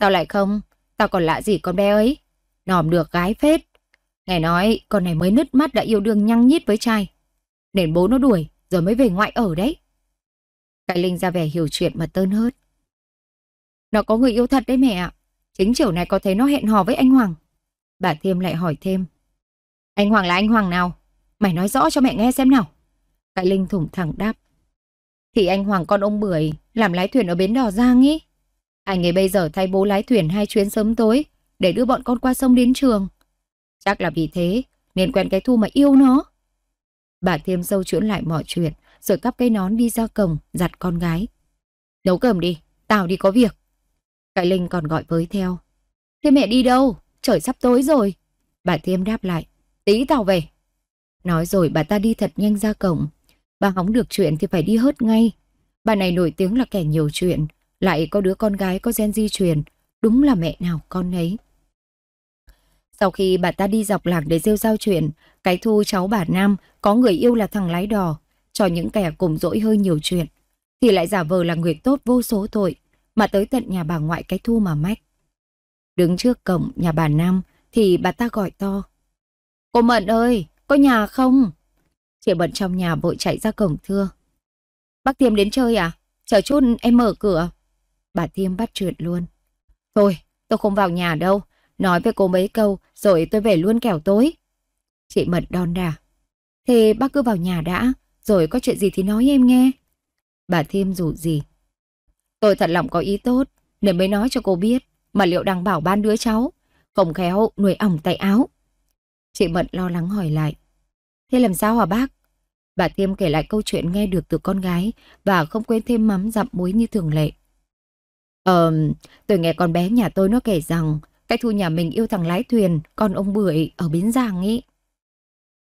Sao lại không? Tao còn lạ gì con bé ấy? Nòm được gái phết. Nghe nói con này mới nứt mắt đã yêu đương nhăng nhít với trai. Nên bố nó đuổi rồi mới về ngoại ở đấy. Cái Linh ra vẻ hiểu chuyện mà tơn hớt. Nó có người yêu thật đấy mẹ ạ. Chính chiều này có thấy nó hẹn hò với anh Hoàng. Bà Thiêm lại hỏi thêm. Anh Hoàng là anh Hoàng nào? Mày nói rõ cho mẹ nghe xem nào. Cái Linh thủng thẳng đáp. Thì anh Hoàng con ông Bưởi làm lái thuyền ở bến Đò Giang ý. Anh ấy bây giờ thay bố lái thuyền hai chuyến sớm tối để đưa bọn con qua sông đến trường. Chắc là vì thế nên quen cái thu mà yêu nó. Bà thêm sâu chuỗn lại mọi chuyện rồi cắp cây nón đi ra cổng giặt con gái. Nấu cơm đi, tao đi có việc. Cái Linh còn gọi với theo. Thế mẹ đi đâu? Trời sắp tối rồi. Bà thêm đáp lại. Tí tao về. Nói rồi bà ta đi thật nhanh ra cổng Bà hóng được chuyện thì phải đi hớt ngay. Bà này nổi tiếng là kẻ nhiều chuyện, lại có đứa con gái có gen di truyền, đúng là mẹ nào con ấy. Sau khi bà ta đi dọc làng để rêu giao chuyện, cái thu cháu bà Nam có người yêu là thằng lái đò, cho những kẻ cùng dỗi hơi nhiều chuyện, thì lại giả vờ là người tốt vô số tội, mà tới tận nhà bà ngoại cái thu mà mách. Đứng trước cổng nhà bà Nam thì bà ta gọi to. Cô Mận ơi, có nhà không? Chị bận trong nhà vội chạy ra cổng thưa. Bác Tiêm đến chơi à? Chờ chút em mở cửa. Bà Tiêm bắt chuyện luôn. Thôi, tôi không vào nhà đâu. Nói với cô mấy câu rồi tôi về luôn kẻo tối. Chị Mận đon đà. Thế bác cứ vào nhà đã, rồi có chuyện gì thì nói em nghe. Bà Thiêm dù gì. Tôi thật lòng có ý tốt, nên mới nói cho cô biết, mà liệu đang bảo ban đứa cháu, không khéo nuôi ỏng tay áo. Chị Mận lo lắng hỏi lại. Thế làm sao hả bác? Bà Thiêm kể lại câu chuyện nghe được từ con gái và không quên thêm mắm dặm muối như thường lệ. Ờ, tôi nghe con bé nhà tôi nó kể rằng cái thu nhà mình yêu thằng lái thuyền, con ông Bưởi ở Bến Giang ấy.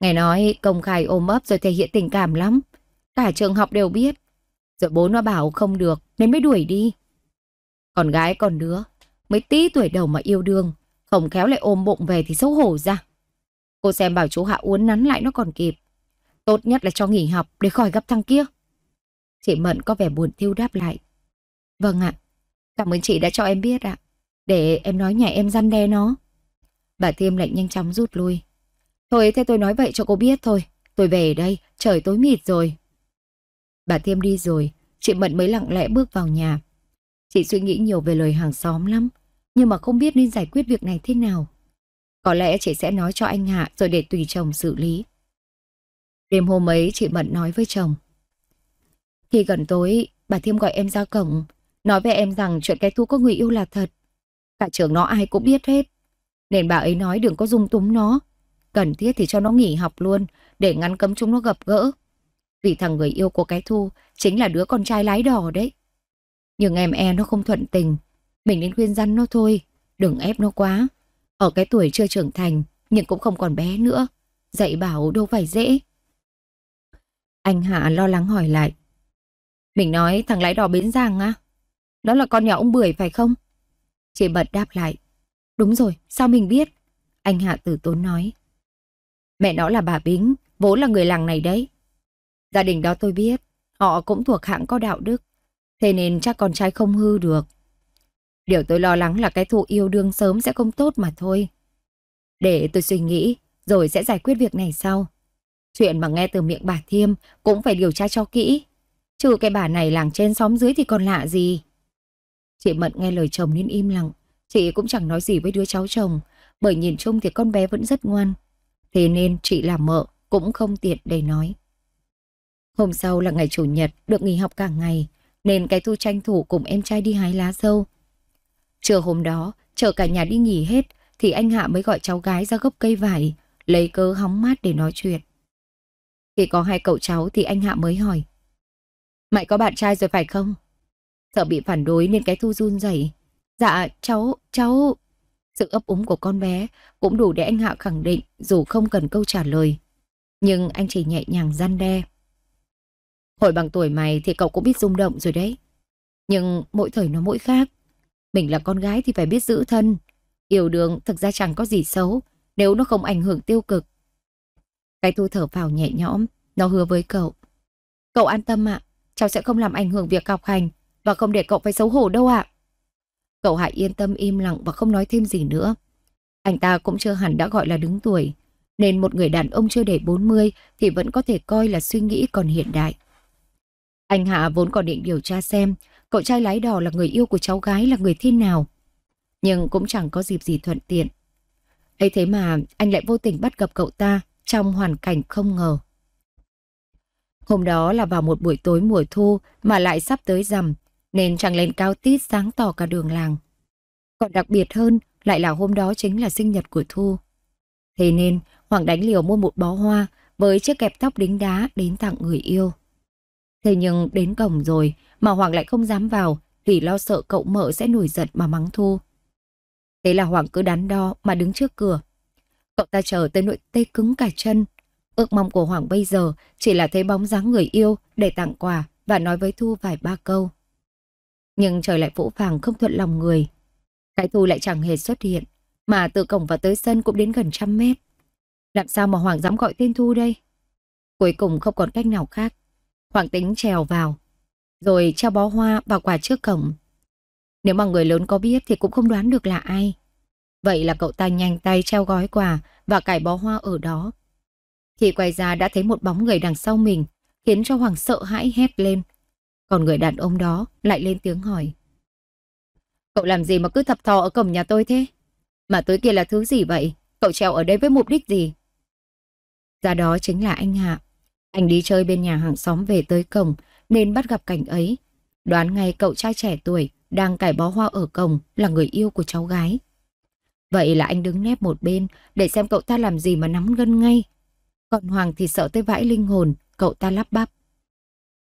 Nghe nói công khai ôm ấp rồi thể hiện tình cảm lắm. Cả trường học đều biết. Rồi bố nó bảo không được nên mới đuổi đi. Con gái còn đứa, mới tí tuổi đầu mà yêu đương, không khéo lại ôm bụng về thì xấu hổ ra. Cô xem bảo chú Hạ uốn nắn lại nó còn kịp. Tốt nhất là cho nghỉ học để khỏi gặp thằng kia. Chị Mận có vẻ buồn thiêu đáp lại. Vâng ạ, cảm ơn chị đã cho em biết ạ. Để em nói nhà em răn đe nó. Bà Thiêm lại nhanh chóng rút lui. Thôi thế tôi nói vậy cho cô biết thôi. Tôi về đây, trời tối mịt rồi. Bà Thiêm đi rồi, chị Mận mới lặng lẽ bước vào nhà. Chị suy nghĩ nhiều về lời hàng xóm lắm, nhưng mà không biết nên giải quyết việc này thế nào. Có lẽ chị sẽ nói cho anh Hạ rồi để tùy chồng xử lý. Đêm hôm ấy chị Mận nói với chồng. Khi gần tối, bà Thiêm gọi em ra cổng, nói với em rằng chuyện cái thu có người yêu là thật. Cả trường nó ai cũng biết hết. Nên bà ấy nói đừng có dung túng nó. Cần thiết thì cho nó nghỉ học luôn, để ngăn cấm chúng nó gặp gỡ. Vì thằng người yêu của cái thu chính là đứa con trai lái đỏ đấy. Nhưng em e nó không thuận tình. Mình nên khuyên răn nó thôi, đừng ép nó quá. Ở cái tuổi chưa trưởng thành, nhưng cũng không còn bé nữa. Dạy bảo đâu phải dễ. Anh Hạ lo lắng hỏi lại. Mình nói thằng lái đò bến Giang á? Đó là con nhà ông Bưởi phải không? Chị Bật đáp lại. Đúng rồi, sao mình biết? Anh Hạ tử tốn nói. Mẹ nó là bà Bính, bố là người làng này đấy. Gia đình đó tôi biết, họ cũng thuộc hạng có đạo đức. Thế nên chắc con trai không hư được. Điều tôi lo lắng là cái thụ yêu đương sớm sẽ không tốt mà thôi. Để tôi suy nghĩ, rồi sẽ giải quyết việc này sau. Chuyện mà nghe từ miệng bà Thiêm cũng phải điều tra cho kỹ. Trừ cái bà này làng trên xóm dưới thì còn lạ gì. Chị Mận nghe lời chồng nên im lặng. Chị cũng chẳng nói gì với đứa cháu chồng, bởi nhìn chung thì con bé vẫn rất ngoan. Thế nên chị làm mợ cũng không tiện để nói. Hôm sau là ngày chủ nhật, được nghỉ học cả ngày, nên cái thu tranh thủ cùng em trai đi hái lá dâu Trưa hôm đó, chờ cả nhà đi nghỉ hết, thì anh Hạ mới gọi cháu gái ra gốc cây vải, lấy cớ hóng mát để nói chuyện. Khi có hai cậu cháu thì anh Hạ mới hỏi. Mày có bạn trai rồi phải không? Sợ bị phản đối nên cái thu run rẩy. Dạ, cháu, cháu... Sự ấp úng của con bé cũng đủ để anh Hạ khẳng định dù không cần câu trả lời. Nhưng anh chỉ nhẹ nhàng gian đe. Hồi bằng tuổi mày thì cậu cũng biết rung động rồi đấy. Nhưng mỗi thời nó mỗi khác. Mình là con gái thì phải biết giữ thân. Yêu đương thực ra chẳng có gì xấu nếu nó không ảnh hưởng tiêu cực. Cái thu thở vào nhẹ nhõm, nó hứa với cậu. Cậu an tâm ạ, cháu sẽ không làm ảnh hưởng việc học hành và không để cậu phải xấu hổ đâu ạ. Cậu hãy yên tâm im lặng và không nói thêm gì nữa. Anh ta cũng chưa hẳn đã gọi là đứng tuổi, nên một người đàn ông chưa đầy 40 thì vẫn có thể coi là suy nghĩ còn hiện đại. Anh Hạ vốn còn định điều tra xem Cậu trai lái đò là người yêu của cháu gái là người thế nào? Nhưng cũng chẳng có dịp gì thuận tiện. ấy thế mà anh lại vô tình bắt gặp cậu ta trong hoàn cảnh không ngờ. Hôm đó là vào một buổi tối mùa thu mà lại sắp tới rằm, nên trăng lên cao tít sáng tỏ cả đường làng. Còn đặc biệt hơn lại là hôm đó chính là sinh nhật của Thu. Thế nên Hoàng đánh liều mua một bó hoa với chiếc kẹp tóc đính đá đến tặng người yêu. Thế nhưng đến cổng rồi mà Hoàng lại không dám vào vì lo sợ cậu mợ sẽ nổi giận mà mắng Thu. Thế là Hoàng cứ đắn đo mà đứng trước cửa. Cậu ta chờ tới nỗi tê cứng cả chân. Ước mong của Hoàng bây giờ chỉ là thấy bóng dáng người yêu để tặng quà và nói với Thu vài ba câu. Nhưng trời lại vỗ vàng không thuận lòng người. Cái Thu lại chẳng hề xuất hiện, mà từ cổng vào tới sân cũng đến gần trăm mét. Làm sao mà Hoàng dám gọi tên Thu đây? Cuối cùng không còn cách nào khác, Hoàng tính trèo vào, rồi treo bó hoa và quà trước cổng. Nếu mà người lớn có biết thì cũng không đoán được là ai. Vậy là cậu ta nhanh tay treo gói quà và cài bó hoa ở đó. Khi quay ra đã thấy một bóng người đằng sau mình, khiến cho Hoàng sợ hãi hét lên. Còn người đàn ông đó lại lên tiếng hỏi. Cậu làm gì mà cứ thập thò ở cổng nhà tôi thế? Mà tối kia là thứ gì vậy? Cậu treo ở đây với mục đích gì? Ra đó chính là anh Hạ anh đi chơi bên nhà hàng xóm về tới cổng nên bắt gặp cảnh ấy. Đoán ngay cậu trai trẻ tuổi đang cải bó hoa ở cổng là người yêu của cháu gái. Vậy là anh đứng nép một bên để xem cậu ta làm gì mà nắm gân ngay. Còn Hoàng thì sợ tới vãi linh hồn, cậu ta lắp bắp.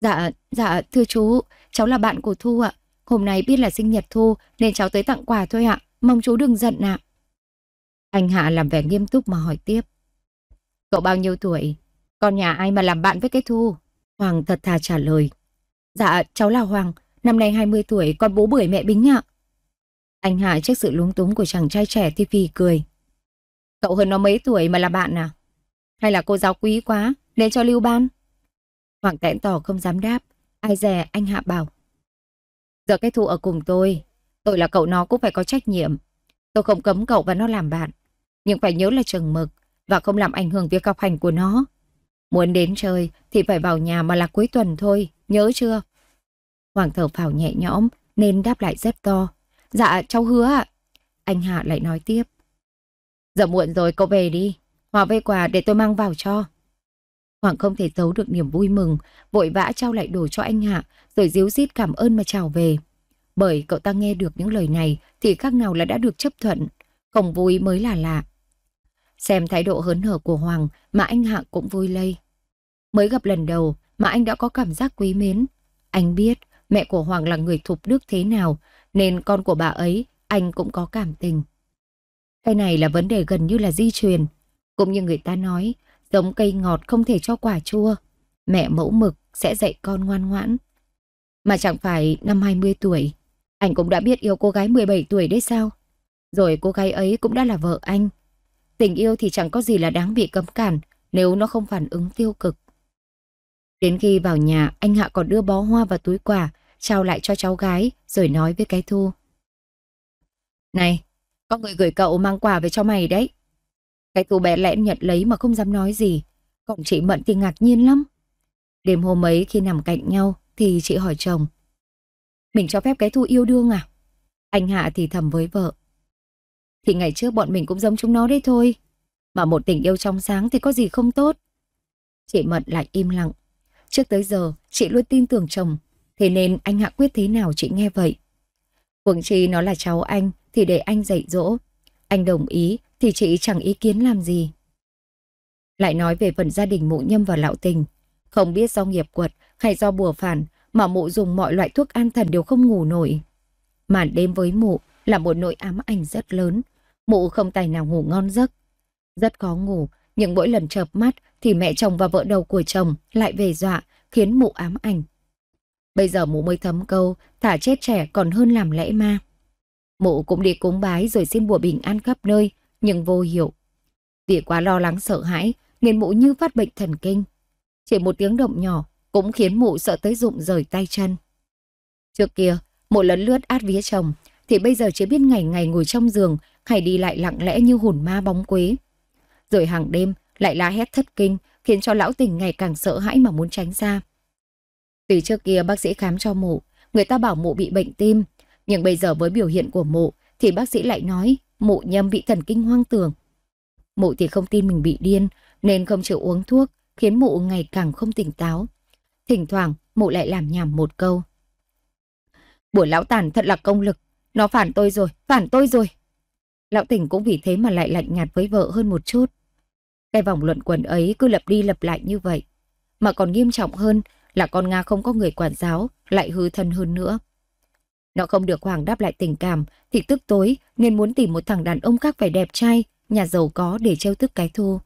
Dạ, dạ, thưa chú, cháu là bạn của Thu ạ. Hôm nay biết là sinh nhật Thu nên cháu tới tặng quà thôi ạ. Mong chú đừng giận ạ. Anh Hạ làm vẻ nghiêm túc mà hỏi tiếp. Cậu bao nhiêu tuổi? Con nhà ai mà làm bạn với cái Thu? Hoàng thật thà trả lời. Dạ, cháu là Hoàng, năm nay 20 tuổi, con bố bưởi mẹ Bính ạ. Anh Hạ trước sự lúng túng của chàng trai trẻ thì phì cười. Cậu hơn nó mấy tuổi mà là bạn à? Hay là cô giáo quý quá, nên cho lưu ban? Hoàng tẹn tỏ không dám đáp, ai dè anh Hạ bảo. Giờ cái Thu ở cùng tôi, tôi là cậu nó cũng phải có trách nhiệm. Tôi không cấm cậu và nó làm bạn, nhưng phải nhớ là chừng mực và không làm ảnh hưởng việc học hành của nó. Muốn đến chơi thì phải vào nhà mà là cuối tuần thôi, nhớ chưa? Hoàng thở phào nhẹ nhõm nên đáp lại rất to. Dạ, cháu hứa ạ. Anh Hạ lại nói tiếp. Giờ muộn rồi cậu về đi, Hòa vây quà để tôi mang vào cho. Hoàng không thể giấu được niềm vui mừng, vội vã trao lại đồ cho anh Hạ, rồi díu dít cảm ơn mà chào về. Bởi cậu ta nghe được những lời này thì khác nào là đã được chấp thuận. Không vui mới là lạ, Xem thái độ hớn hở của Hoàng mà anh Hạng cũng vui lây. Mới gặp lần đầu mà anh đã có cảm giác quý mến. Anh biết mẹ của Hoàng là người thục đức thế nào nên con của bà ấy anh cũng có cảm tình. Cái này là vấn đề gần như là di truyền. Cũng như người ta nói, giống cây ngọt không thể cho quả chua. Mẹ mẫu mực sẽ dạy con ngoan ngoãn. Mà chẳng phải năm 20 tuổi, anh cũng đã biết yêu cô gái 17 tuổi đấy sao? Rồi cô gái ấy cũng đã là vợ anh. Tình yêu thì chẳng có gì là đáng bị cấm cản nếu nó không phản ứng tiêu cực. Đến khi vào nhà, anh Hạ còn đưa bó hoa và túi quà, trao lại cho cháu gái, rồi nói với cái thu. Này, có người gửi cậu mang quà về cho mày đấy. Cái thu bé lẽn nhận lấy mà không dám nói gì. Còn chị Mận thì ngạc nhiên lắm. Đêm hôm ấy khi nằm cạnh nhau thì chị hỏi chồng. Mình cho phép cái thu yêu đương à? Anh Hạ thì thầm với vợ. Thì ngày trước bọn mình cũng giống chúng nó đấy thôi. Mà một tình yêu trong sáng thì có gì không tốt. Chị Mận lại im lặng. Trước tới giờ, chị luôn tin tưởng chồng. Thế nên anh Hạ quyết thế nào chị nghe vậy. Quận chi nó là cháu anh thì để anh dạy dỗ. Anh đồng ý thì chị chẳng ý kiến làm gì. Lại nói về phần gia đình mụ nhâm và lão tình. Không biết do nghiệp quật hay do bùa phản mà mụ dùng mọi loại thuốc an thần đều không ngủ nổi. Màn đêm với mụ là một nỗi ám ảnh rất lớn, mụ không tài nào ngủ ngon giấc. Rất khó ngủ, nhưng mỗi lần chợp mắt thì mẹ chồng và vợ đầu của chồng lại về dọa, khiến mụ ám ảnh. Bây giờ mụ mới thấm câu, thả chết trẻ còn hơn làm lễ ma. Mụ cũng đi cúng bái rồi xin bùa bình an khắp nơi, nhưng vô hiệu. Vì quá lo lắng sợ hãi, nên mụ như phát bệnh thần kinh. Chỉ một tiếng động nhỏ cũng khiến mụ sợ tới rụng rời tay chân. Trước kia, mụ lấn lướt át vía chồng, thì bây giờ chỉ biết ngày ngày ngồi trong giường hay đi lại lặng lẽ như hồn ma bóng quế. Rồi hàng đêm lại la hét thất kinh khiến cho lão tình ngày càng sợ hãi mà muốn tránh ra. Từ trước kia bác sĩ khám cho mụ, người ta bảo mụ bị bệnh tim. Nhưng bây giờ với biểu hiện của mụ thì bác sĩ lại nói mụ nhâm bị thần kinh hoang tưởng. Mụ thì không tin mình bị điên nên không chịu uống thuốc khiến mụ ngày càng không tỉnh táo. Thỉnh thoảng mụ lại làm nhảm một câu. Buổi lão tàn thật là công lực. Nó phản tôi rồi, phản tôi rồi. Lão Tỉnh cũng vì thế mà lại lạnh nhạt với vợ hơn một chút. Cái vòng luận quần ấy cứ lặp đi lặp lại như vậy. Mà còn nghiêm trọng hơn là con Nga không có người quản giáo, lại hư thân hơn nữa. Nó không được Hoàng đáp lại tình cảm, thì tức tối nên muốn tìm một thằng đàn ông khác phải đẹp trai, nhà giàu có để trêu tức cái thu.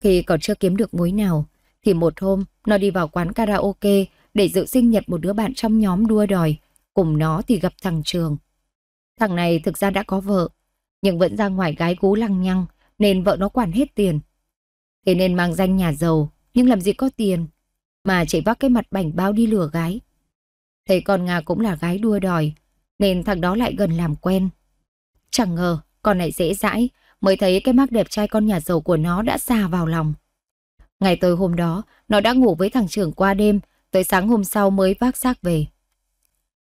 Khi còn chưa kiếm được mối nào, thì một hôm nó đi vào quán karaoke để dự sinh nhật một đứa bạn trong nhóm đua đòi. Cùng nó thì gặp thằng Trường. Thằng này thực ra đã có vợ, nhưng vẫn ra ngoài gái gú lăng nhăng nên vợ nó quản hết tiền. Thế nên mang danh nhà giàu nhưng làm gì có tiền mà chạy vác cái mặt bảnh bao đi lừa gái. Thấy con Nga cũng là gái đua đòi nên thằng đó lại gần làm quen. Chẳng ngờ con này dễ dãi mới thấy cái mắt đẹp trai con nhà giàu của nó đã xa vào lòng. Ngày tối hôm đó, nó đã ngủ với thằng trưởng qua đêm, tới sáng hôm sau mới vác xác về.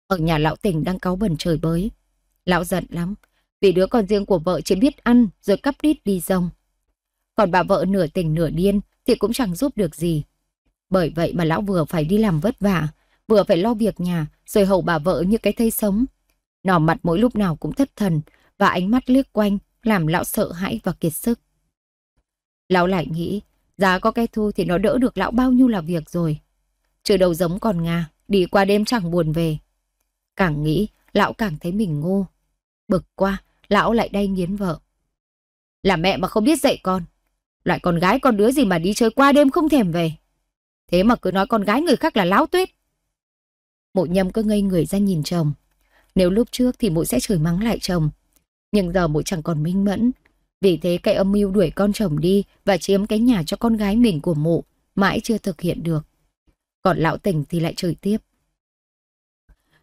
Ở nhà lão tỉnh đang cáu bẩn trời bới. Lão giận lắm, vì đứa con riêng của vợ chỉ biết ăn rồi cắp đít đi rong, Còn bà vợ nửa tỉnh nửa điên thì cũng chẳng giúp được gì. Bởi vậy mà lão vừa phải đi làm vất vả, vừa phải lo việc nhà rồi hầu bà vợ như cái thây sống. Nỏ mặt mỗi lúc nào cũng thất thần và ánh mắt liếc quanh làm lão sợ hãi và kiệt sức. Lão lại nghĩ, giá có cái thu thì nó đỡ được lão bao nhiêu là việc rồi. Trừ đầu giống còn Nga, đi qua đêm chẳng buồn về. Càng nghĩ, lão càng thấy mình ngu. Bực quá, lão lại đay nghiến vợ. Là mẹ mà không biết dạy con. Loại con gái con đứa gì mà đi chơi qua đêm không thèm về. Thế mà cứ nói con gái người khác là láo tuyết. Mộ nhâm cứ ngây người ra nhìn chồng. Nếu lúc trước thì mụ sẽ chửi mắng lại chồng. Nhưng giờ mụ chẳng còn minh mẫn. Vì thế cái âm mưu đuổi con chồng đi và chiếm cái nhà cho con gái mình của mụ mãi chưa thực hiện được. Còn lão tỉnh thì lại chửi tiếp.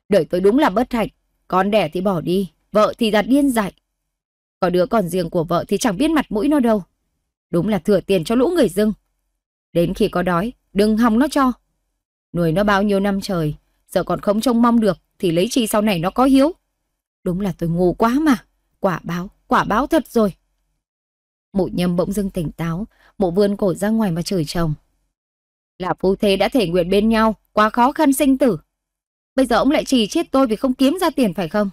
đợi tôi đúng là bất hạnh, con đẻ thì bỏ đi, vợ thì là điên dại. Có đứa còn riêng của vợ thì chẳng biết mặt mũi nó đâu. Đúng là thừa tiền cho lũ người dưng. Đến khi có đói, đừng hòng nó cho. Nuôi nó bao nhiêu năm trời, giờ còn không trông mong được thì lấy chi sau này nó có hiếu. Đúng là tôi ngu quá mà, quả báo, quả báo thật rồi. Mụ nhâm bỗng dưng tỉnh táo, mụ vươn cổ ra ngoài mà chửi chồng. Là phu thế đã thể nguyện bên nhau, quá khó khăn sinh tử. Bây giờ ông lại chỉ chết tôi vì không kiếm ra tiền phải không?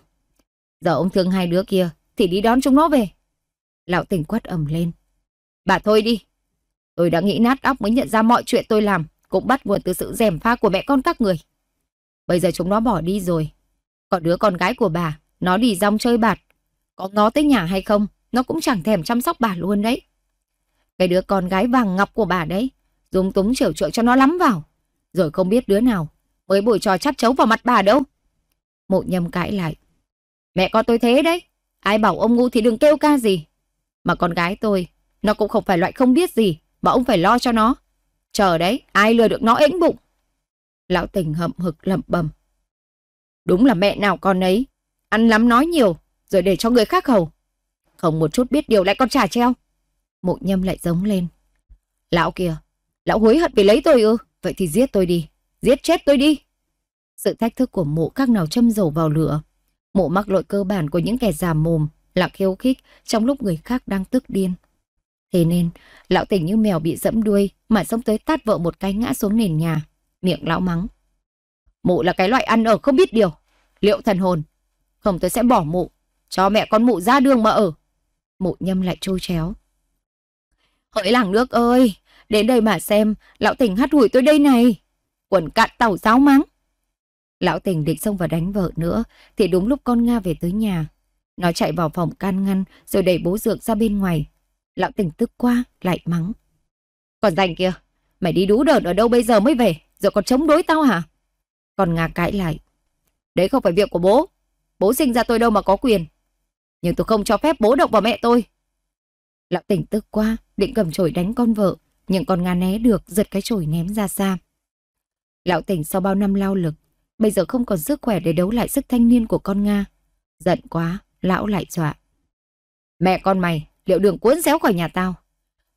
Giờ ông thương hai đứa kia thì đi đón chúng nó về. Lão tỉnh quát ầm lên. Bà thôi đi. Tôi đã nghĩ nát óc mới nhận ra mọi chuyện tôi làm cũng bắt nguồn từ sự rèm pha của mẹ con các người. Bây giờ chúng nó bỏ đi rồi. Còn đứa con gái của bà, nó đi rong chơi bạt. Có ngó tới nhà hay không, nó cũng chẳng thèm chăm sóc bà luôn đấy. Cái đứa con gái vàng ngọc của bà đấy, dùng túng chiều trợ cho nó lắm vào. Rồi không biết đứa nào mới bồi trò chát chấu vào mặt bà đâu. Mộ nhâm cãi lại. Mẹ con tôi thế đấy. Ai bảo ông ngu thì đừng kêu ca gì. Mà con gái tôi, nó cũng không phải loại không biết gì mà ông phải lo cho nó. Chờ đấy, ai lừa được nó ếnh bụng. Lão tình hậm hực lẩm bẩm. Đúng là mẹ nào con ấy, ăn lắm nói nhiều rồi để cho người khác hầu. Không một chút biết điều lại con trả treo. Mộ nhâm lại giống lên. Lão kìa, lão hối hận vì lấy tôi ư? Vậy thì giết tôi đi, giết chết tôi đi. Sự thách thức của mộ các nào châm dầu vào lửa Mụ mắc lỗi cơ bản của những kẻ già mồm là khiêu khích trong lúc người khác đang tức điên. Thế nên, lão tỉnh như mèo bị dẫm đuôi mà xông tới tát vợ một cái ngã xuống nền nhà. Miệng lão mắng. Mụ là cái loại ăn ở không biết điều. Liệu thần hồn. Không tôi sẽ bỏ mụ. Cho mẹ con mụ ra đường mà ở. Mụ nhâm lại trôi chéo. Hỡi làng nước ơi. Đến đây mà xem. Lão tỉnh hắt hủi tôi đây này. Quần cạn tàu giáo mắng. Lão tình định xông vào đánh vợ nữa thì đúng lúc con Nga về tới nhà. Nó chạy vào phòng can ngăn rồi đẩy bố dược ra bên ngoài. Lão tình tức quá lại mắng. Còn dành kia, mày đi đú đợt ở đâu bây giờ mới về rồi còn chống đối tao hả? Con Nga cãi lại. Đấy không phải việc của bố. Bố sinh ra tôi đâu mà có quyền. Nhưng tôi không cho phép bố động vào mẹ tôi. Lão tỉnh tức quá, định cầm chổi đánh con vợ, nhưng con Nga né được, giật cái chổi ném ra xa. Lão tỉnh sau bao năm lao lực, Bây giờ không còn sức khỏe để đấu lại sức thanh niên của con Nga. Giận quá, lão lại dọa. Mẹ con mày, liệu đường cuốn réo khỏi nhà tao?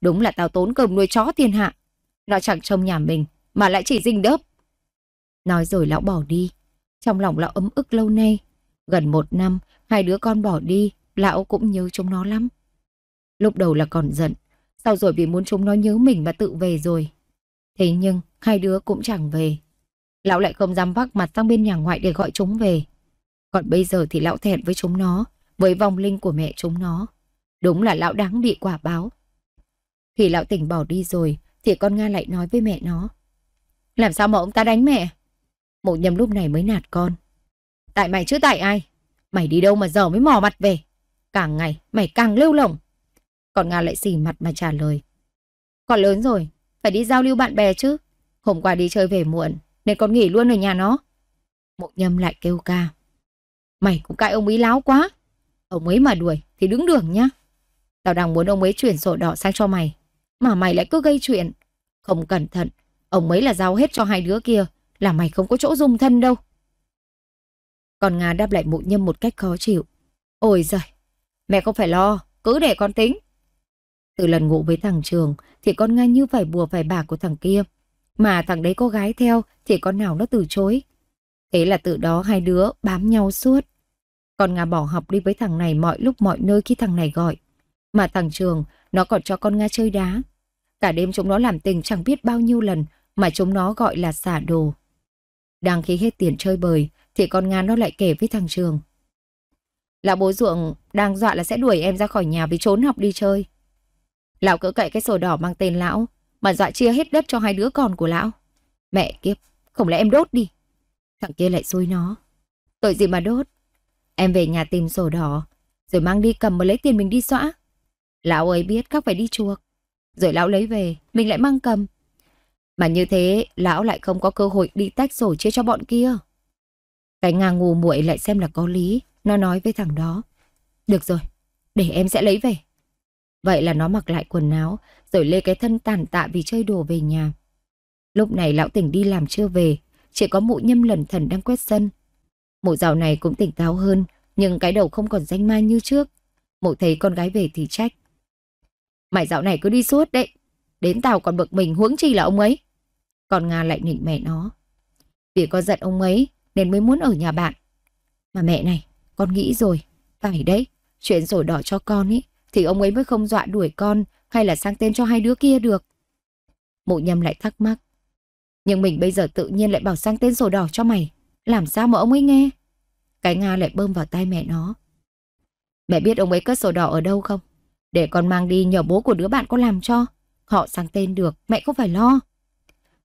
Đúng là tao tốn cơm nuôi chó thiên hạ. Nó chẳng trông nhà mình, mà lại chỉ dinh đớp. Nói rồi lão bỏ đi. Trong lòng lão ấm ức lâu nay. Gần một năm, hai đứa con bỏ đi, lão cũng nhớ chúng nó lắm. Lúc đầu là còn giận, sau rồi vì muốn chúng nó nhớ mình mà tự về rồi. Thế nhưng, hai đứa cũng chẳng về lão lại không dám vác mặt sang bên nhà ngoại để gọi chúng về. Còn bây giờ thì lão thẹn với chúng nó, với vong linh của mẹ chúng nó. Đúng là lão đáng bị quả báo. Khi lão tỉnh bỏ đi rồi, thì con Nga lại nói với mẹ nó. Làm sao mà ông ta đánh mẹ? mụ nhầm lúc này mới nạt con. Tại mày chứ tại ai? Mày đi đâu mà giờ mới mò mặt về? Càng ngày mày càng lưu lỏng. Còn Nga lại xỉ mặt mà trả lời. Con lớn rồi, phải đi giao lưu bạn bè chứ. Hôm qua đi chơi về muộn, nên con nghỉ luôn ở nhà nó. Mộ nhâm lại kêu ca. Mày cũng cãi ông ấy láo quá. Ông ấy mà đuổi thì đứng đường nhá. Tao đang muốn ông ấy chuyển sổ đỏ sang cho mày. Mà mày lại cứ gây chuyện. Không cẩn thận. Ông ấy là giao hết cho hai đứa kia. Là mày không có chỗ dung thân đâu. Còn Nga đáp lại Mộ nhâm một cách khó chịu. Ôi giời, mẹ không phải lo, cứ để con tính. Từ lần ngủ với thằng Trường thì con Nga như phải bùa phải bà của thằng kia mà thằng đấy có gái theo thì con nào nó từ chối. Thế là từ đó hai đứa bám nhau suốt. Con Nga bỏ học đi với thằng này mọi lúc mọi nơi khi thằng này gọi. Mà thằng Trường, nó còn cho con Nga chơi đá. Cả đêm chúng nó làm tình chẳng biết bao nhiêu lần mà chúng nó gọi là xả đồ. Đang khi hết tiền chơi bời thì con Nga nó lại kể với thằng Trường. Lão bố ruộng đang dọa là sẽ đuổi em ra khỏi nhà vì trốn học đi chơi. Lão cỡ cậy cái sổ đỏ mang tên lão mà dọa dạ chia hết đất cho hai đứa con của lão. Mẹ kiếp, không lẽ em đốt đi? Thằng kia lại xui nó. Tội gì mà đốt? Em về nhà tìm sổ đỏ, rồi mang đi cầm mà lấy tiền mình đi xóa. Lão ấy biết các phải đi chuộc, rồi lão lấy về, mình lại mang cầm. Mà như thế, lão lại không có cơ hội đi tách sổ chia cho bọn kia. Cái nga ngù muội lại xem là có lý, nó nói với thằng đó. Được rồi, để em sẽ lấy về. Vậy là nó mặc lại quần áo, rồi lê cái thân tàn tạ vì chơi đùa về nhà. Lúc này lão tỉnh đi làm chưa về, chỉ có mụ nhâm lần thần đang quét sân. Mụ dạo này cũng tỉnh táo hơn, nhưng cái đầu không còn danh mai như trước. Mụ thấy con gái về thì trách. Mày dạo này cứ đi suốt đấy, đến tao còn bực mình huống chi là ông ấy. Còn Nga lại nịnh mẹ nó. Vì con giận ông ấy nên mới muốn ở nhà bạn. Mà mẹ này, con nghĩ rồi, phải đấy, chuyện rồi đỏ cho con ấy thì ông ấy mới không dọa đuổi con hay là sang tên cho hai đứa kia được? Mộ nhâm lại thắc mắc. Nhưng mình bây giờ tự nhiên lại bảo sang tên sổ đỏ cho mày. Làm sao mà ông ấy nghe? Cái Nga lại bơm vào tay mẹ nó. Mẹ biết ông ấy cất sổ đỏ ở đâu không? Để con mang đi nhờ bố của đứa bạn có làm cho. Họ sang tên được, mẹ không phải lo.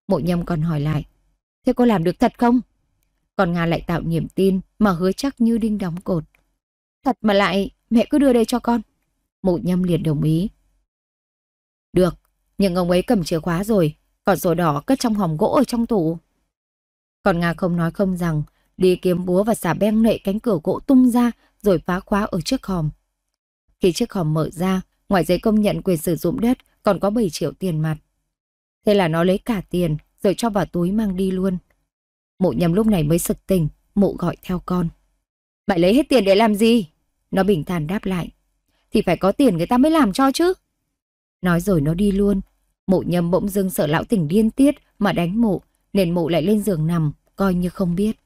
Mộ nhâm còn hỏi lại. Thế cô làm được thật không? Còn Nga lại tạo niềm tin mà hứa chắc như đinh đóng cột. Thật mà lại, mẹ cứ đưa đây cho con. Mộ nhâm liền đồng ý. Được, nhưng ông ấy cầm chìa khóa rồi, còn sổ đỏ cất trong hòm gỗ ở trong tủ. Còn Nga không nói không rằng, đi kiếm búa và xả beng nệ cánh cửa gỗ tung ra rồi phá khóa ở trước hòm. Khi chiếc hòm mở ra, ngoài giấy công nhận quyền sử dụng đất còn có 7 triệu tiền mặt. Thế là nó lấy cả tiền rồi cho vào túi mang đi luôn. Mụ nhầm lúc này mới sực tỉnh, mụ gọi theo con. Mày lấy hết tiền để làm gì? Nó bình thản đáp lại. Thì phải có tiền người ta mới làm cho chứ. Nói rồi nó đi luôn. Mộ nhầm bỗng dưng sợ lão tỉnh điên tiết mà đánh mộ, nên mộ lại lên giường nằm, coi như không biết.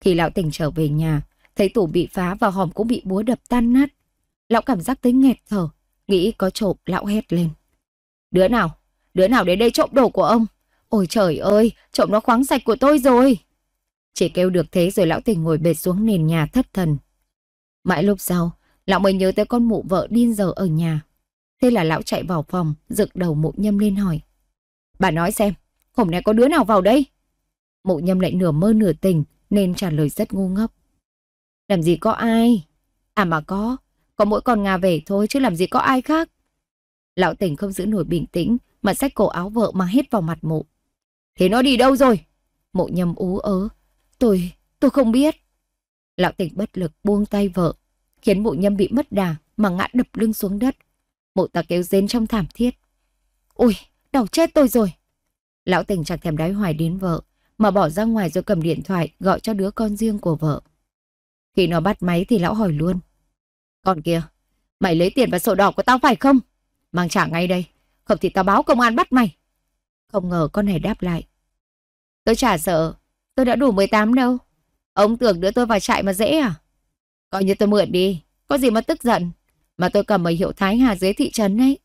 Khi lão tỉnh trở về nhà, thấy tủ bị phá và hòm cũng bị búa đập tan nát. Lão cảm giác tới nghẹt thở, nghĩ có trộm lão hét lên. Đứa nào? Đứa nào đến đây trộm đồ của ông? Ôi trời ơi, trộm nó khoáng sạch của tôi rồi. Chỉ kêu được thế rồi lão tỉnh ngồi bệt xuống nền nhà thất thần. Mãi lúc sau, lão mới nhớ tới con mụ vợ điên giờ ở nhà. Thế là lão chạy vào phòng, dựng đầu mộ nhâm lên hỏi. Bà nói xem, hôm nay có đứa nào vào đây? Mộ nhâm lại nửa mơ nửa tình, nên trả lời rất ngu ngốc. Làm gì có ai? À mà có, có mỗi con Nga về thôi chứ làm gì có ai khác. Lão tỉnh không giữ nổi bình tĩnh mà xách cổ áo vợ mà hết vào mặt mộ. Thế nó đi đâu rồi? Mộ nhâm ú ớ. Tôi, tôi không biết. Lão tỉnh bất lực buông tay vợ, khiến mộ nhâm bị mất đà mà ngã đập lưng xuống đất. Mụ ta kêu rên trong thảm thiết. ui, đau chết tôi rồi. Lão tình chẳng thèm đái hoài đến vợ, mà bỏ ra ngoài rồi cầm điện thoại gọi cho đứa con riêng của vợ. Khi nó bắt máy thì lão hỏi luôn. Con kia, mày lấy tiền và sổ đỏ của tao phải không? Mang trả ngay đây, không thì tao báo công an bắt mày. Không ngờ con này đáp lại. Tôi chả sợ, tôi đã đủ 18 đâu. Ông tưởng đưa tôi vào trại mà dễ à? Coi như tôi mượn đi, có gì mà tức giận mà tôi cầm ở hiệu Thái Hà dưới thị trấn ấy.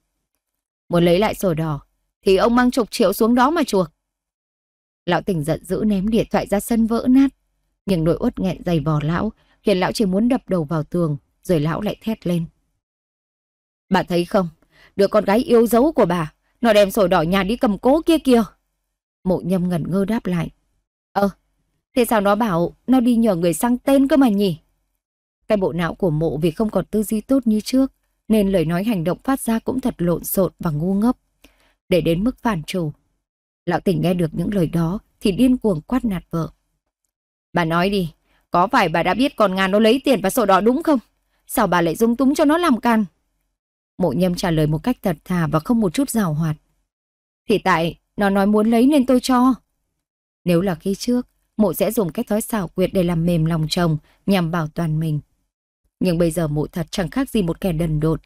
Muốn lấy lại sổ đỏ, thì ông mang chục triệu xuống đó mà chuộc. Lão tỉnh giận dữ ném điện thoại ra sân vỡ nát. Nhưng nỗi uất nghẹn dày vò lão khiến lão chỉ muốn đập đầu vào tường rồi lão lại thét lên. Bà thấy không, đứa con gái yêu dấu của bà, nó đem sổ đỏ nhà đi cầm cố kia kìa. Mộ nhâm ngẩn ngơ đáp lại. ơ thế sao nó bảo nó đi nhờ người sang tên cơ mà nhỉ? Cái bộ não của mộ vì không còn tư duy tốt như trước, nên lời nói hành động phát ra cũng thật lộn xộn và ngu ngốc. Để đến mức phản trù. Lão tỉnh nghe được những lời đó thì điên cuồng quát nạt vợ. Bà nói đi, có phải bà đã biết con ngàn nó lấy tiền và sổ đỏ đúng không? Sao bà lại dung túng cho nó làm can? Mộ nhâm trả lời một cách thật thà và không một chút rào hoạt. Thì tại nó nói muốn lấy nên tôi cho. Nếu là khi trước, mộ sẽ dùng cách thói xảo quyệt để làm mềm lòng chồng nhằm bảo toàn mình. Nhưng bây giờ mụ thật chẳng khác gì một kẻ đần độn.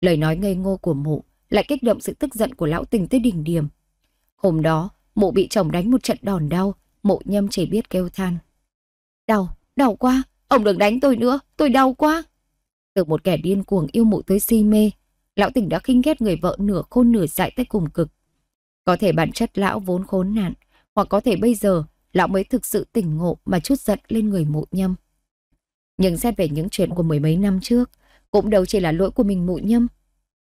Lời nói ngây ngô của mụ lại kích động sự tức giận của lão tình tới đỉnh điểm. Hôm đó, mụ bị chồng đánh một trận đòn đau, mụ nhâm chỉ biết kêu than. Đau, đau quá, ông đừng đánh tôi nữa, tôi đau quá. Từ một kẻ điên cuồng yêu mụ tới si mê, lão tình đã khinh ghét người vợ nửa khôn nửa dại tới cùng cực. Có thể bản chất lão vốn khốn nạn, hoặc có thể bây giờ lão mới thực sự tỉnh ngộ mà chút giận lên người mụ nhâm. Nhưng xét về những chuyện của mười mấy năm trước, cũng đâu chỉ là lỗi của mình mụ nhâm.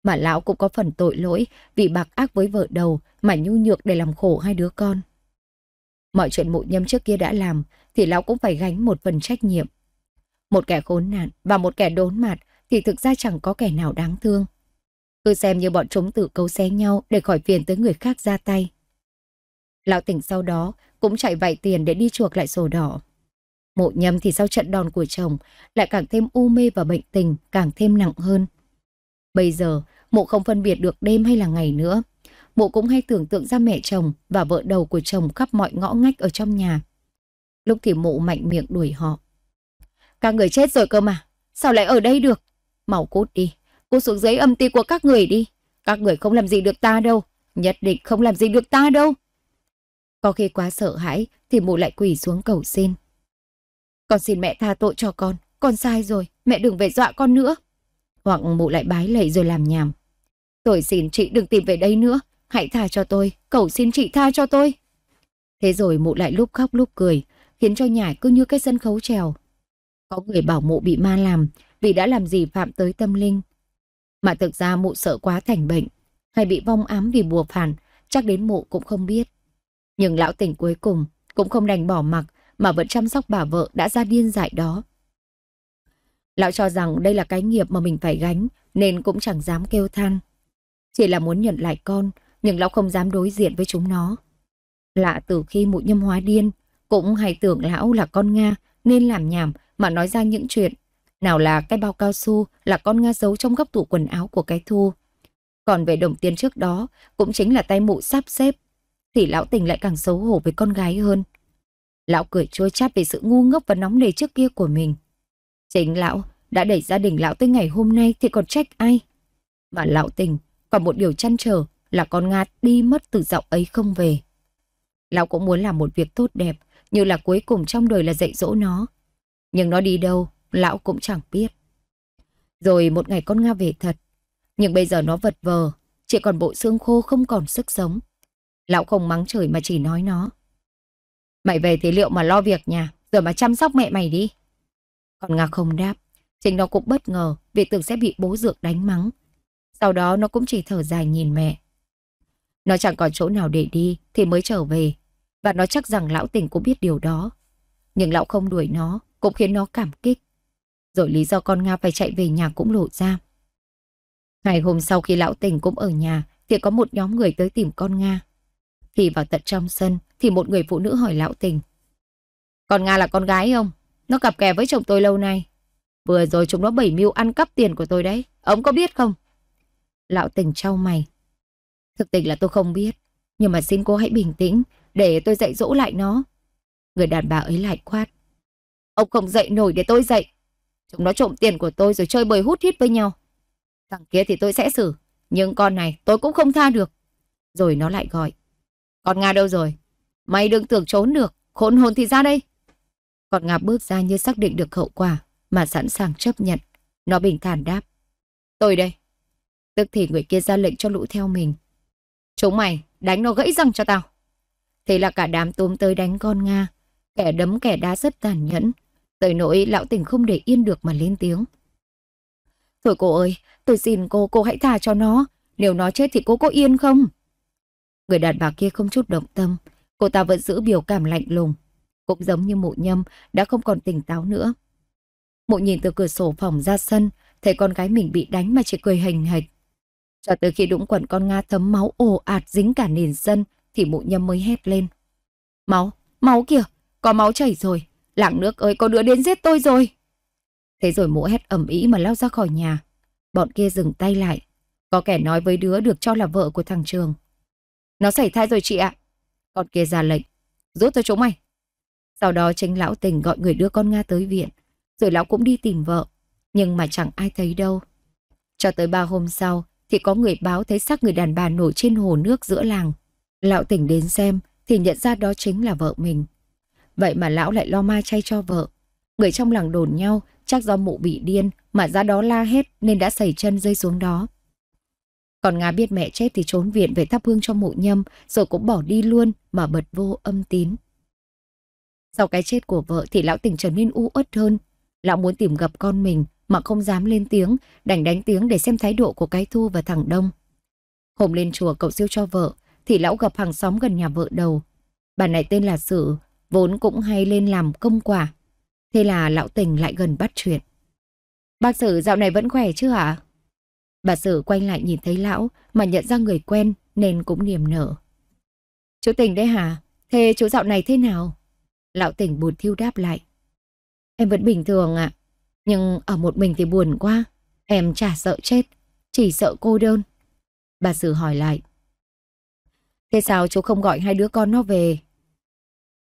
Mà lão cũng có phần tội lỗi vì bạc ác với vợ đầu mà nhu nhược để làm khổ hai đứa con. Mọi chuyện mụ nhâm trước kia đã làm thì lão cũng phải gánh một phần trách nhiệm. Một kẻ khốn nạn và một kẻ đốn mặt thì thực ra chẳng có kẻ nào đáng thương. Cứ xem như bọn chúng tự câu xé nhau để khỏi phiền tới người khác ra tay. Lão tỉnh sau đó cũng chạy vạy tiền để đi chuộc lại sổ đỏ. Mộ nhâm thì sau trận đòn của chồng lại càng thêm u mê và bệnh tình, càng thêm nặng hơn. Bây giờ, mộ không phân biệt được đêm hay là ngày nữa. Mộ cũng hay tưởng tượng ra mẹ chồng và vợ đầu của chồng khắp mọi ngõ ngách ở trong nhà. Lúc thì mộ mạnh miệng đuổi họ. Các người chết rồi cơ mà, sao lại ở đây được? Mau cút đi, cút xuống dưới âm ti của các người đi. Các người không làm gì được ta đâu, nhất định không làm gì được ta đâu. Có khi quá sợ hãi thì mụ lại quỳ xuống cầu xin. Con xin mẹ tha tội cho con, con sai rồi, mẹ đừng về dọa con nữa. Hoặc mụ lại bái lạy rồi làm nhảm. Tôi xin chị đừng tìm về đây nữa, hãy tha cho tôi, cầu xin chị tha cho tôi. Thế rồi mụ lại lúc khóc lúc cười, khiến cho nhải cứ như cái sân khấu trèo. Có người bảo mụ bị ma làm vì đã làm gì phạm tới tâm linh. Mà thực ra mụ sợ quá thành bệnh, hay bị vong ám vì bùa phản, chắc đến mụ cũng không biết. Nhưng lão tỉnh cuối cùng cũng không đành bỏ mặc mà vẫn chăm sóc bà vợ đã ra điên dại đó. Lão cho rằng đây là cái nghiệp mà mình phải gánh nên cũng chẳng dám kêu than. Chỉ là muốn nhận lại con nhưng lão không dám đối diện với chúng nó. Lạ từ khi mụ nhâm hóa điên cũng hay tưởng lão là con Nga nên làm nhảm mà nói ra những chuyện. Nào là cái bao cao su là con Nga giấu trong góc tủ quần áo của cái thu. Còn về đồng tiền trước đó cũng chính là tay mụ sắp xếp thì lão tình lại càng xấu hổ với con gái hơn. Lão cười chua chát về sự ngu ngốc và nóng nề trước kia của mình. Chính lão đã đẩy gia đình lão tới ngày hôm nay thì còn trách ai? Mà lão tình còn một điều chăn trở là con Nga đi mất từ dạo ấy không về. Lão cũng muốn làm một việc tốt đẹp, như là cuối cùng trong đời là dạy dỗ nó. Nhưng nó đi đâu, lão cũng chẳng biết. Rồi một ngày con Nga về thật, nhưng bây giờ nó vật vờ, chỉ còn bộ xương khô không còn sức sống. Lão không mắng trời mà chỉ nói nó. Mày về thì liệu mà lo việc nhà, rồi mà chăm sóc mẹ mày đi. Còn Ngạc không đáp, chính nó cũng bất ngờ vì tưởng sẽ bị bố dược đánh mắng. Sau đó nó cũng chỉ thở dài nhìn mẹ. Nó chẳng còn chỗ nào để đi thì mới trở về, và nó chắc rằng lão tình cũng biết điều đó. Nhưng lão không đuổi nó, cũng khiến nó cảm kích. Rồi lý do con Nga phải chạy về nhà cũng lộ ra. Ngày hôm sau khi lão tình cũng ở nhà thì có một nhóm người tới tìm con Nga. thì vào tận trong sân, thì một người phụ nữ hỏi lão tình. Còn Nga là con gái không? Nó cặp kè với chồng tôi lâu nay. Vừa rồi chúng nó bảy mưu ăn cắp tiền của tôi đấy. Ông có biết không? Lão tình trao mày. Thực tình là tôi không biết. Nhưng mà xin cô hãy bình tĩnh để tôi dạy dỗ lại nó. Người đàn bà ấy lại quát. Ông không dậy nổi để tôi dậy. Chúng nó trộm tiền của tôi rồi chơi bời hút hít với nhau. Thằng kia thì tôi sẽ xử. Nhưng con này tôi cũng không tha được. Rồi nó lại gọi. Con Nga đâu rồi? Mày đừng tưởng trốn được, khốn hồn thì ra đây. Còn Ngà bước ra như xác định được hậu quả mà sẵn sàng chấp nhận. Nó bình thản đáp. Tôi đây. Tức thì người kia ra lệnh cho lũ theo mình. Chúng mày, đánh nó gãy răng cho tao. Thế là cả đám tôm tới đánh con Nga. Kẻ đấm kẻ đá rất tàn nhẫn. Tới nỗi lão tỉnh không để yên được mà lên tiếng. Thôi cô ơi, tôi xin cô, cô hãy thả cho nó. Nếu nó chết thì cô có yên không? Người đàn bà kia không chút động tâm. Cô ta vẫn giữ biểu cảm lạnh lùng, cũng giống như mụ nhâm đã không còn tỉnh táo nữa. Mụ nhìn từ cửa sổ phòng ra sân, thấy con gái mình bị đánh mà chỉ cười hình hạch. Cho tới khi đúng quẩn con Nga thấm máu ồ ạt dính cả nền sân thì mụ nhâm mới hét lên. Máu, máu kìa, có máu chảy rồi, lạng nước ơi có đứa đến giết tôi rồi. Thế rồi mụ hét ẩm ý mà lao ra khỏi nhà. Bọn kia dừng tay lại. Có kẻ nói với đứa được cho là vợ của thằng Trường. Nó xảy thai rồi chị ạ. Con kia ra lệnh, rút ra chỗ mày. Sau đó tránh lão tình gọi người đưa con Nga tới viện, rồi lão cũng đi tìm vợ, nhưng mà chẳng ai thấy đâu. Cho tới ba hôm sau thì có người báo thấy xác người đàn bà nổi trên hồ nước giữa làng. Lão tỉnh đến xem thì nhận ra đó chính là vợ mình. Vậy mà lão lại lo ma chay cho vợ. Người trong làng đồn nhau chắc do mụ bị điên mà ra đó la hết nên đã xảy chân rơi xuống đó. Còn Nga biết mẹ chết thì trốn viện về thắp hương cho mộ nhâm, rồi cũng bỏ đi luôn mà bật vô âm tín. Sau cái chết của vợ thì lão tỉnh trở nên u uất hơn. Lão muốn tìm gặp con mình mà không dám lên tiếng, đành đánh tiếng để xem thái độ của cái thu và thằng Đông. Hôm lên chùa cậu siêu cho vợ, thì lão gặp hàng xóm gần nhà vợ đầu. Bà này tên là sử vốn cũng hay lên làm công quả. Thế là lão tình lại gần bắt chuyện. Bác Sử dạo này vẫn khỏe chứ hả? À? Bà Sử quay lại nhìn thấy lão mà nhận ra người quen nên cũng niềm nở. Chú Tình đấy hả? Thế chú dạo này thế nào? Lão Tình buồn thiêu đáp lại. Em vẫn bình thường ạ, nhưng ở một mình thì buồn quá. Em chả sợ chết, chỉ sợ cô đơn. Bà Sử hỏi lại. Thế sao chú không gọi hai đứa con nó về?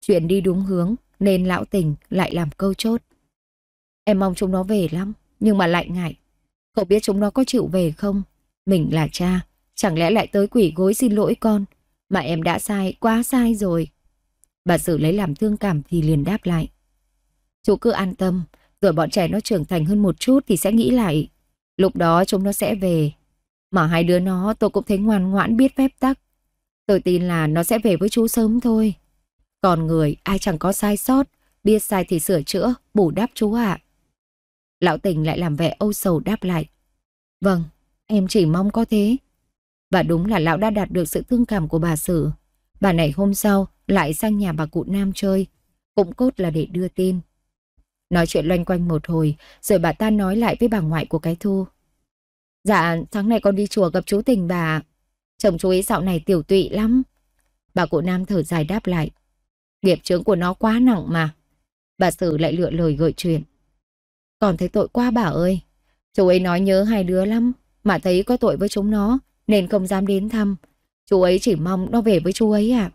Chuyện đi đúng hướng nên lão Tình lại làm câu chốt. Em mong chúng nó về lắm, nhưng mà lại ngại. Không biết chúng nó có chịu về không? Mình là cha, chẳng lẽ lại tới quỷ gối xin lỗi con? Mà em đã sai, quá sai rồi. Bà Sử lấy làm thương cảm thì liền đáp lại. Chú cứ an tâm, rồi bọn trẻ nó trưởng thành hơn một chút thì sẽ nghĩ lại. Lúc đó chúng nó sẽ về. Mà hai đứa nó tôi cũng thấy ngoan ngoãn biết phép tắc. Tôi tin là nó sẽ về với chú sớm thôi. Còn người ai chẳng có sai sót, biết sai thì sửa chữa, bù đắp chú ạ. À. Lão tình lại làm vẻ âu sầu đáp lại. Vâng, em chỉ mong có thế. Và đúng là lão đã đạt được sự thương cảm của bà Sử. Bà này hôm sau lại sang nhà bà cụ Nam chơi, cũng cốt là để đưa tin. Nói chuyện loanh quanh một hồi, rồi bà ta nói lại với bà ngoại của cái thu. Dạ, tháng này con đi chùa gặp chú tình bà. Chồng chú ấy dạo này tiểu tụy lắm. Bà cụ Nam thở dài đáp lại. Nghiệp chướng của nó quá nặng mà. Bà Sử lại lựa lời gợi chuyện. Còn thấy tội quá bà ơi. Chú ấy nói nhớ hai đứa lắm, mà thấy có tội với chúng nó, nên không dám đến thăm. Chú ấy chỉ mong nó về với chú ấy ạ. À.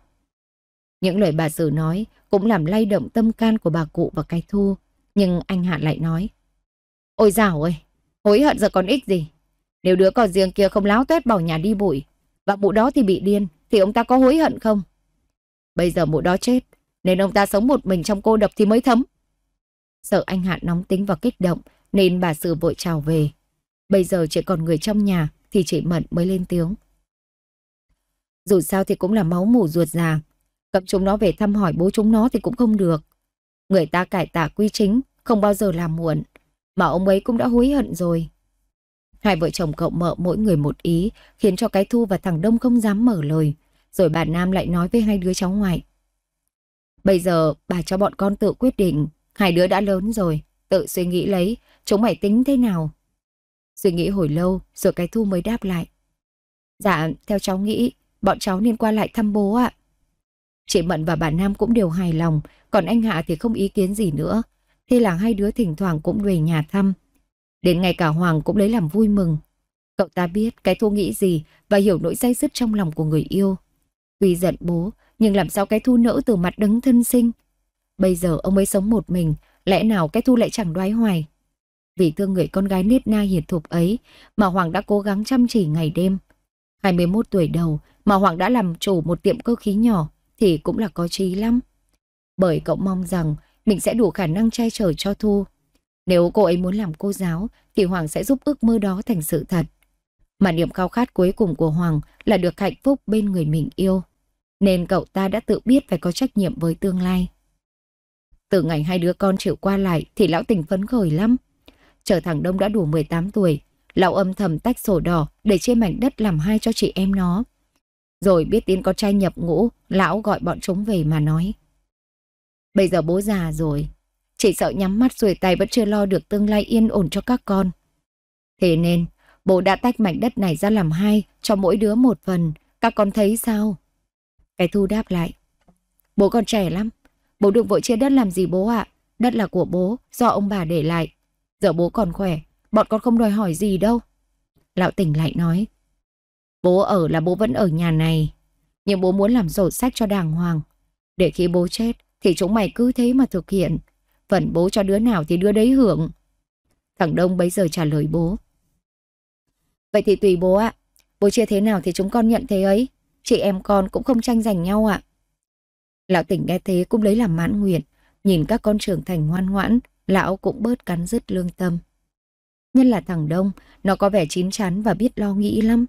Những lời bà Sử nói cũng làm lay động tâm can của bà cụ và cái thu. Nhưng anh Hạ lại nói. Ôi dào ơi, hối hận giờ còn ích gì. Nếu đứa con riêng kia không láo tuét bỏ nhà đi bụi, và mụ đó thì bị điên, thì ông ta có hối hận không? Bây giờ mụ đó chết, nên ông ta sống một mình trong cô độc thì mới thấm. Sợ anh Hạ nóng tính và kích động nên bà Sự vội trào về. Bây giờ chỉ còn người trong nhà thì chị Mận mới lên tiếng. Dù sao thì cũng là máu mủ ruột già. Cầm chúng nó về thăm hỏi bố chúng nó thì cũng không được. Người ta cải tạ quy chính không bao giờ làm muộn. Mà ông ấy cũng đã hối hận rồi. Hai vợ chồng cậu mợ mỗi người một ý khiến cho cái Thu và thằng Đông không dám mở lời. Rồi bà Nam lại nói với hai đứa cháu ngoại. Bây giờ bà cho bọn con tự quyết định Hai đứa đã lớn rồi, tự suy nghĩ lấy, chúng mày tính thế nào? Suy nghĩ hồi lâu, rồi cái thu mới đáp lại. Dạ, theo cháu nghĩ, bọn cháu nên qua lại thăm bố ạ. Chị Mận và bà Nam cũng đều hài lòng, còn anh Hạ thì không ý kiến gì nữa. Thế là hai đứa thỉnh thoảng cũng về nhà thăm. Đến ngày cả Hoàng cũng lấy làm vui mừng. Cậu ta biết cái thu nghĩ gì và hiểu nỗi dây dứt trong lòng của người yêu. Tuy giận bố, nhưng làm sao cái thu nỡ từ mặt đấng thân sinh, Bây giờ ông ấy sống một mình, lẽ nào cái thu lại chẳng đoái hoài. Vì thương người con gái nết na hiệt thục ấy mà Hoàng đã cố gắng chăm chỉ ngày đêm. 21 tuổi đầu mà Hoàng đã làm chủ một tiệm cơ khí nhỏ thì cũng là có trí lắm. Bởi cậu mong rằng mình sẽ đủ khả năng che chở cho Thu. Nếu cô ấy muốn làm cô giáo thì Hoàng sẽ giúp ước mơ đó thành sự thật. Mà niềm khao khát cuối cùng của Hoàng là được hạnh phúc bên người mình yêu. Nên cậu ta đã tự biết phải có trách nhiệm với tương lai. Từ ngày hai đứa con chịu qua lại thì lão tình phấn khởi lắm. Chờ thằng Đông đã đủ 18 tuổi, lão âm thầm tách sổ đỏ để chia mảnh đất làm hai cho chị em nó. Rồi biết tin con trai nhập ngũ, lão gọi bọn chúng về mà nói. Bây giờ bố già rồi, chị sợ nhắm mắt xuôi tay vẫn chưa lo được tương lai yên ổn cho các con. Thế nên, bố đã tách mảnh đất này ra làm hai, cho mỗi đứa một phần. Các con thấy sao? Cái thu đáp lại. Bố còn trẻ lắm, Bố đừng vội chia đất làm gì bố ạ. Đất là của bố, do ông bà để lại. Giờ bố còn khỏe, bọn con không đòi hỏi gì đâu. Lão tỉnh lại nói. Bố ở là bố vẫn ở nhà này. Nhưng bố muốn làm sổ sách cho đàng hoàng. Để khi bố chết thì chúng mày cứ thế mà thực hiện. Phần bố cho đứa nào thì đứa đấy hưởng. Thằng Đông bấy giờ trả lời bố. Vậy thì tùy bố ạ. Bố chia thế nào thì chúng con nhận thế ấy. Chị em con cũng không tranh giành nhau ạ. Lão tỉnh nghe thế cũng lấy làm mãn nguyện, nhìn các con trưởng thành ngoan ngoãn, lão cũng bớt cắn rứt lương tâm. nhân là thằng Đông, nó có vẻ chín chắn và biết lo nghĩ lắm.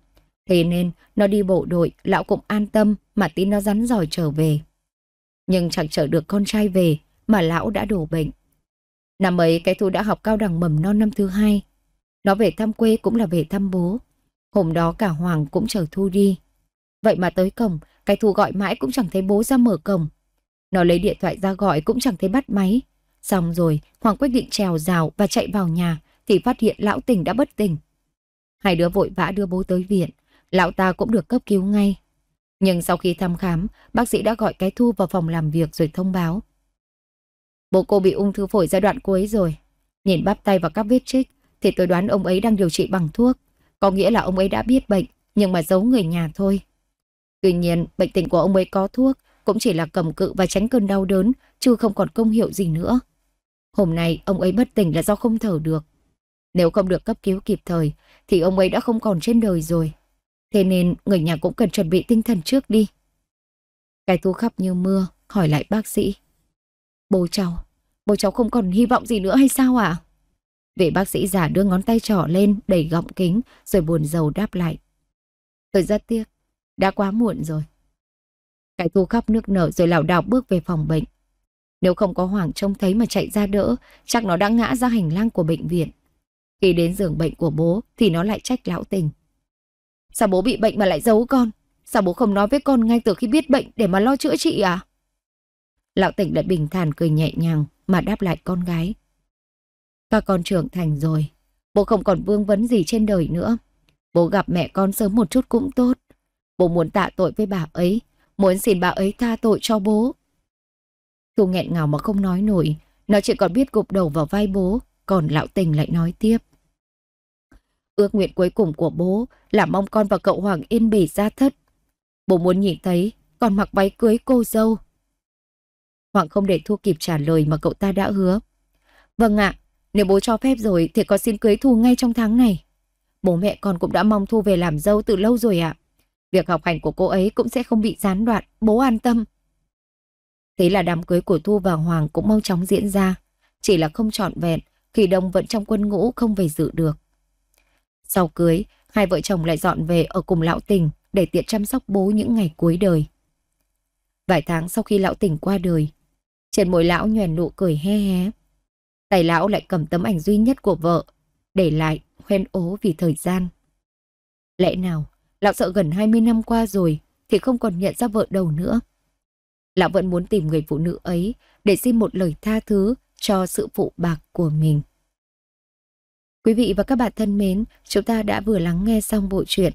Thế nên, nó đi bộ đội, lão cũng an tâm mà tin nó rắn giỏi trở về. Nhưng chẳng chở được con trai về mà lão đã đổ bệnh. Năm ấy, cái thu đã học cao đẳng mầm non năm thứ hai. Nó về thăm quê cũng là về thăm bố. Hôm đó cả Hoàng cũng chở Thu đi. Vậy mà tới cổng, cái thu gọi mãi cũng chẳng thấy bố ra mở cổng. Nó lấy điện thoại ra gọi cũng chẳng thấy bắt máy. Xong rồi, Hoàng quyết định trèo rào và chạy vào nhà thì phát hiện lão tình đã bất tỉnh. Hai đứa vội vã đưa bố tới viện, lão ta cũng được cấp cứu ngay. Nhưng sau khi thăm khám, bác sĩ đã gọi cái thu vào phòng làm việc rồi thông báo. Bố cô bị ung thư phổi giai đoạn cuối rồi. Nhìn bắp tay vào các vết chích, thì tôi đoán ông ấy đang điều trị bằng thuốc. Có nghĩa là ông ấy đã biết bệnh nhưng mà giấu người nhà thôi. Tuy nhiên, bệnh tình của ông ấy có thuốc, cũng chỉ là cầm cự và tránh cơn đau đớn, chứ không còn công hiệu gì nữa. Hôm nay, ông ấy bất tỉnh là do không thở được. Nếu không được cấp cứu kịp thời, thì ông ấy đã không còn trên đời rồi. Thế nên, người nhà cũng cần chuẩn bị tinh thần trước đi. Cái tú khắp như mưa, hỏi lại bác sĩ. Bố cháu, bố cháu không còn hy vọng gì nữa hay sao ạ? À? Vị bác sĩ giả đưa ngón tay trỏ lên, đẩy gọng kính, rồi buồn rầu đáp lại. Tôi rất tiếc, đã quá muộn rồi. Cái thu khóc nước nở rồi lảo đảo bước về phòng bệnh. Nếu không có Hoàng trông thấy mà chạy ra đỡ, chắc nó đã ngã ra hành lang của bệnh viện. Khi đến giường bệnh của bố thì nó lại trách lão tình. Sao bố bị bệnh mà lại giấu con? Sao bố không nói với con ngay từ khi biết bệnh để mà lo chữa trị à? Lão tỉnh lại bình thản cười nhẹ nhàng mà đáp lại con gái. Các con trưởng thành rồi, bố không còn vương vấn gì trên đời nữa. Bố gặp mẹ con sớm một chút cũng tốt. Bố muốn tạ tội với bà ấy, muốn xin bà ấy tha tội cho bố. Thu nghẹn ngào mà không nói nổi, nó chỉ còn biết gục đầu vào vai bố, còn lão tình lại nói tiếp. Ước nguyện cuối cùng của bố là mong con và cậu Hoàng yên bỉ ra thất. Bố muốn nhìn thấy con mặc váy cưới cô dâu. Hoàng không để Thu kịp trả lời mà cậu ta đã hứa. Vâng ạ, nếu bố cho phép rồi thì con xin cưới Thu ngay trong tháng này. Bố mẹ con cũng đã mong Thu về làm dâu từ lâu rồi ạ. À. Việc học hành của cô ấy cũng sẽ không bị gián đoạn, bố an tâm. Thế là đám cưới của Thu và Hoàng cũng mau chóng diễn ra. Chỉ là không trọn vẹn, khi Đông vẫn trong quân ngũ không về dự được. Sau cưới, hai vợ chồng lại dọn về ở cùng lão tình để tiện chăm sóc bố những ngày cuối đời. Vài tháng sau khi lão tình qua đời, trên môi lão nhoèn nụ cười he hé. tài lão lại cầm tấm ảnh duy nhất của vợ, để lại hoen ố vì thời gian. Lẽ nào Lão sợ gần 20 năm qua rồi thì không còn nhận ra vợ đầu nữa. Lão vẫn muốn tìm người phụ nữ ấy để xin một lời tha thứ cho sự phụ bạc của mình. Quý vị và các bạn thân mến, chúng ta đã vừa lắng nghe xong bộ truyện.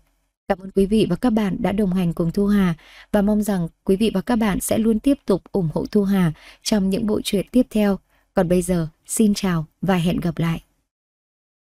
Cảm ơn quý vị và các bạn đã đồng hành cùng Thu Hà và mong rằng quý vị và các bạn sẽ luôn tiếp tục ủng hộ Thu Hà trong những bộ truyện tiếp theo. Còn bây giờ, xin chào và hẹn gặp lại.